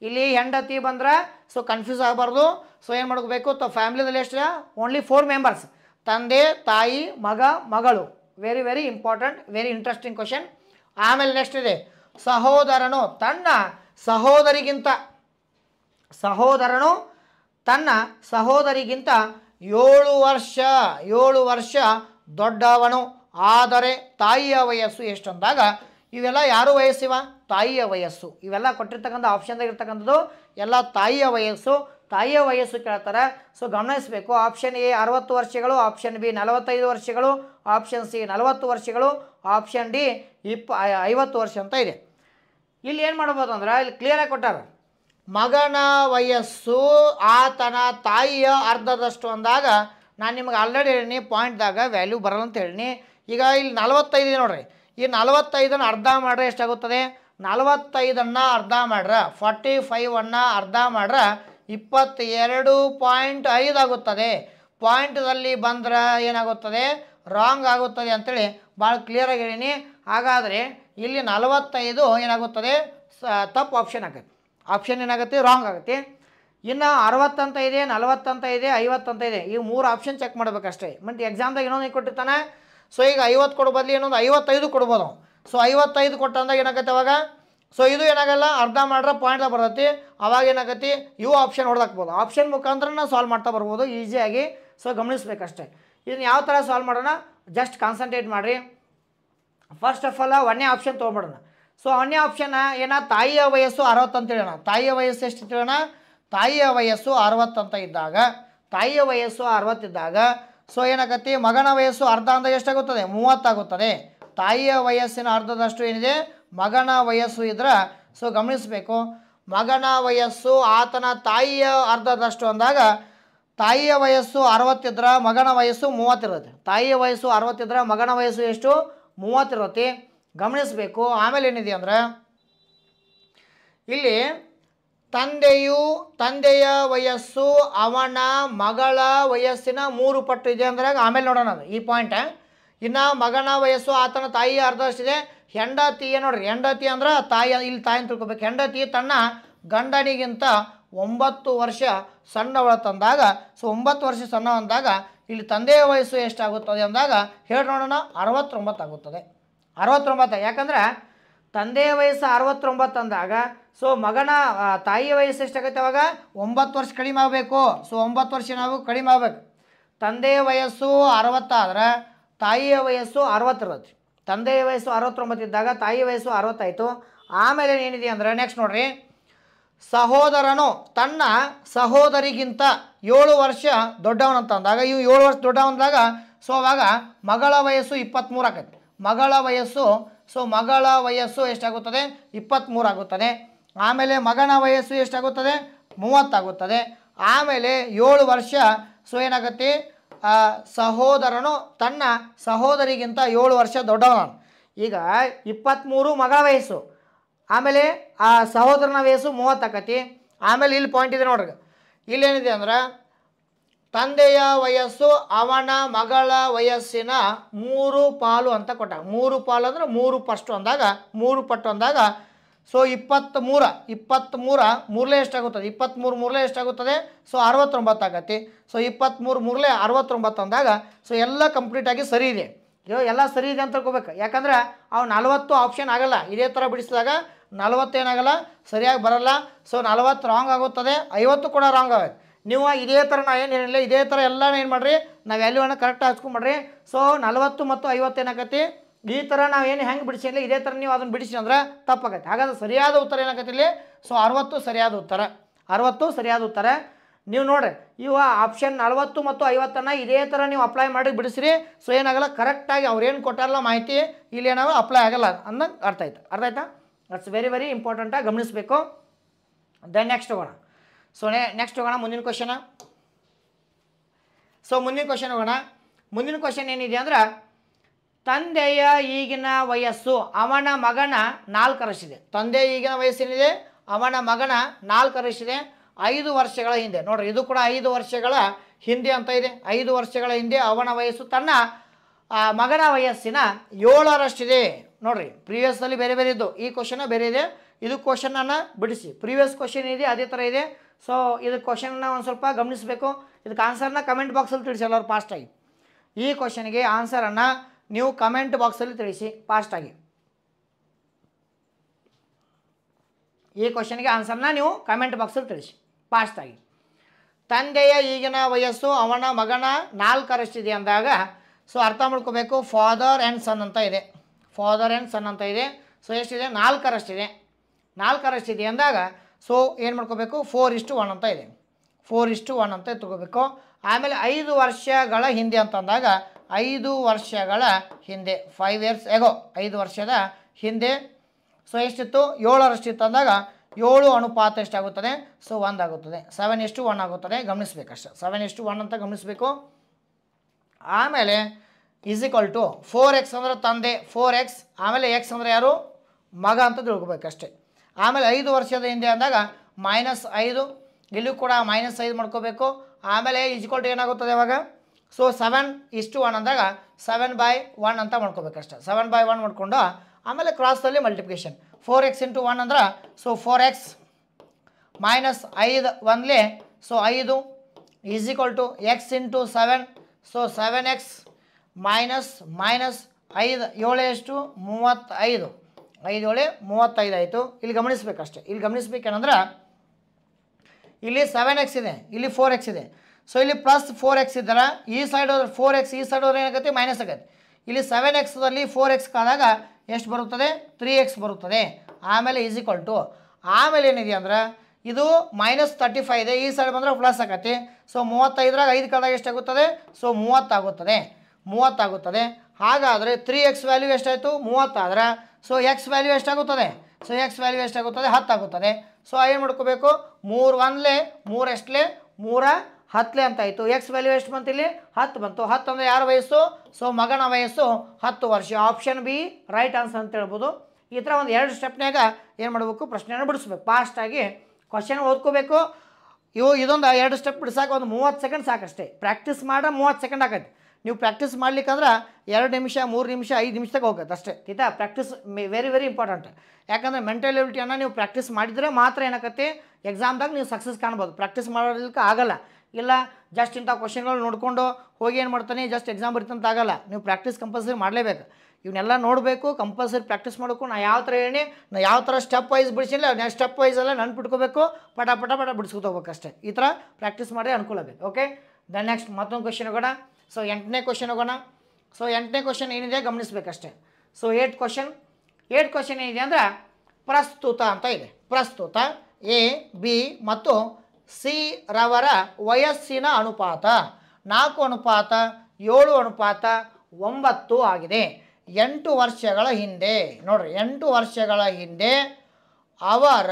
ಇಲ್ಲಿ ಹೆಂಡತಿ ಬಂದ್ರೆ ಸೊ ಕನ್ಫ್ಯೂಸ್ ಆಗಬಾರ್ದು ಸೊ ಏನು ಮಾಡ್ಕೋಬೇಕು ತ ಫ್ಯಾಮ್ಲಿದಲ್ಲಿ ಎಷ್ಟು ಜನ ಓನ್ಲಿ ಫೋರ್ ಮೆಂಬರ್ಸ್ ತಂದೆ ತಾಯಿ ಮಗ ಮಗಳು very very important very interesting question ಆಮೇಲೆ ನೆಕ್ಸ್ಟ್ ಇದೆ ಸಹೋದರನು ತನ್ನ ಸಹೋದರಿಗಿಂತ ಸಹೋದರನು ತನ್ನ ಸಹೋದರಿಗಿಂತ ಏಳು ವರ್ಷ ಏಳು ವರ್ಷ ದೊಡ್ಡವನು ಆದರೆ ತಾಯಿಯ ವಯಸ್ಸು ಅಂದಾಗ ಇವೆಲ್ಲ ಯಾರು ವಯಸ್ಸಿವ ತಾಯಿಯ ವಯಸ್ಸು ಇವೆಲ್ಲ ಕೊಟ್ಟಿರ್ತಕ್ಕಂಥ ಆಪ್ಷನ್ದಾಗ ಇರ್ತಕ್ಕಂಥದ್ದು ಎಲ್ಲ ತಾಯಿಯ ವಯಸ್ಸು ತಾಯಿಯ ವಯಸ್ಸು ಕೇಳ್ತಾರೆ ಸೊ ಗಮನಿಸಬೇಕು ಆಪ್ಷನ್ ಎ ಅರವತ್ತು ವರ್ಷಗಳು ಆಪ್ಷನ್ ಬಿ ನಲವತ್ತೈದು ವರ್ಷಗಳು ಆಪ್ಷನ್ ಸಿ ನಲವತ್ತು ವರ್ಷಗಳು ಆಪ್ಷನ್ ಡಿ ಇಪ್ಪ ಐವತ್ತು ವರ್ಷ ಅಂತ ಇದೆ ಇಲ್ಲಿ ಏನು ಮಾಡ್ಬೋದು ಅಂದ್ರೆ ಇಲ್ಲಿ ಕ್ಲಿಯರಾಗಿ ಕೊಟ್ಟಾರ ಮಗನ ವಯಸ್ಸು ಆತನ ತಾಯಿಯ ಅರ್ಧದಷ್ಟು ಅಂದಾಗ ನಾನು ನಿಮ್ಗೆ ಆಲ್ರೆಡಿ ಹೇಳೀನಿ ಪಾಯಿಂಟ್ದಾಗ ವ್ಯಾಲ್ಯೂ ಬರಲ್ಲ ಅಂತ ಹೇಳೀನಿ ಈಗ ಇಲ್ಲಿ ನಲವತ್ತೈದು ಇದೆ ನೋಡ್ರಿ ಈ ನಲವತ್ತೈದನ್ನು ಅರ್ಧ ಮಾಡ್ರೆ ಎಷ್ಟಾಗುತ್ತದೆ ನಲವತ್ತೈದನ್ನು ಅರ್ಧ ಮಾಡ್ರೆ ಫಾರ್ಟಿ ಫೈವನ್ನು ಅರ್ಧ ಮಾಡ್ರೆ ಇಪ್ಪತ್ತೆರಡು ಪಾಯಿಂಟ್ ಐದು ಆಗುತ್ತದೆ ಪಾಯಿಂಟ್ದಲ್ಲಿ ಬಂದ್ರೆ ಏನಾಗುತ್ತದೆ ರಾಂಗ್ ಆಗುತ್ತದೆ ಅಂತೇಳಿ ಭಾಳ ಕ್ಲಿಯರಾಗಿ ಹೇಳೀನಿ ಹಾಗಾದರೆ ಇಲ್ಲಿ ನಲವತ್ತೈದು ಏನಾಗುತ್ತದೆ ಸ ತಪ್ಪು ಆಪ್ಷನ್ ಆಗುತ್ತೆ ಆಪ್ಷನ್ ಏನಾಗುತ್ತೆ ರಾಂಗ್ ಆಗುತ್ತೆ ಇನ್ನು ಅರವತ್ತಂತ ಇದೆ ನಲವತ್ತಂತ ಇದೆ ಐವತ್ತಂತ ಇದೆ ಈಗ ಮೂರು ಆಪ್ಷನ್ ಚೆಕ್ ಮಾಡಬೇಕಷ್ಟೇ ಮತ್ತು ಎಕ್ಸಾಮ್ದಾಗ ಈಗ ಕೊಟ್ಟಿರ್ತಾನೆ ಸೊ ಈಗ ಐವತ್ತು ಕೊಡೋ ಬದಲು ಏನೊಂದು ಐವತ್ತೈದು ಕೊಡ್ಬೋದು ಸೊ ಐವತ್ತೈದು ಕೊಟ್ಟಂದಾಗ ಏನಾಗತ್ತೆ ಅವಾಗ ಸೊ ಇದು ಏನಾಗಲ್ಲ ಅರ್ಧ ಮಾಡ್ರೆ ಪಾಯಿಂಟ್ದಾಗ ಬರ್ತೈತಿ ಅವಾಗ ಏನಾಗತ್ತೆ ಯು ಆಪ್ಷನ್ ಹೊಡೆದಾಕ್ಬೋದು ಆಪ್ಷನ್ ಮುಖಾಂತರ ಸಾಲ್ವ್ ಮಾಡ್ತಾ ಬರ್ಬೋದು ಈಸಿಯಾಗಿ ಸೊ ಗಮನಿಸ್ಬೇಕಷ್ಟೆ ಇದನ್ನ ಯಾವ ಥರ ಸಾಲ್ವ್ ಮಾಡೋಣ ಜಸ್ಟ್ ಕಾನ್ಸಂಟ್ರೇಟ್ ಮಾಡಿರಿ ಫಸ್ಟ್ ಆಫ್ ಆಲ್ ಒನ್ನೇ ಆಪ್ಷನ್ ತೊಗೊಂಬಿಡೋಣ ಸೊ ಅನ್ಯ ಆಪ್ಷನ್ ಏನ ತಾಯಿಯ ವಯಸ್ಸು ಅರವತ್ತು ಅಂತ ಹೇಳೋಣ ತಾಯಿಯ ವಯಸ್ಸು ಎಷ್ಟು ತಿಳೋಣ ತಾಯಿಯ ವಯಸ್ಸು ಅರವತ್ತು ಅಂತ ಇದ್ದಾಗ ತಾಯಿಯ ವಯಸ್ಸು ಅರವತ್ತಿದ್ದಾಗ ಸೊ ಏನಾಗತ್ತಿ ಮಗನ ವಯಸ್ಸು ಅರ್ಧ ಅಂದ ಎಷ್ಟಾಗುತ್ತದೆ ಮೂವತ್ತಾಗುತ್ತದೆ ತಾಯಿಯ ವಯಸ್ಸಿನ ಅರ್ಧದಷ್ಟು ಏನಿದೆ ಮಗನ ವಯಸ್ಸು ಇದ್ರೆ ಸೊ ಗಮನಿಸಬೇಕು ಮಗನ ವಯಸ್ಸು ಆತನ ತಾಯಿಯ ಅರ್ಧದಷ್ಟು ಅಂದಾಗ ತಾಯಿಯ ವಯಸ್ಸು ಅರವತ್ತಿದ್ರ ಮಗನ ವಯಸ್ಸು ಮೂವತ್ತಿರುತ್ತೆ ತಾಯಿಯ ವಯಸ್ಸು ಅರವತ್ತಿದ್ರೆ ಮಗನ ವಯಸ್ಸು ಎಷ್ಟು ಮೂವತ್ತಿರುತ್ತೆ ಗಮನಿಸಬೇಕು ಆಮೇಲೆ ಏನಿದೆ ಅಂದರೆ ಇಲ್ಲಿ ತಂದೆಯು ತಂದೆಯ ವಯಸ್ಸು ಅವನ ಮಗಳ ವಯಸ್ಸಿನ ಮೂರು ಪಟ್ಟು ಇದೆ ಅಂದ್ರಾಗ ಆಮೇಲೆ ನೋಡೋಣ ಅದು ಈ ಪಾಯಿಂಟ್ ಇನ್ನು ಮಗನ ವಯಸ್ಸು ಆತನ ತಾಯಿಯ ಅರ್ಧಷ್ಟಿದೆ ಹೆಂಡತಿಯ ನೋಡ್ರಿ ಹೆಂಡತಿ ಅಂದ್ರೆ ತಾಯಿ ಇಲ್ಲಿ ತಾಯಿ ತಿಳ್ಕೊಬೇಕು ಹೆಂಡತಿ ತನ್ನ ಗಂಡನಿಗಿಂತ ಒಂಬತ್ತು ವರ್ಷ ಸಣ್ಣವಳ ತಂದಾಗ ಸೊ ಒಂಬತ್ತು ವರ್ಷ ಸಣ್ಣ ಅಂದಾಗ ಇಲ್ಲಿ ತಂದೆಯ ವಯಸ್ಸು ಎಷ್ಟಾಗುತ್ತದೆ ಅಂದಾಗ ಹೇಳಿ ನೋಡೋಣ ಅರವತ್ತೊಂಬತ್ತು ಆಗುತ್ತದೆ ಅರವತ್ತೊಂಬತ್ತು ಯಾಕಂದ್ರೆ ತಂದೆಯ ವಯಸ್ಸು ಅರವತ್ತೊಂಬತ್ತು ಅಂದಾಗ ಸೊ ಮಗನ ತಾಯಿಯ ವಯಸ್ಸು ಎಷ್ಟಾಗುತ್ತೆ ಅವಾಗ ಒಂಬತ್ತು ವರ್ಷ ಕಡಿಮೆ ಆಗಬೇಕು ಸೊ ಒಂಬತ್ತು ವರ್ಷ ನಾವು ಕಡಿಮೆ ಆಗಬೇಕು ತಂದೆಯ ವಯಸ್ಸು ಅರವತ್ತಾದ್ರೆ ತಾಯಿಯ ವಯಸ್ಸು ಅರವತ್ತಿರುತ್ತೆ ತಂದೆಯ ವಯಸ್ಸು ಅರವತ್ತೊಂಬತ್ತು ಇದ್ದಾಗ ತಾಯಿಯ ವಯಸ್ಸು ಅರವತ್ತಾಯಿತು ಆಮೇಲೆ ಏನಿದೆ ಅಂದರೆ ನೆಕ್ಸ್ಟ್ ನೋಡ್ರಿ ಸಹೋದರನು ತನ್ನ ಸಹೋದರಿಗಿಂತ ಏಳು ವರ್ಷ ದೊಡ್ಡವನಂತ ಅಂದಾಗ ಇವು ಏಳು ವರ್ಷ ದೊಡ್ಡವನದಾಗ ಸೊ ಅವಾಗ ಮಗಳ ವಯಸ್ಸು ಇಪ್ಪತ್ತ್ಮೂರು ಆಕೈತಿ ಮಗಳ ವಯಸ್ಸು ಸೊ ಮಗಳ ವಯಸ್ಸು ಎಷ್ಟಾಗುತ್ತದೆ ಇಪ್ಪತ್ತ್ಮೂರಾಗುತ್ತದೆ ಆಮೇಲೆ ಮಗನ ವಯಸ್ಸು ಎಷ್ಟಾಗುತ್ತದೆ ಮೂವತ್ತಾಗುತ್ತದೆ ಆಮೇಲೆ ಏಳು ವರ್ಷ ಸೊ ಏನಾಗುತ್ತೆ ಸಹೋದರನು ತನ್ನ ಸಹೋದರಿಗಿಂತ ಏಳು ವರ್ಷ ದೊಡ್ಡವನು ಈಗ ಇಪ್ಪತ್ತ್ಮೂರು ಮಗಳ ವಯಸ್ಸು ಆಮೇಲೆ ಆ ಸಹೋದರನ ವಯಸ್ಸು ಮೂವತ್ತಾಕತಿ ಆಮೇಲೆ ಇಲ್ಲಿ ಪಾಯಿಂಟ್ ಇದೆ ನೋಡ್ರಿ ಇಲ್ಲೇನಿದೆ ಅಂದ್ರೆ ತಂದೆಯ ವಯಸ್ಸು ಅವನ ಮಗಳ ವಯಸ್ಸಿನ ಮೂರು ಪಾಲು ಅಂತ ಕೊಟ್ಟ ಮೂರು ಪಾಲು ಅಂದರೆ ಮೂರು ಪಸ್ಟು ಅಂದಾಗ ಮೂರು ಪಟ್ಟು ಅಂದಾಗ ಸೊ ಇಪ್ಪತ್ತ್ ಮೂರ ಇಪ್ಪತ್ತ್ ಇಪ್ಪತ್ತ್ಮೂರ ಮೂರಲೇ ಎಷ್ಟಾಗುತ್ತದೆ ಇಪ್ಪತ್ತ್ಮೂರು ಮೂರಲೇ ಎಷ್ಟಾಗುತ್ತದೆ ಸೊ ಅರವತ್ತೊಂಬತ್ತು ಆಗತ್ತೆ ಸೊ ಇಪ್ಪತ್ತ್ಮೂರು ಮೂರಲೇ ಅರವತ್ತೊಂಬತ್ತು ಅಂದಾಗ ಸೊ ಎಲ್ಲ ಕಂಪ್ಲೀಟಾಗಿ ಸರಿ ಇದೆ ಅಯ್ಯೋ ಎಲ್ಲ ಸರಿ ಇದೆ ಅಂತ ತಿಳ್ಕೊಬೇಕು ಯಾಕಂದ್ರೆ ಅವು ನಲ್ವತ್ತು ಆಪ್ಷನ್ ಆಗಲ್ಲ ಇದೇ ಥರ ಬಿಡಿಸಿದಾಗ ನಲವತ್ತೇನಾಗಲ್ಲ ಸರಿಯಾಗಿ ಬರಲ್ಲ ಸೊ ನಲವತ್ತು ರಾಂಗ್ ಆಗುತ್ತದೆ ಐವತ್ತು ಕೂಡ ರಾಂಗ್ ಆಗುತ್ತೆ ನೀವು ಇದೇ ಥರ ನಾ ಏನು ಏನಿಲ್ಲ ಇದೇ ಥರ ಎಲ್ಲ ಏನು ಮಾಡಿರಿ ನಾವು ವ್ಯಾಲ್ಯೂವನ್ನು ಕರೆಕ್ಟ್ ಹಚ್ಕೊಂಬಿಡ್ರಿ ಸೊ ನಲವತ್ತು ಮತ್ತು ಏನಾಗತ್ತೆ ಈ ಥರ ನಾವು ಏನು ಹೆಂಗೆ ಬಿಡಿಸಿಲ್ಲ ಇದೇ ಥರ ನೀವು ಅದನ್ನು ಬಿಡಿಸಿ ಅಂದ್ರೆ ತಪ್ಪಾಗತ್ತೆ ಹಾಗಾದ್ರೆ ಸರಿಯಾದ ಉತ್ತರ ಏನಾಗತ್ತೆ ಇಲ್ಲಿ ಸೊ ಅರವತ್ತು ಸರಿಯಾದ ಉತ್ತರ ಅರವತ್ತು ಸರಿಯಾದ ಉತ್ತರ ನೀವು ನೋಡ್ರಿ ಇವ ಆಪ್ಷನ್ ನಲವತ್ತು ಮತ್ತು ಐವತ್ತನ್ನು ಇದೇ ಥರ ನೀವು ಅಪ್ಲೈ ಮಾಡಿ ಬಿಡಿಸ್ರಿ ಸೊ ಏನಾಗಲ್ಲ ಕರೆಕ್ಟಾಗಿ ಏನು ಕೊಟ್ಟಾರಲ್ಲ ಮಾಹಿತಿ ಇಲ್ಲಿ ಏನಾಗಲ್ಲ ಅಪ್ಲೈ ಆಗಲ್ಲ ಅಂದಂಗೆ ಅರ್ಥ ಆಯ್ತು ಅರ್ಥ ಆಯ್ತಾ ಅಟ್ಸ್ ವೆರಿ ವೆರಿ ಇಂಪಾರ್ಟೆಂಟಾಗಿ ಗಮನಿಸಬೇಕು ದೆನ್ ನೆಕ್ಸ್ಟ್ ಹೋಗೋಣ ಸೊ ನೆಕ್ಸ್ಟ್ ಹೋಗೋಣ ಮುಂದಿನ ಕ್ವಶನ ಸೊ ಮುಂದಿನ ಕ್ವಶನ್ ಹೋಗೋಣ ಮುಂದಿನ ಕ್ವಶನ್ ಏನಿದೆ ಅಂದ್ರೆ ತಂದೆಯ ಈಗಿನ ವಯಸ್ಸು ಅವನ ಮಗನ ನಾಲ್ಕು ವರ್ಷಿದೆ ತಂದೆಯ ಈಗಿನ ವಯಸ್ಸೇನಿದೆ ಅವನ ಮಗನ ನಾಲ್ಕು ವರ್ಷಿದೆ ಐದು ವರ್ಷಗಳ ಹಿಂದೆ ನೋಡ್ರಿ ಇದು ಕೂಡ ಐದು ವರ್ಷಗಳ ಹಿಂದೆ ಅಂತ ಇದೆ ಐದು ವರ್ಷಗಳ ಹಿಂದೆ ಅವನ ವಯಸ್ಸು ತನ್ನ ಮಗನ ವಯಸ್ಸಿನ ಏಳರಷ್ಟಿದೆ ನೋಡ್ರಿ ಅಲ್ಲಿ ಬೇರೆ ಬೇರೆ ಇದ್ದು ಈ ಕ್ವಶನ್ ಬೇರೆ ಇದೆ ಇದು ಕ್ವಶನನ್ನು ಬಿಡಿಸಿ ಪ್ರೀವಿಯಸ್ ಕ್ವಶನ್ ಇದೆ ಅದೇ ಥರ ಇದೆ ಸೊ ಇದು ಕ್ವಶನ್ನ ಒಂದು ಸ್ವಲ್ಪ ಗಮನಿಸಬೇಕು ಇದಕ್ಕೆ ಆನ್ಸರ್ನ ಕಮೆಂಟ್ ಬಾಕ್ಸಲ್ಲಿ ತಿಳಿಸಿ ಎಲ್ಲರೂ ಫಾಸ್ಟಾಗಿ ಈ ಕ್ವಶನ್ಗೆ ಆನ್ಸರನ್ನು ನೀವು ಕಮೆಂಟ್ ಬಾಕ್ಸಲ್ಲಿ ತಿಳಿಸಿ ಫಾಸ್ಟಾಗಿ ಈ ಕ್ವಶನ್ಗೆ ಆನ್ಸರ್ನ ನೀವು ಕಮೆಂಟ್ ಬಾಕ್ಸಲ್ಲಿ ತಿಳಿಸಿ ಫಾಸ್ಟಾಗಿ ತಂದೆಯ ಈಗಿನ ವಯಸ್ಸು ಅವನ ಮಗನ ನಾಲ್ಕರಷ್ಟಿದೆ ಅಂದಾಗ ಸೊ ಅರ್ಥ ಮಾಡ್ಕೋಬೇಕು ಫಾದರ್ ಆ್ಯಂಡ್ ಸನ್ ಅಂತ ಇದೆ ಫಾದರ್ ಆ್ಯಂಡ್ ಸನ್ ಅಂತ ಇದೆ ಸೊ ಎಷ್ಟಿದೆ ನಾಲ್ಕರಷ್ಟಿದೆ ನಾಲ್ಕರಷ್ಟಿದೆ ಅಂದಾಗ ಸೊ ಏನು ಮಾಡ್ಕೋಬೇಕು ಫೋರ್ ಇಷ್ಟು ಒನ್ ಅಂತ ಇದೆ ಫೋರ್ ಇಷ್ಟು ಒನ್ ಅಂತ ತಗೋಬೇಕು ಆಮೇಲೆ ಐದು ವರ್ಷಗಳ ಹಿಂದೆ ಅಂತಂದಾಗ ಐದು ವರ್ಷಗಳ ಹಿಂದೆ ಫೈವ್ ಇಯರ್ಸ್ ಎಗೋ ಐದು ವರ್ಷದ ಹಿಂದೆ ಸೊ ಎಷ್ಟಿತ್ತು ಏಳರಷ್ಟಿತ್ತು ಅಂದಾಗ ಏಳು ಅನುಪಾತ ಎಷ್ಟಾಗುತ್ತದೆ ಸೊ ಒಂದಾಗುತ್ತದೆ ಸೆವೆನ್ ಎಷ್ಟು ಒನ್ ಆಗುತ್ತದೆ ಅಷ್ಟೆ ಸೆವೆನ್ ಎಷ್ಟು ಒನ್ ಅಂತ ಗಮನಿಸಬೇಕು ಆಮೇಲೆ is equal to four x ಅಂದರೆ ತಂದೆ ಫೋರ್ ಎಕ್ಸ್ ಆಮೇಲೆ ಎಕ್ಸ್ ಅಂದರೆ ಯಾರು ಮಗ ಅಂತ ತಿಳ್ಕೊಬೇಕಷ್ಟೆ ಆಮೇಲೆ ಐದು ವರ್ಷದ ಹಿಂದೆ ಅಂದಾಗ ಮೈನಸ್ ಐದು ಇಲ್ಲೂ ಕೂಡ ಮೈನಸ್ ಐದು ಮಾಡ್ಕೋಬೇಕು ಆಮೇಲೆ ಇಜ್ಕೊಲ್ಟ್ ಏನಾಗುತ್ತದೆ ಇವಾಗ ಸೊ ಸೆವೆನ್ ಇಷ್ಟು ಒನ್ ಅಂದಾಗ ಸೆವೆನ್ ಬೈ ಒನ್ ಅಂತ ಮಾಡ್ಕೋಬೇಕಷ್ಟೆ ಸೆವೆನ್ ಬೈ ಒನ್ ಮಾಡಿಕೊಂಡು ಆಮೇಲೆ ಕ್ರಾಸಲ್ಲಿ multiplication four x into one ಅಂದ್ರೆ ಸೊ ಫೋರ್ ಎಕ್ಸ್ ಮೈನಸ್ ಐದು ಒನ್ಲಿ ಸೊ ಐದು is to x into seven so seven x minus minus ಐದು ಏಳು ಎಷ್ಟು ಮೂವತ್ತೈದು ಐದೋಳೆ ಮೂವತ್ತೈದು ಆಯಿತು ಇಲ್ಲಿ ಗಮನಿಸಬೇಕಷ್ಟೆ ಇಲ್ಲಿ ಗಮನಿಸ್ಬೇಕೇನಂದ್ರೆ ಇಲ್ಲಿ ಸೆವೆನ್ ಎಕ್ಸ್ ಇದೆ ಇಲ್ಲಿ ಫೋರ್ ಎಕ್ಸ್ ಇದೆ ಸೊ ಇಲ್ಲಿ ಪ್ಲಸ್ ಫೋರ್ ಎಕ್ಸ್ ಇದ್ದಾರ ಈ ಸೈಡ್ ಹೋದ್ರೆ ಫೋರ್ ಎಕ್ಸ್ ಈ ಸೈಡ್ ಹೋದ್ರೆ ಏನಾಗುತ್ತೆ ಮೈನಸ್ ಆಗುತ್ತೆ ಇಲ್ಲಿ ಸೆವೆನ್ ಎಕ್ಸ್ದಲ್ಲಿ ಫೋರ್ ಎಕ್ಸ್ ಕಾದಾಗ ಎಷ್ಟು ಬರುತ್ತದೆ ತ್ರೀ ಎಕ್ಸ್ ಬರುತ್ತದೆ ಆಮೇಲೆ ಈಸ್ ಟು ಆಮೇಲೆ ಏನಿದೆ ಅಂದ್ರೆ ಇದು ಮೈನಸ್ ತರ್ಟಿ ಫೈವ್ ಇದೆ ಈ ಸೈಡ್ ಬಂದರೆ ಪ್ಲಸ್ ಆಗತ್ತೆ ಸೊ ಮೂವತ್ತೈದ್ರಾಗ ಐದು ಕಾದಾಗ ಎಷ್ಟಾಗುತ್ತದೆ ಸೊ ಮೂವತ್ತಾಗುತ್ತದೆ ಮೂವತ್ತಾಗುತ್ತದೆ ಹಾಗಾದರೆ ತ್ರೀ ಎಕ್ಸ್ ವ್ಯಾಲ್ಯೂ ಎಷ್ಟಾಯಿತು ಮೂವತ್ತಾದ್ರೆ ಸೊ ಎಕ್ಸ್ ವ್ಯಾಲ್ಯೂ ಎಷ್ಟಾಗುತ್ತದೆ ಸೊ ಎಕ್ಸ್ ವ್ಯಾಲ್ಯೂ ಎಷ್ಟಾಗುತ್ತದೆ ಹತ್ತಾಗುತ್ತದೆ ಸೊ ಏನು ಮಾಡ್ಕೋಬೇಕು ಮೂರು ಒಂದಲೇ ಮೂರು ಎಷ್ಟಲೆ ಮೂರ ಅಂತ ಆಯಿತು ಎಕ್ಸ್ ವ್ಯಾಲ್ಯೂ ಎಷ್ಟು ಬಂತು ಇಲ್ಲಿ ಹತ್ತು ಬಂತು ಹತ್ತು ಅಂದರೆ ಯಾರ ವಯಸ್ಸು ಸೊ ಮಗನ ವಯಸ್ಸು ಹತ್ತು ವರ್ಷ ಆಪ್ಷನ್ ಬಿ ರೈಟ್ ಆನ್ಸರ್ ಅಂತ ಹೇಳ್ಬೋದು ಈ ಥರ ಒಂದು ಎರಡು ಸ್ಟೆಪ್ನಾಗ ಏನು ಮಾಡಬೇಕು ಪ್ರಶ್ನೆಯನ್ನು ಬಿಡಿಸ್ಬೇಕು ಫಾಸ್ಟಾಗಿ ಕ್ವಶನ್ ಓದ್ಕೋಬೇಕು ಇವು ಇದೊಂದು ಎರಡು ಸ್ಟೆಪ್ ಬಿಡಿಸೋಕೆ ಒಂದು ಮೂವತ್ತು ಸೆಕೆಂಡ್ ಸಾಕಷ್ಟೇ ಪ್ರಾಕ್ಟೀಸ್ ಮಾಡ್ರೆ ಮೂವತ್ತು ಸೆಕೆಂಡ್ ಆಗತ್ತೆ ನೀವು ಪ್ರಾಕ್ಟೀಸ್ ಮಾಡ್ಲಿಕ್ಕಂದ್ರೆ ಎರಡು ನಿಮಿಷ ಮೂರು ನಿಮಿಷ ಐದು ನಿಮಿಷದಾಗ ಹೋಗುತ್ತೆ ಅಷ್ಟೇ ಆಯಿತಾ ಪ್ರಾಕ್ಟೀಸ್ ವೆರಿ ವೆರಿ ಇಂಪಾರ್ಟೆಂಟ್ ಯಾಕಂದರೆ ಮೆಂಟಲ್ ನೀವು ಪ್ರಾಕ್ಟೀಸ್ ಮಾಡಿದರೆ ಮಾತ್ರ ಏನಾಗತ್ತೆ ಎಕ್ಸಾಮ್ದಾಗ ನೀವು ಸಕ್ಸಸ್ ಕಾಣ್ಬೋದು ಪ್ರಾಕ್ಟೀಸ್ ಮಾಡೋದಕ್ಕೆ ಆಗಲ್ಲ ಇಲ್ಲ ಜಸ್ಟ್ ಇಂಥ ಕ್ವಶನ್ಗಳು ನೋಡಿಕೊಂಡು ಹೋಗಿ ಏನು ಮಾಡ್ತಾನೆ ಜಸ್ಟ್ ಎಕ್ಸಾಮ್ ಬರ್ತಂತ ಆಗಲ್ಲ ನೀವು ಪ್ರಾಕ್ಟೀಸ್ ಕಂಪಲ್ಸರಿ ಮಾಡಲೇಬೇಕು ಇವನ್ನೆಲ್ಲ ನೋಡಬೇಕು ಕಂಪಲ್ಸರಿ ಪ್ರಾಕ್ಟೀಸ್ ಮಾಡಬೇಕು ನಾ ಯಾವ ಥರ ಹೇಳಿ ನಾನು ಯಾವ ಥರ ಸ್ಟೆಪ್ ವೈಸ್ ಬಿಡಿಸಿಲ್ಲ ನಾ ಸ್ಟೆಪ್ ವೈಸ್ ಎಲ್ಲ ಬಿಟ್ಕೋಬೇಕು ಪಟ ಪಟ ಪಟ ಬಿಡಿಸ್ಕೊತ ಅಷ್ಟೇ ಈ ಥರ ಪ್ರಾಕ್ಟೀಸ್ ಮಾಡಿ ಅನುಕೂಲ ಬೇಕು ಓಕೆ ದೆನ್ ನೆಕ್ಸ್ಟ್ ಮತ್ತೊಂದು ಕ್ವಶನ್ ಕೂಡ ಸೊ ಎಂಟನೇ ಕ್ವಶನ್ ಹೋಗೋಣ ಸೊ ಎಂಟನೇ ಕ್ವಶನ್ ಏನಿದೆ ಗಮನಿಸಬೇಕಷ್ಟೆ so eight question eight question ಏನಿದೆ ಅಂದರೆ ಪ್ರಸ್ತುತ ಅಂತ ಇದೆ ಪ್ರಸ್ತುತ ಎ ಬಿ ಮತ್ತು ಸಿ ರವರ ವಯಸ್ಸಿನ ಅನುಪಾತ ನಾಲ್ಕು ಅನುಪಾತ ಏಳು ಅನುಪಾತ ಒಂಬತ್ತು ಆಗಿದೆ ಎಂಟು ವರ್ಷಗಳ ಹಿಂದೆ ನೋಡ್ರಿ ಎಂಟು ವರ್ಷಗಳ ಹಿಂದೆ ಅವರ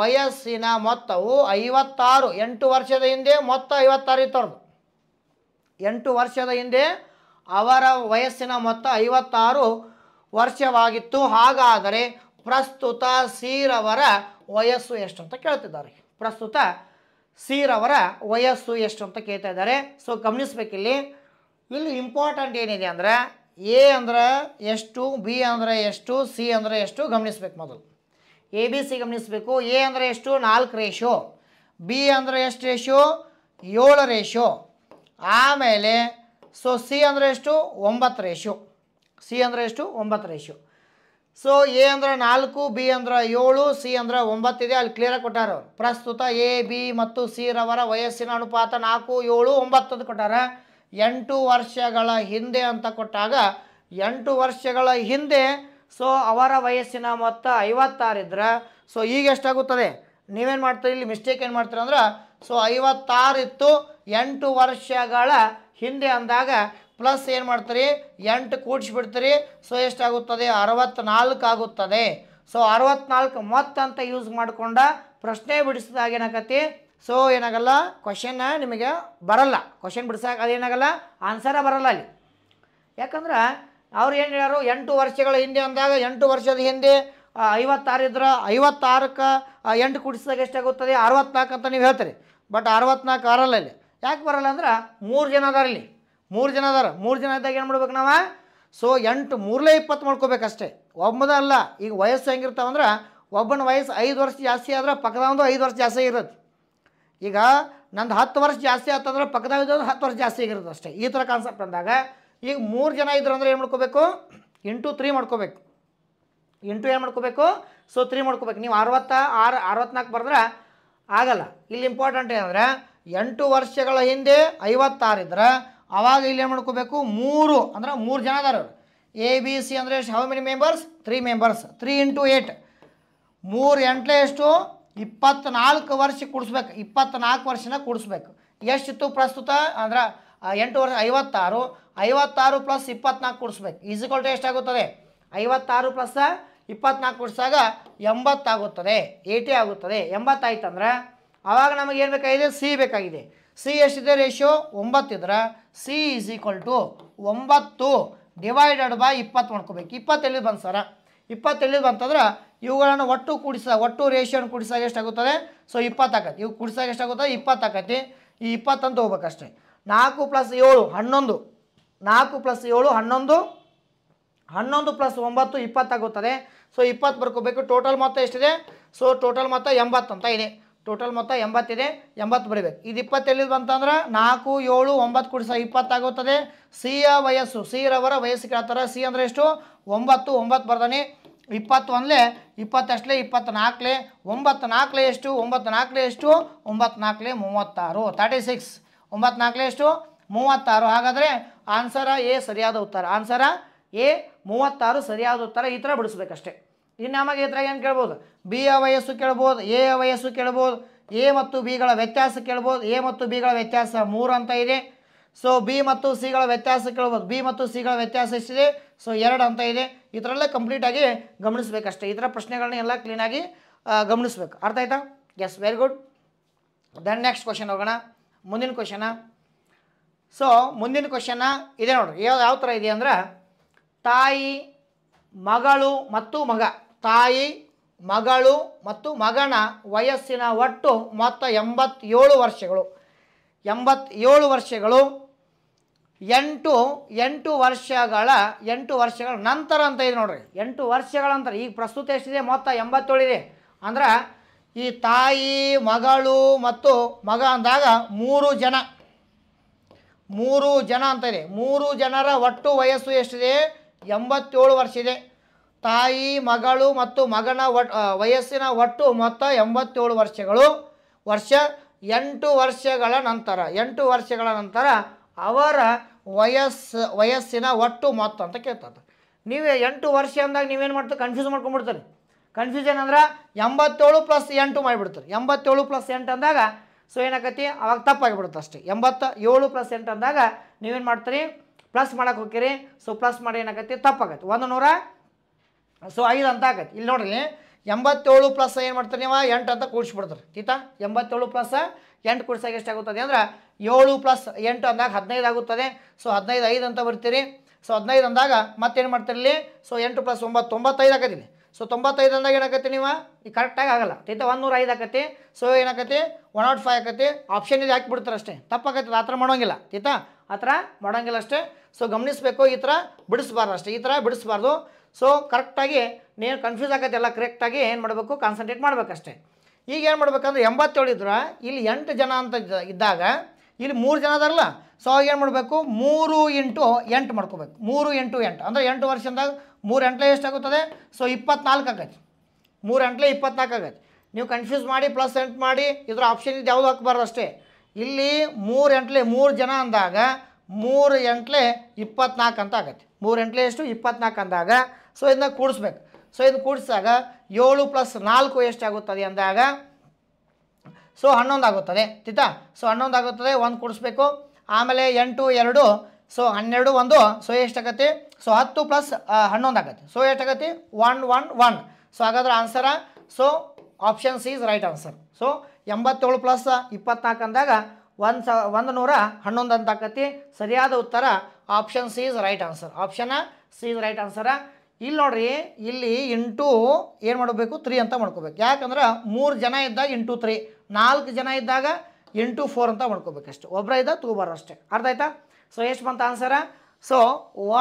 ವಯಸ್ಸಿನ ಮೊತ್ತವು ಐವತ್ತಾರು ಎಂಟು ವರ್ಷದ ಹಿಂದೆ ಮೊತ್ತ ಐವತ್ತಾರು ಇತ್ತು ಎಂಟು ವರ್ಷದ ಹಿಂದೆ ಅವರ ವಯಸ್ಸಿನ ಮೊತ್ತ ಐವತ್ತಾರು ವರ್ಷವಾಗಿತ್ತು ಹಾಗಾದರೆ ಪ್ರಸ್ತುತ ಸೀರವರ ವಯಸ್ಸು ಎಷ್ಟು ಅಂತ ಕೇಳ್ತಿದ್ದಾರೆ ಪ್ರಸ್ತುತ ಸೀರವರ ವಯಸ್ಸು ಎಷ್ಟು ಅಂತ ಕೇಳ್ತಾ ಇದ್ದಾರೆ ಸೊ ಗಮನಿಸ್ಬೇಕಿಲ್ಲಿ ಇಲ್ಲಿ ಇಂಪಾರ್ಟೆಂಟ್ ಏನಿದೆ ಅಂದರೆ ಎ ಅಂದರೆ ಎಷ್ಟು ಬಿ ಅಂದರೆ ಎಷ್ಟು ಸಿ ಅಂದರೆ ಎಷ್ಟು ಗಮನಿಸ್ಬೇಕು ಮೊದಲು ಎ ಬಿ ಸಿ ಗಮನಿಸಬೇಕು ಎ ಅಂದರೆ ಎಷ್ಟು ನಾಲ್ಕು ರೇಷೋ ಬಿ ಅಂದರೆ ಎಷ್ಟು ರೇಷೋ ಏಳು ರೇಷೋ ಆಮೇಲೆ ಸೊ ಸಿ ಅಂದರೆ ಎಷ್ಟು ಒಂಬತ್ತು ರೇಷು ಸಿ ಅಂದರೆ ಎಷ್ಟು ಒಂಬತ್ತು ರೇಷು ಸೊ ಎ ಅಂದರೆ ನಾಲ್ಕು ಬಿ ಅಂದ್ರೆ ಏಳು ಸಿ ಅಂದರೆ ಒಂಬತ್ತಿದೆ ಅಲ್ಲಿ ಕ್ಲಿಯರಾಗಿ ಕೊಟ್ಟಾರ ಪ್ರಸ್ತುತ ಎ ಬಿ ಮತ್ತು ಸಿ ರವರ ವಯಸ್ಸಿನ ಅನುಪಾತ ನಾಲ್ಕು ಏಳು ಒಂಬತ್ತು ಅಂತ ಕೊಟ್ಟಾರ ಎಂಟು ವರ್ಷಗಳ ಹಿಂದೆ ಅಂತ ಕೊಟ್ಟಾಗ ಎಂಟು ವರ್ಷಗಳ ಹಿಂದೆ ಸೊ ಅವರ ವಯಸ್ಸಿನ ಮೊತ್ತ ಐವತ್ತಾರಿದ್ರೆ ಸೊ ಈಗ ಎಷ್ಟಾಗುತ್ತದೆ ನೀವೇನು ಮಾಡ್ತೀರಿ ಇಲ್ಲಿ ಮಿಸ್ಟೇಕ್ ಏನು ಮಾಡ್ತೀರ ಅಂದ್ರೆ ಸೊ ಐವತ್ತಾರಿತ್ತು ಎಂಟು ವರ್ಷಗಳ ಹಿಂದೆ ಅಂದಾಗ ಪ್ಲಸ್ ಏನು ಮಾಡ್ತೀರಿ ಎಂಟು ಕೂಡಿಸ್ಬಿಡ್ತೀರಿ ಸೊ ಎಷ್ಟಾಗುತ್ತದೆ ಅರವತ್ತ್ನಾಲ್ಕು ಆಗುತ್ತದೆ ಸೊ ಅರವತ್ನಾಲ್ಕು ಅಂತ ಯೂಸ್ ಮಾಡಿಕೊಂಡ ಪ್ರಶ್ನೆ ಬಿಡಿಸಿದಾಗ ಏನಾಗತ್ತೆ ಸೊ ಏನಾಗಲ್ಲ ಕ್ವಶನ್ ನಿಮಗೆ ಬರಲ್ಲ ಕ್ವಶನ್ ಅದು ಅದೇನಾಗಲ್ಲ ಆನ್ಸರ ಬರಲ್ಲ ಅಲ್ಲಿ ಯಾಕಂದ್ರೆ ಅವ್ರು ಏನು ಹೇಳೋರು ಎಂಟು ವರ್ಷಗಳ ಹಿಂದೆ ಅಂದಾಗ ಎಂಟು ವರ್ಷದ ಹಿಂದೆ ಐವತ್ತಾರು ಇದ್ರೆ ಐವತ್ತಾರಕ್ಕೆ ಎಂಟು ಕೂಡಿಸಿದಾಗ ಎಷ್ಟಾಗುತ್ತದೆ ಅರವತ್ನಾಲ್ಕು ಅಂತ ನೀವು ಹೇಳ್ತೀರಿ ಬಟ್ ಅರವತ್ನಾಲ್ಕು ಅರಲ್ಲ ಅಲ್ಲಿ ಯಾಕೆ ಬರಲ್ಲ ಅಂದ್ರೆ ಮೂರು ಜನ ಅದಾರ ಇಲ್ಲಿ ಮೂರು ಜನ ಅದಾರ ಮೂರು ಜನ ಇದ್ದಾಗ ಏನು ಮಾಡ್ಬೇಕು ನಾವು ಸೊ ಎಂಟು ಮೂರಲೇ ಇಪ್ಪತ್ತು ಮಾಡ್ಕೋಬೇಕಷ್ಟೇ ಒಬ್ಬದ ಅಲ್ಲ ಈಗ ವಯಸ್ಸು ಹೆಂಗಿರ್ತಾವಂದ್ರೆ ಒಬ್ಬನ ವಯಸ್ಸು ಐದು ವರ್ಷ ಜಾಸ್ತಿ ಆದ್ರೆ ಒಂದು ಐದು ವರ್ಷ ಜಾಸ್ತಿ ಇರುತ್ತೆ ಈಗ ನಂದು ಹತ್ತು ವರ್ಷ ಜಾಸ್ತಿ ಆತಂದ್ರೆ ಇದ್ದರೆ ಹತ್ತು ವರ್ಷ ಜಾಸ್ತಿ ಆಗಿರೋದು ಅಷ್ಟೇ ಈ ಥರ ಕಾನ್ಸೆಪ್ಟ್ ಅಂದಾಗ ಈಗ ಮೂರು ಜನ ಇದ್ರು ಅಂದ್ರೆ ಏನು ಮಾಡ್ಕೋಬೇಕು ಇಂಟು ತ್ರೀ ಮಾಡ್ಕೋಬೇಕು ಇಂಟು ಏನು ಮಾಡ್ಕೋಬೇಕು ಸೊ ತ್ರೀ ಮಾಡ್ಕೋಬೇಕು ನೀವು ಅರವತ್ತ ಆರು ಅರವತ್ನಾಲ್ಕು ಬರೆದ್ರೆ ಆಗಲ್ಲ ಇಲ್ಲಿ ಇಂಪಾರ್ಟೆಂಟ್ ಏನಂದರೆ ಎಂಟು ವರ್ಷಗಳ ಹಿಂದೆ ಐವತ್ತಾರಿದ್ರೆ ಅವಾಗ ಇಲ್ಲಿ ಏನು ಮಾಡ್ಕೋಬೇಕು ಮೂರು ಅಂದ್ರೆ ಮೂರು ಜನ ಅದಾರ ಎ ಬಿ ಸಿ ಅಂದರೆ ಎಷ್ಟು how many members three members three into eight ಮೂರು ಎಂಟ್ಲೆ ಎಷ್ಟು ಇಪ್ಪತ್ತ್ನಾಲ್ಕು ವರ್ಷ ಕೂಡಿಸ್ಬೇಕು ಇಪ್ಪತ್ನಾಲ್ಕು ವರ್ಷನ ಕುಡಿಸ್ಬೇಕು ಎಷ್ಟಿತ್ತು ಪ್ರಸ್ತುತ ಅಂದ್ರೆ ಎಂಟು ವರ್ಷ ಐವತ್ತಾರು ಐವತ್ತಾರು ಪ್ಲಸ್ ಇಪ್ಪತ್ನಾಲ್ಕು ಕುಡಿಸ್ಬೇಕು ಈಸಿಕಲ್ ಎಷ್ಟಾಗುತ್ತದೆ ಐವತ್ತಾರು ಪ್ಲಸ್ ಇಪ್ಪತ್ನಾಲ್ಕು ಕೂಡಿಸಿದಾಗ ಎಂಬತ್ತಾಗುತ್ತದೆ ಏಟೇ ಆಗುತ್ತದೆ ಎಂಬತ್ತಾಯ್ತಂದ್ರೆ ಆವಾಗ ನಮಗೇನು ಬೇಕಾಗಿದೆ ಸಿ ಬೇಕಾಗಿದೆ ಸಿ ಎಷ್ಟಿದೆ ರೇಷಿಯೋ ಒಂಬತ್ತಿದ್ರೆ ಸಿ ಈಸ್ ಈಕ್ವಲ್ ಟು ಒಂಬತ್ತು ಡಿವೈಡೆಡ್ ಬೈ ಇಪ್ಪತ್ತು ಮಾಡ್ಕೋಬೇಕು ಇಪ್ಪತ್ತೆಲ್ಲಿ ಬಂದು ಸರ ಇಪ್ಪತ್ತೆಲ್ಲಿ ಬಂತಂದ್ರೆ ಇವುಗಳನ್ನು ಒಟ್ಟು ಕೂಡಿಸ ಒಟ್ಟು ರೇಷಿಯೋನ ಕೂಡಿಸಿದಾಗ ಎಷ್ಟಾಗುತ್ತದೆ ಸೊ ಇಪ್ಪತ್ತಾಗತ್ತೆ ಇವು ಕೂಡಿಸಿದಾಗ ಎಷ್ಟಾಗುತ್ತದೆ ಇಪ್ಪತ್ತಾಕತಿ ಈ ಇಪ್ಪತ್ತಂತ ಹೋಗ್ಬೇಕಷ್ಟೆ ನಾಲ್ಕು ಪ್ಲಸ್ ಏಳು ಹನ್ನೊಂದು ನಾಲ್ಕು ಪ್ಲಸ್ ಏಳು ಹನ್ನೊಂದು ಹನ್ನೊಂದು ಪ್ಲಸ್ ಒಂಬತ್ತು ಇಪ್ಪತ್ತಾಗುತ್ತದೆ ಸೊ ಇಪ್ಪತ್ತು ಬರ್ಕೋಬೇಕು ಟೋಟಲ್ ಮೊತ್ತ ಎಷ್ಟಿದೆ ಸೊ ಟೋಟಲ್ ಮೊತ್ತ ಎಂಬತ್ತಂತ ಇದೆ ಟೋಟಲ್ ಮೊತ್ತ ಎಂಬತ್ತಿದೆ ಎಂಬತ್ತು ಬರಿಬೇಕು ಇದು ಇಪ್ಪತ್ತೆಲ್ಲಿದು ಬಂತಂದ್ರೆ ನಾಲ್ಕು ಏಳು ಒಂಬತ್ತು ಕುಡಿಸ ಇಪ್ಪತ್ತಾಗುತ್ತದೆ ಸಿ ಯ ವಯಸ್ಸು ಸಿ ರವರ ವಯಸ್ಸು ಕೇಳ್ತಾರೆ ಸಿ ಅಂದರೆ ಎಷ್ಟು ಒಂಬತ್ತು ಒಂಬತ್ತು ಇಪ್ಪತ್ತು ಇಪ್ಪತ್ತೊಂದಲೇ ಇಪ್ಪತ್ತಷ್ಟಲೇ ಇಪ್ಪತ್ತ್ನಾಲ್ಕಲೇ ಒಂಬತ್ತು ನಾಲ್ಕಲೇ ಎಷ್ಟು ಒಂಬತ್ತು ನಾಲ್ಕಲೇ ಎಷ್ಟು ಒಂಬತ್ತು ನಾಲ್ಕಲೇ ಮೂವತ್ತಾರು ತರ್ಟಿ ಸಿಕ್ಸ್ ಒಂಬತ್ತು ನಾಲ್ಕಲೇ ಎಷ್ಟು ಮೂವತ್ತಾರು ಹಾಗಾದರೆ ಆನ್ಸರ ಎ ಸರಿಯಾದ ಉತ್ತರ ಆನ್ಸರ ಎ ಮೂವತ್ತಾರು ಸರಿಯಾದ ಉತ್ತರ ಈ ಥರ ಬಿಡಿಸ್ಬೇಕಷ್ಟೇ ಇನ್ನು ನಮಗೆ ಈ ಥರ ಏನು ಕೇಳ್ಬೋದು ಬಿ ಯ ವಯಸ್ಸು ಕೇಳ್ಬೋದು ಎ ಯ ವಯಸ್ಸು ಕೇಳ್ಬೋದು ಎ ಮತ್ತು ಬಿಗಳ ವ್ಯತ್ಯಾಸ ಕೇಳ್ಬೋದು ಎ ಮತ್ತು ಬಿಗಳ ವ್ಯತ್ಯಾಸ ಮೂರು ಅಂತ ಇದೆ ಸೊ ಬಿ ಮತ್ತು ಸಿಗಳ ವ್ಯತ್ಯಾಸ ಕೇಳ್ಬೋದು ಬಿ ಮತ್ತು ಸಿಗಳ ವ್ಯತ್ಯಾಸ ಎಷ್ಟಿದೆ ಸೊ ಎರಡು ಅಂತ ಇದೆ ಈ ಥರ ಎಲ್ಲ ಕಂಪ್ಲೀಟಾಗಿ ಗಮನಿಸ್ಬೇಕಷ್ಟೇ ಈ ಥರ ಪ್ರಶ್ನೆಗಳನ್ನ ಎಲ್ಲ ಕ್ಲೀನಾಗಿ ಗಮನಿಸ್ಬೇಕು ಅರ್ಥ ಆಯ್ತಾ yes very good then next question ಹೋಗೋಣ ಮುಂದಿನ ಕ್ವಶನ ಸೊ ಮುಂದಿನ ಕ್ವಶನ ಇದೆ ನೋಡ್ರಿ ಯಾವ ಯಾವ ಥರ ಇದೆ ಅಂದ್ರೆ ತಾಯಿ ಮಗಳು ಮತ್ತು ಮಗ ತಾಯಿ ಮಗಳು ಮತ್ತು ಮಗನ ವಯಸ್ಸಿನ ಒಟ್ಟು ಮೊತ್ತ ಎಂಬತ್ತೇಳು ವರ್ಷಗಳು ಎಂಬತ್ತೇಳು ವರ್ಷಗಳು ಎಂಟು ಎಂಟು ವರ್ಷಗಳ ಎಂಟು ವರ್ಷಗಳ ನಂತರ ಅಂತ ಇದೆ ನೋಡ್ರಿ ಎಂಟು ವರ್ಷಗಳ ನಂತರ ಈಗ ಪ್ರಸ್ತುತ ಎಷ್ಟಿದೆ ಮೊತ್ತ ಎಂಬತ್ತೇಳು ಇದೆ ಅಂದ್ರೆ ಈ ತಾಯಿ ಮಗಳು ಮತ್ತು ಮಗ ಅಂದಾಗ ಮೂರು ಜನ ಮೂರು ಜನ ಅಂತ ಇದೆ ಮೂರು ಜನರ ಒಟ್ಟು ವಯಸ್ಸು ಎಷ್ಟಿದೆ ಎಂಬತ್ತೇಳು ವರ್ಷ ಇದೆ ತಾಯಿ ಮಗಳು ಮತ್ತು ಮಗನ ಒಟ್ ವಯಸ್ಸಿನ ಒಟ್ಟು ಮೊತ್ತ ಎಂಬತ್ತೇಳು ವರ್ಷಗಳು ವರ್ಷ ಎಂಟು ವರ್ಷಗಳ ನಂತರ ಎಂಟು ವರ್ಷಗಳ ನಂತರ ಅವರ ವಯಸ್ಸು ವಯಸ್ಸಿನ ಒಟ್ಟು ಮೊತ್ತ ಅಂತ ಕೇಳ್ತದೆ ನೀವೇ ಎಂಟು ವರ್ಷ ಅಂದಾಗ ನೀವೇನು ಮಾಡ್ತೀರಿ ಕನ್ಫ್ಯೂಸ್ ಮಾಡ್ಕೊಂಡ್ಬಿಡ್ತೀರಿ ಕನ್ಫ್ಯೂಷನ್ ಅಂದ್ರೆ ಎಂಬತ್ತೇಳು ಪ್ಲಸ್ ಎಂಟು ಮಾಡಿಬಿಡ್ತಾರೆ ಎಂಬತ್ತೇಳು ಪ್ಲಸ್ ಎಂಟು ಅಂದಾಗ ಸೊ ಏನಾಕತಿ ಅವಾಗ ತಪ್ಪಾಗಿಬಿಡುತ್ತೆ ಅಷ್ಟೇ ಎಂಬತ್ತ ಏಳು ಪ್ಲಸ್ ಎಂಟು ಅಂದಾಗ ನೀವೇನು ಮಾಡ್ತೀರಿ ಪ್ಲಸ್ ಮಾಡೋಕೆ ಹೋಗ್ತೀರಿ ಸೊ ಪ್ಲಸ್ ಮಾಡಿ ಏನಾಗತ್ತೆ ತಪ್ಪಾಗತ್ತೆ ಒಂದು ನೂರ ಸೊ ಐದು ಅಂತ ಆಗತ್ತೆ ಇಲ್ಲಿ ನೋಡ್ರಿ ಎಂಬತ್ತೇಳು ಪ್ಲಸ್ ಏನು ಮಾಡ್ತಾರೆ ನೀವು ಎಂಟು ಅಂತ ಕೂಡಿಸ್ಬಿಡ್ತಾರೆ ತೀತಾ ಎಂಬತ್ತೇಳು ಪ್ಲಸ್ ಎಂಟು ಕೂಡಿಸಾಗ ಎಷ್ಟಾಗುತ್ತದೆ ಅಂದ್ರೆ ಏಳು ಪ್ಲಸ್ ಎಂಟು ಅಂದಾಗ ಹದಿನೈದು ಆಗುತ್ತದೆ ಸೊ ಹದಿನೈದು ಐದು ಅಂತ ಬರ್ತೀರಿ ಸೊ ಹದಿನೈದು ಅಂದಾಗ ಮತ್ತೇನು ಮಾಡ್ತಿರಲಿ ಸೊ ಎಂಟು ಪ್ಲಸ್ ಒಂಬತ್ತು ತೊಂಬತ್ತೈದು ಆಗತ್ತೀನಿ ಸೊ ತೊಂಬತ್ತೈದು ಅಂದಾಗ ಏನಾಗತ್ತೆ ನೀವು ಈ ಕರೆಕ್ಟಾಗಿ ಆಗಲ್ಲ ತೀತಾ ಒಂದು ನೂರ ಐದು ಆಗತ್ತೆ ಸೊ ಏನಾಗತ್ತೆ ಒನ್ ನಾಟ್ ಫೈವ್ ಆಗತ್ತೆ ಆಪ್ಷನ್ ಇದು ಹಾಕಿಬಿಡ್ತಾರೆ ಅಷ್ಟೇ ತಪ್ಪಾಗತ್ತೆ ಆ ಥರ ಮಾಡೋಂಗಿಲ್ಲ ತೀತಾ ಆ ಥರ ಮಾಡೋಂಗಿಲ್ಲ ಅಷ್ಟೇ ಸೊ ಗಮನಿಸಬೇಕು ಈ ಥರ ಬಿಡಿಸ್ಬಾರ್ದು ಅಷ್ಟೇ ಈ ಥರ ಬಿಡಿಸ್ಬಾರ್ದು ಸೊ ಕರೆಕ್ಟಾಗಿ ನೀನು ಕನ್ಫ್ಯೂಸ್ ಎಲ್ಲ ಕರೆಕ್ಟಾಗಿ ಏನು ಮಾಡಬೇಕು ಕಾನ್ಸಂಟ್ರೇಟ್ ಮಾಡಬೇಕಷ್ಟೇ ಈಗ ಏನು ಮಾಡ್ಬೇಕಂದ್ರೆ ಎಂಬತ್ತೇಳು ಇದ್ರೆ ಇಲ್ಲಿ ಎಂಟು ಜನ ಅಂತ ಇದ್ದಾಗ ಇಲ್ಲಿ ಮೂರು ಜನ ಅದಾರಲ್ಲ ಸೊ ಅವಾಗ ಏನು ಮಾಡಬೇಕು ಮೂರು ಇಂಟು ಎಂಟು ಮಾಡ್ಕೋಬೇಕು ಮೂರು ಎಂಟು ಎಂಟು ಅಂದರೆ ಎಂಟು ವರ್ಷದಾಗ ಮೂರು ಎಂಟ್ಲೆ ಎಷ್ಟಾಗುತ್ತದೆ ಸೊ ಇಪ್ಪತ್ನಾಲ್ಕು ಆಗತ್ತೆ ಮೂರು ಎಂಟ್ಲೆ ಇಪ್ಪತ್ನಾಲ್ಕು ಆಗತ್ತೆ ನೀವು ಕನ್ಫ್ಯೂಸ್ ಮಾಡಿ ಪ್ಲಸ್ ಎಂಟು ಮಾಡಿ ಇದ್ರ ಆಪ್ಷನ್ ಇದು ಯಾವುದು ಹಾಕ್ಬಾರ್ದು ಅಷ್ಟೇ ಇಲ್ಲಿ ಮೂರು ಎಂಟ್ಲೆ ಮೂರು ಜನ ಅಂದಾಗ ಮೂರು ಎಂಟ್ಲೆ ಇಪ್ಪತ್ನಾಲ್ಕು ಅಂತ ಆಗತ್ತೆ ಮೂರು ಎಂಟ್ಲೆ ಎಷ್ಟು ಇಪ್ಪತ್ನಾಲ್ಕು ಅಂದಾಗ ಸೊ ಇದನ್ನ ಕೂಡಿಸ್ಬೇಕು ಸೊ ಇದನ್ನ ಕೂಡಿಸಿದಾಗ ಏಳು ಪ್ಲಸ್ ನಾಲ್ಕು ಎಷ್ಟಾಗುತ್ತದೆ ಅಂದಾಗ ಸೊ ಹನ್ನೊಂದು ಆಗುತ್ತದೆ ತಿತಾ ಸೊ ಹನ್ನೊಂದು ಆಗುತ್ತದೆ ಒಂದು ಕೂಡಿಸ್ಬೇಕು ಆಮೇಲೆ ಎಂಟು ಎರಡು ಸೊ ಹನ್ನೆರಡು ಒಂದು ಸೊ ಎಷ್ಟಾಗತ್ತೆ ಸೊ ಹತ್ತು ಪ್ಲಸ್ ಹನ್ನೊಂದು ಆಗತ್ತೆ ಸೊ ಎಷ್ಟಾಗತ್ತೆ ಒನ್ ಒನ್ ಒನ್ ಸೊ ಹಾಗಾದ್ರೆ answer so option C is right answer so ಎಂಬತ್ತೇಳು ಪ್ಲಸ್ ಇಪ್ಪತ್ನಾಲ್ಕು ಅಂದಾಗ ಒಂದು ಸ ಒಂದು ನೂರ ಹನ್ನೊಂದು ಅಂತ ಆಕತಿ ಸರಿಯಾದ ಉತ್ತರ option C is right answer option C is right answer ಇಲ್ಲಿ ನೋಡ್ರಿ ಇಲ್ಲಿ ಇಂಟು ಏನು ಮಾಡಬೇಕು ತ್ರೀ ಅಂತ ಮಾಡ್ಕೋಬೇಕು ಯಾಕಂದ್ರೆ ಮೂರು ಜನ ಇದ್ದಾಗ ಇಂಟು ತ್ರೀ ನಾಲ್ಕು ಜನ ಇದ್ದಾಗ ಇಂಟು ಫೋರ್ ಅಂತ ಮಾಡ್ಕೋಬೇಕು ಅಷ್ಟೆ ಒಬ್ಬರ ಇದ್ದ ತಗೋಬಾರ ಅಷ್ಟೇ ಅರ್ಥ ಆಯ್ತಾ ಸೊ ಎಷ್ಟು ಬಂತ answer so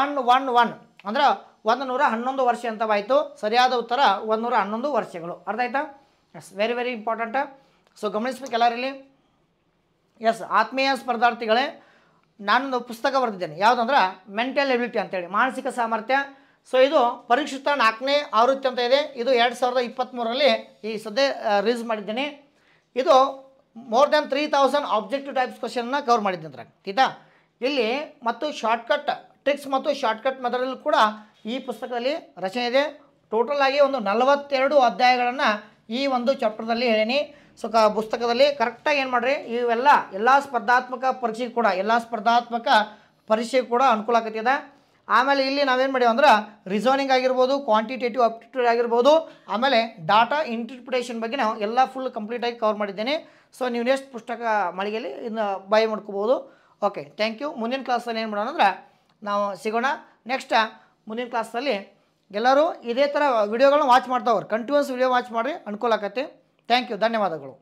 one one one ಅಂದ್ರೆ ಒಂದು ನೂರ ಹನ್ನೊಂದು ವರ್ಷ ಅಂತ ಬಾಯ್ತು ಸರಿಯಾದ ಉತ್ತರ ಒಂದು ನೂರ ಹನ್ನೊಂದು ವರ್ಷಗಳು ಅರ್ಥ ಆಯ್ತಾ yes very very important so ಗಮನಿಸ್ಬೇಕು ಎಲ್ಲರಲ್ಲಿ ಎಸ್ ಆತ್ಮೀಯ ಸ್ಪರ್ಧಾರ್ಥಿಗಳೇ ನಾನೊಂದು ಪುಸ್ತಕ ಬರೆದಿದ್ದೇನೆ ಯಾವುದಂದ್ರೆ ಮೆಂಟಲ್ ಎಬಿಲಿಟಿ ಅಂತೇಳಿ ಮಾನಸಿಕ ಸಾಮರ್ಥ್ಯ ಸೊ ಇದು ಪರೀಕ್ಷಿತ ನಾಲ್ಕನೇ ಆವೃತ್ತಿ ಅಂತ ಇದೆ ಇದು ಎರಡು ಸಾವಿರದ ಇಪ್ಪತ್ತ್ಮೂರರಲ್ಲಿ ಈ ಸದ್ಯ ರಿಲೀಸ್ ಮಾಡಿದ್ದೇನೆ ಇದು more than three thousand objective types ಕ್ವಶನ್ನ ಕವರ್ ಮಾಡಿದ್ದೀನಿ ಅದ್ರಾಗ ಇಲ್ಲಿ ಮತ್ತು ಶಾರ್ಟ್ಕಟ್ ಟ್ರಿಕ್ಸ್ ಮತ್ತು ಶಾರ್ಟ್ಕಟ್ ಮೆದರಲ್ಲೂ ಕೂಡ ಈ ಪುಸ್ತಕದಲ್ಲಿ ರಚನೆ ಇದೆ ಟೋಟಲ್ ಆಗಿ ಒಂದು ನಲವತ್ತೆರಡು ಅಧ್ಯಾಯಗಳನ್ನು ಈ ಒಂದು ಚಾಪ್ಟರ್ದಲ್ಲಿ ಹೇಳೀನಿ ಸೊ ಕ ಪುಸ್ತಕದಲ್ಲಿ ಕರೆಕ್ಟಾಗಿ ಏನು ಮಾಡಿರಿ ಇವೆಲ್ಲ ಎಲ್ಲ ಸ್ಪರ್ಧಾತ್ಮಕ ಪರೀಕ್ಷೆ ಕೂಡ ಎಲ್ಲ ಸ್ಪರ್ಧಾತ್ಮಕ ಪರೀಕ್ಷೆ ಕೂಡ ಅನುಕೂಲ ಆಗತ್ತಿದೆ ಆಮೇಲೆ ಇಲ್ಲಿ ನಾವೇನು ಮಾಡೀವಿ ಅಂದ್ರೆ ರಿಸೋನಿಂಗ್ ಆಗಿರ್ಬೋದು ಕ್ವಾಂಟಿಟೇಟಿವ್ ಅಪ್ಟಿಟ್ಯೂಡ್ ಆಗಿರ್ಬೋದು ಆಮೇಲೆ ಡಾಟಾ ಇಂಟರ್ಪ್ರಿಟೇಷನ್ ಬಗ್ಗೆ ನಾವು ಎಲ್ಲ ಫುಲ್ ಕಂಪ್ಲೀಟಾಗಿ ಕವರ್ ಮಾಡಿದ್ದೇನೆ ಸೊ ನೀವು ನೆಕ್ಸ್ಟ್ ಪುಸ್ತಕ ಮಳಿಗೆಯಲ್ಲಿ ಇನ್ನು ಬೈ ಮಾಡ್ಕೋಬೋದು ಓಕೆ ಥ್ಯಾಂಕ್ ಯು ಮುಂದಿನ ಕ್ಲಾಸಲ್ಲಿ ಏನು ಮಾಡೋಣ ಅಂದ್ರೆ ನಾವು ಸಿಗೋಣ ನೆಕ್ಸ್ಟ್ ಮುಂದಿನ ಕ್ಲಾಸಲ್ಲಿ ಎಲ್ಲರೂ ಇದೇ ಥರ ವೀಡಿಯೋಗಳನ್ನ ವಾಚ್ ಮಾಡ್ತಾವ್ರು ಕಂಟಿನ್ಯೂಸ್ ವೀಡಿಯೋ ವಾಚ್ ಮಾಡಿರಿ ಅನುಕೂಲ ಆಗತ್ತೆ ಥ್ಯಾಂಕ್ ಯು ಧನ್ಯವಾದಗಳು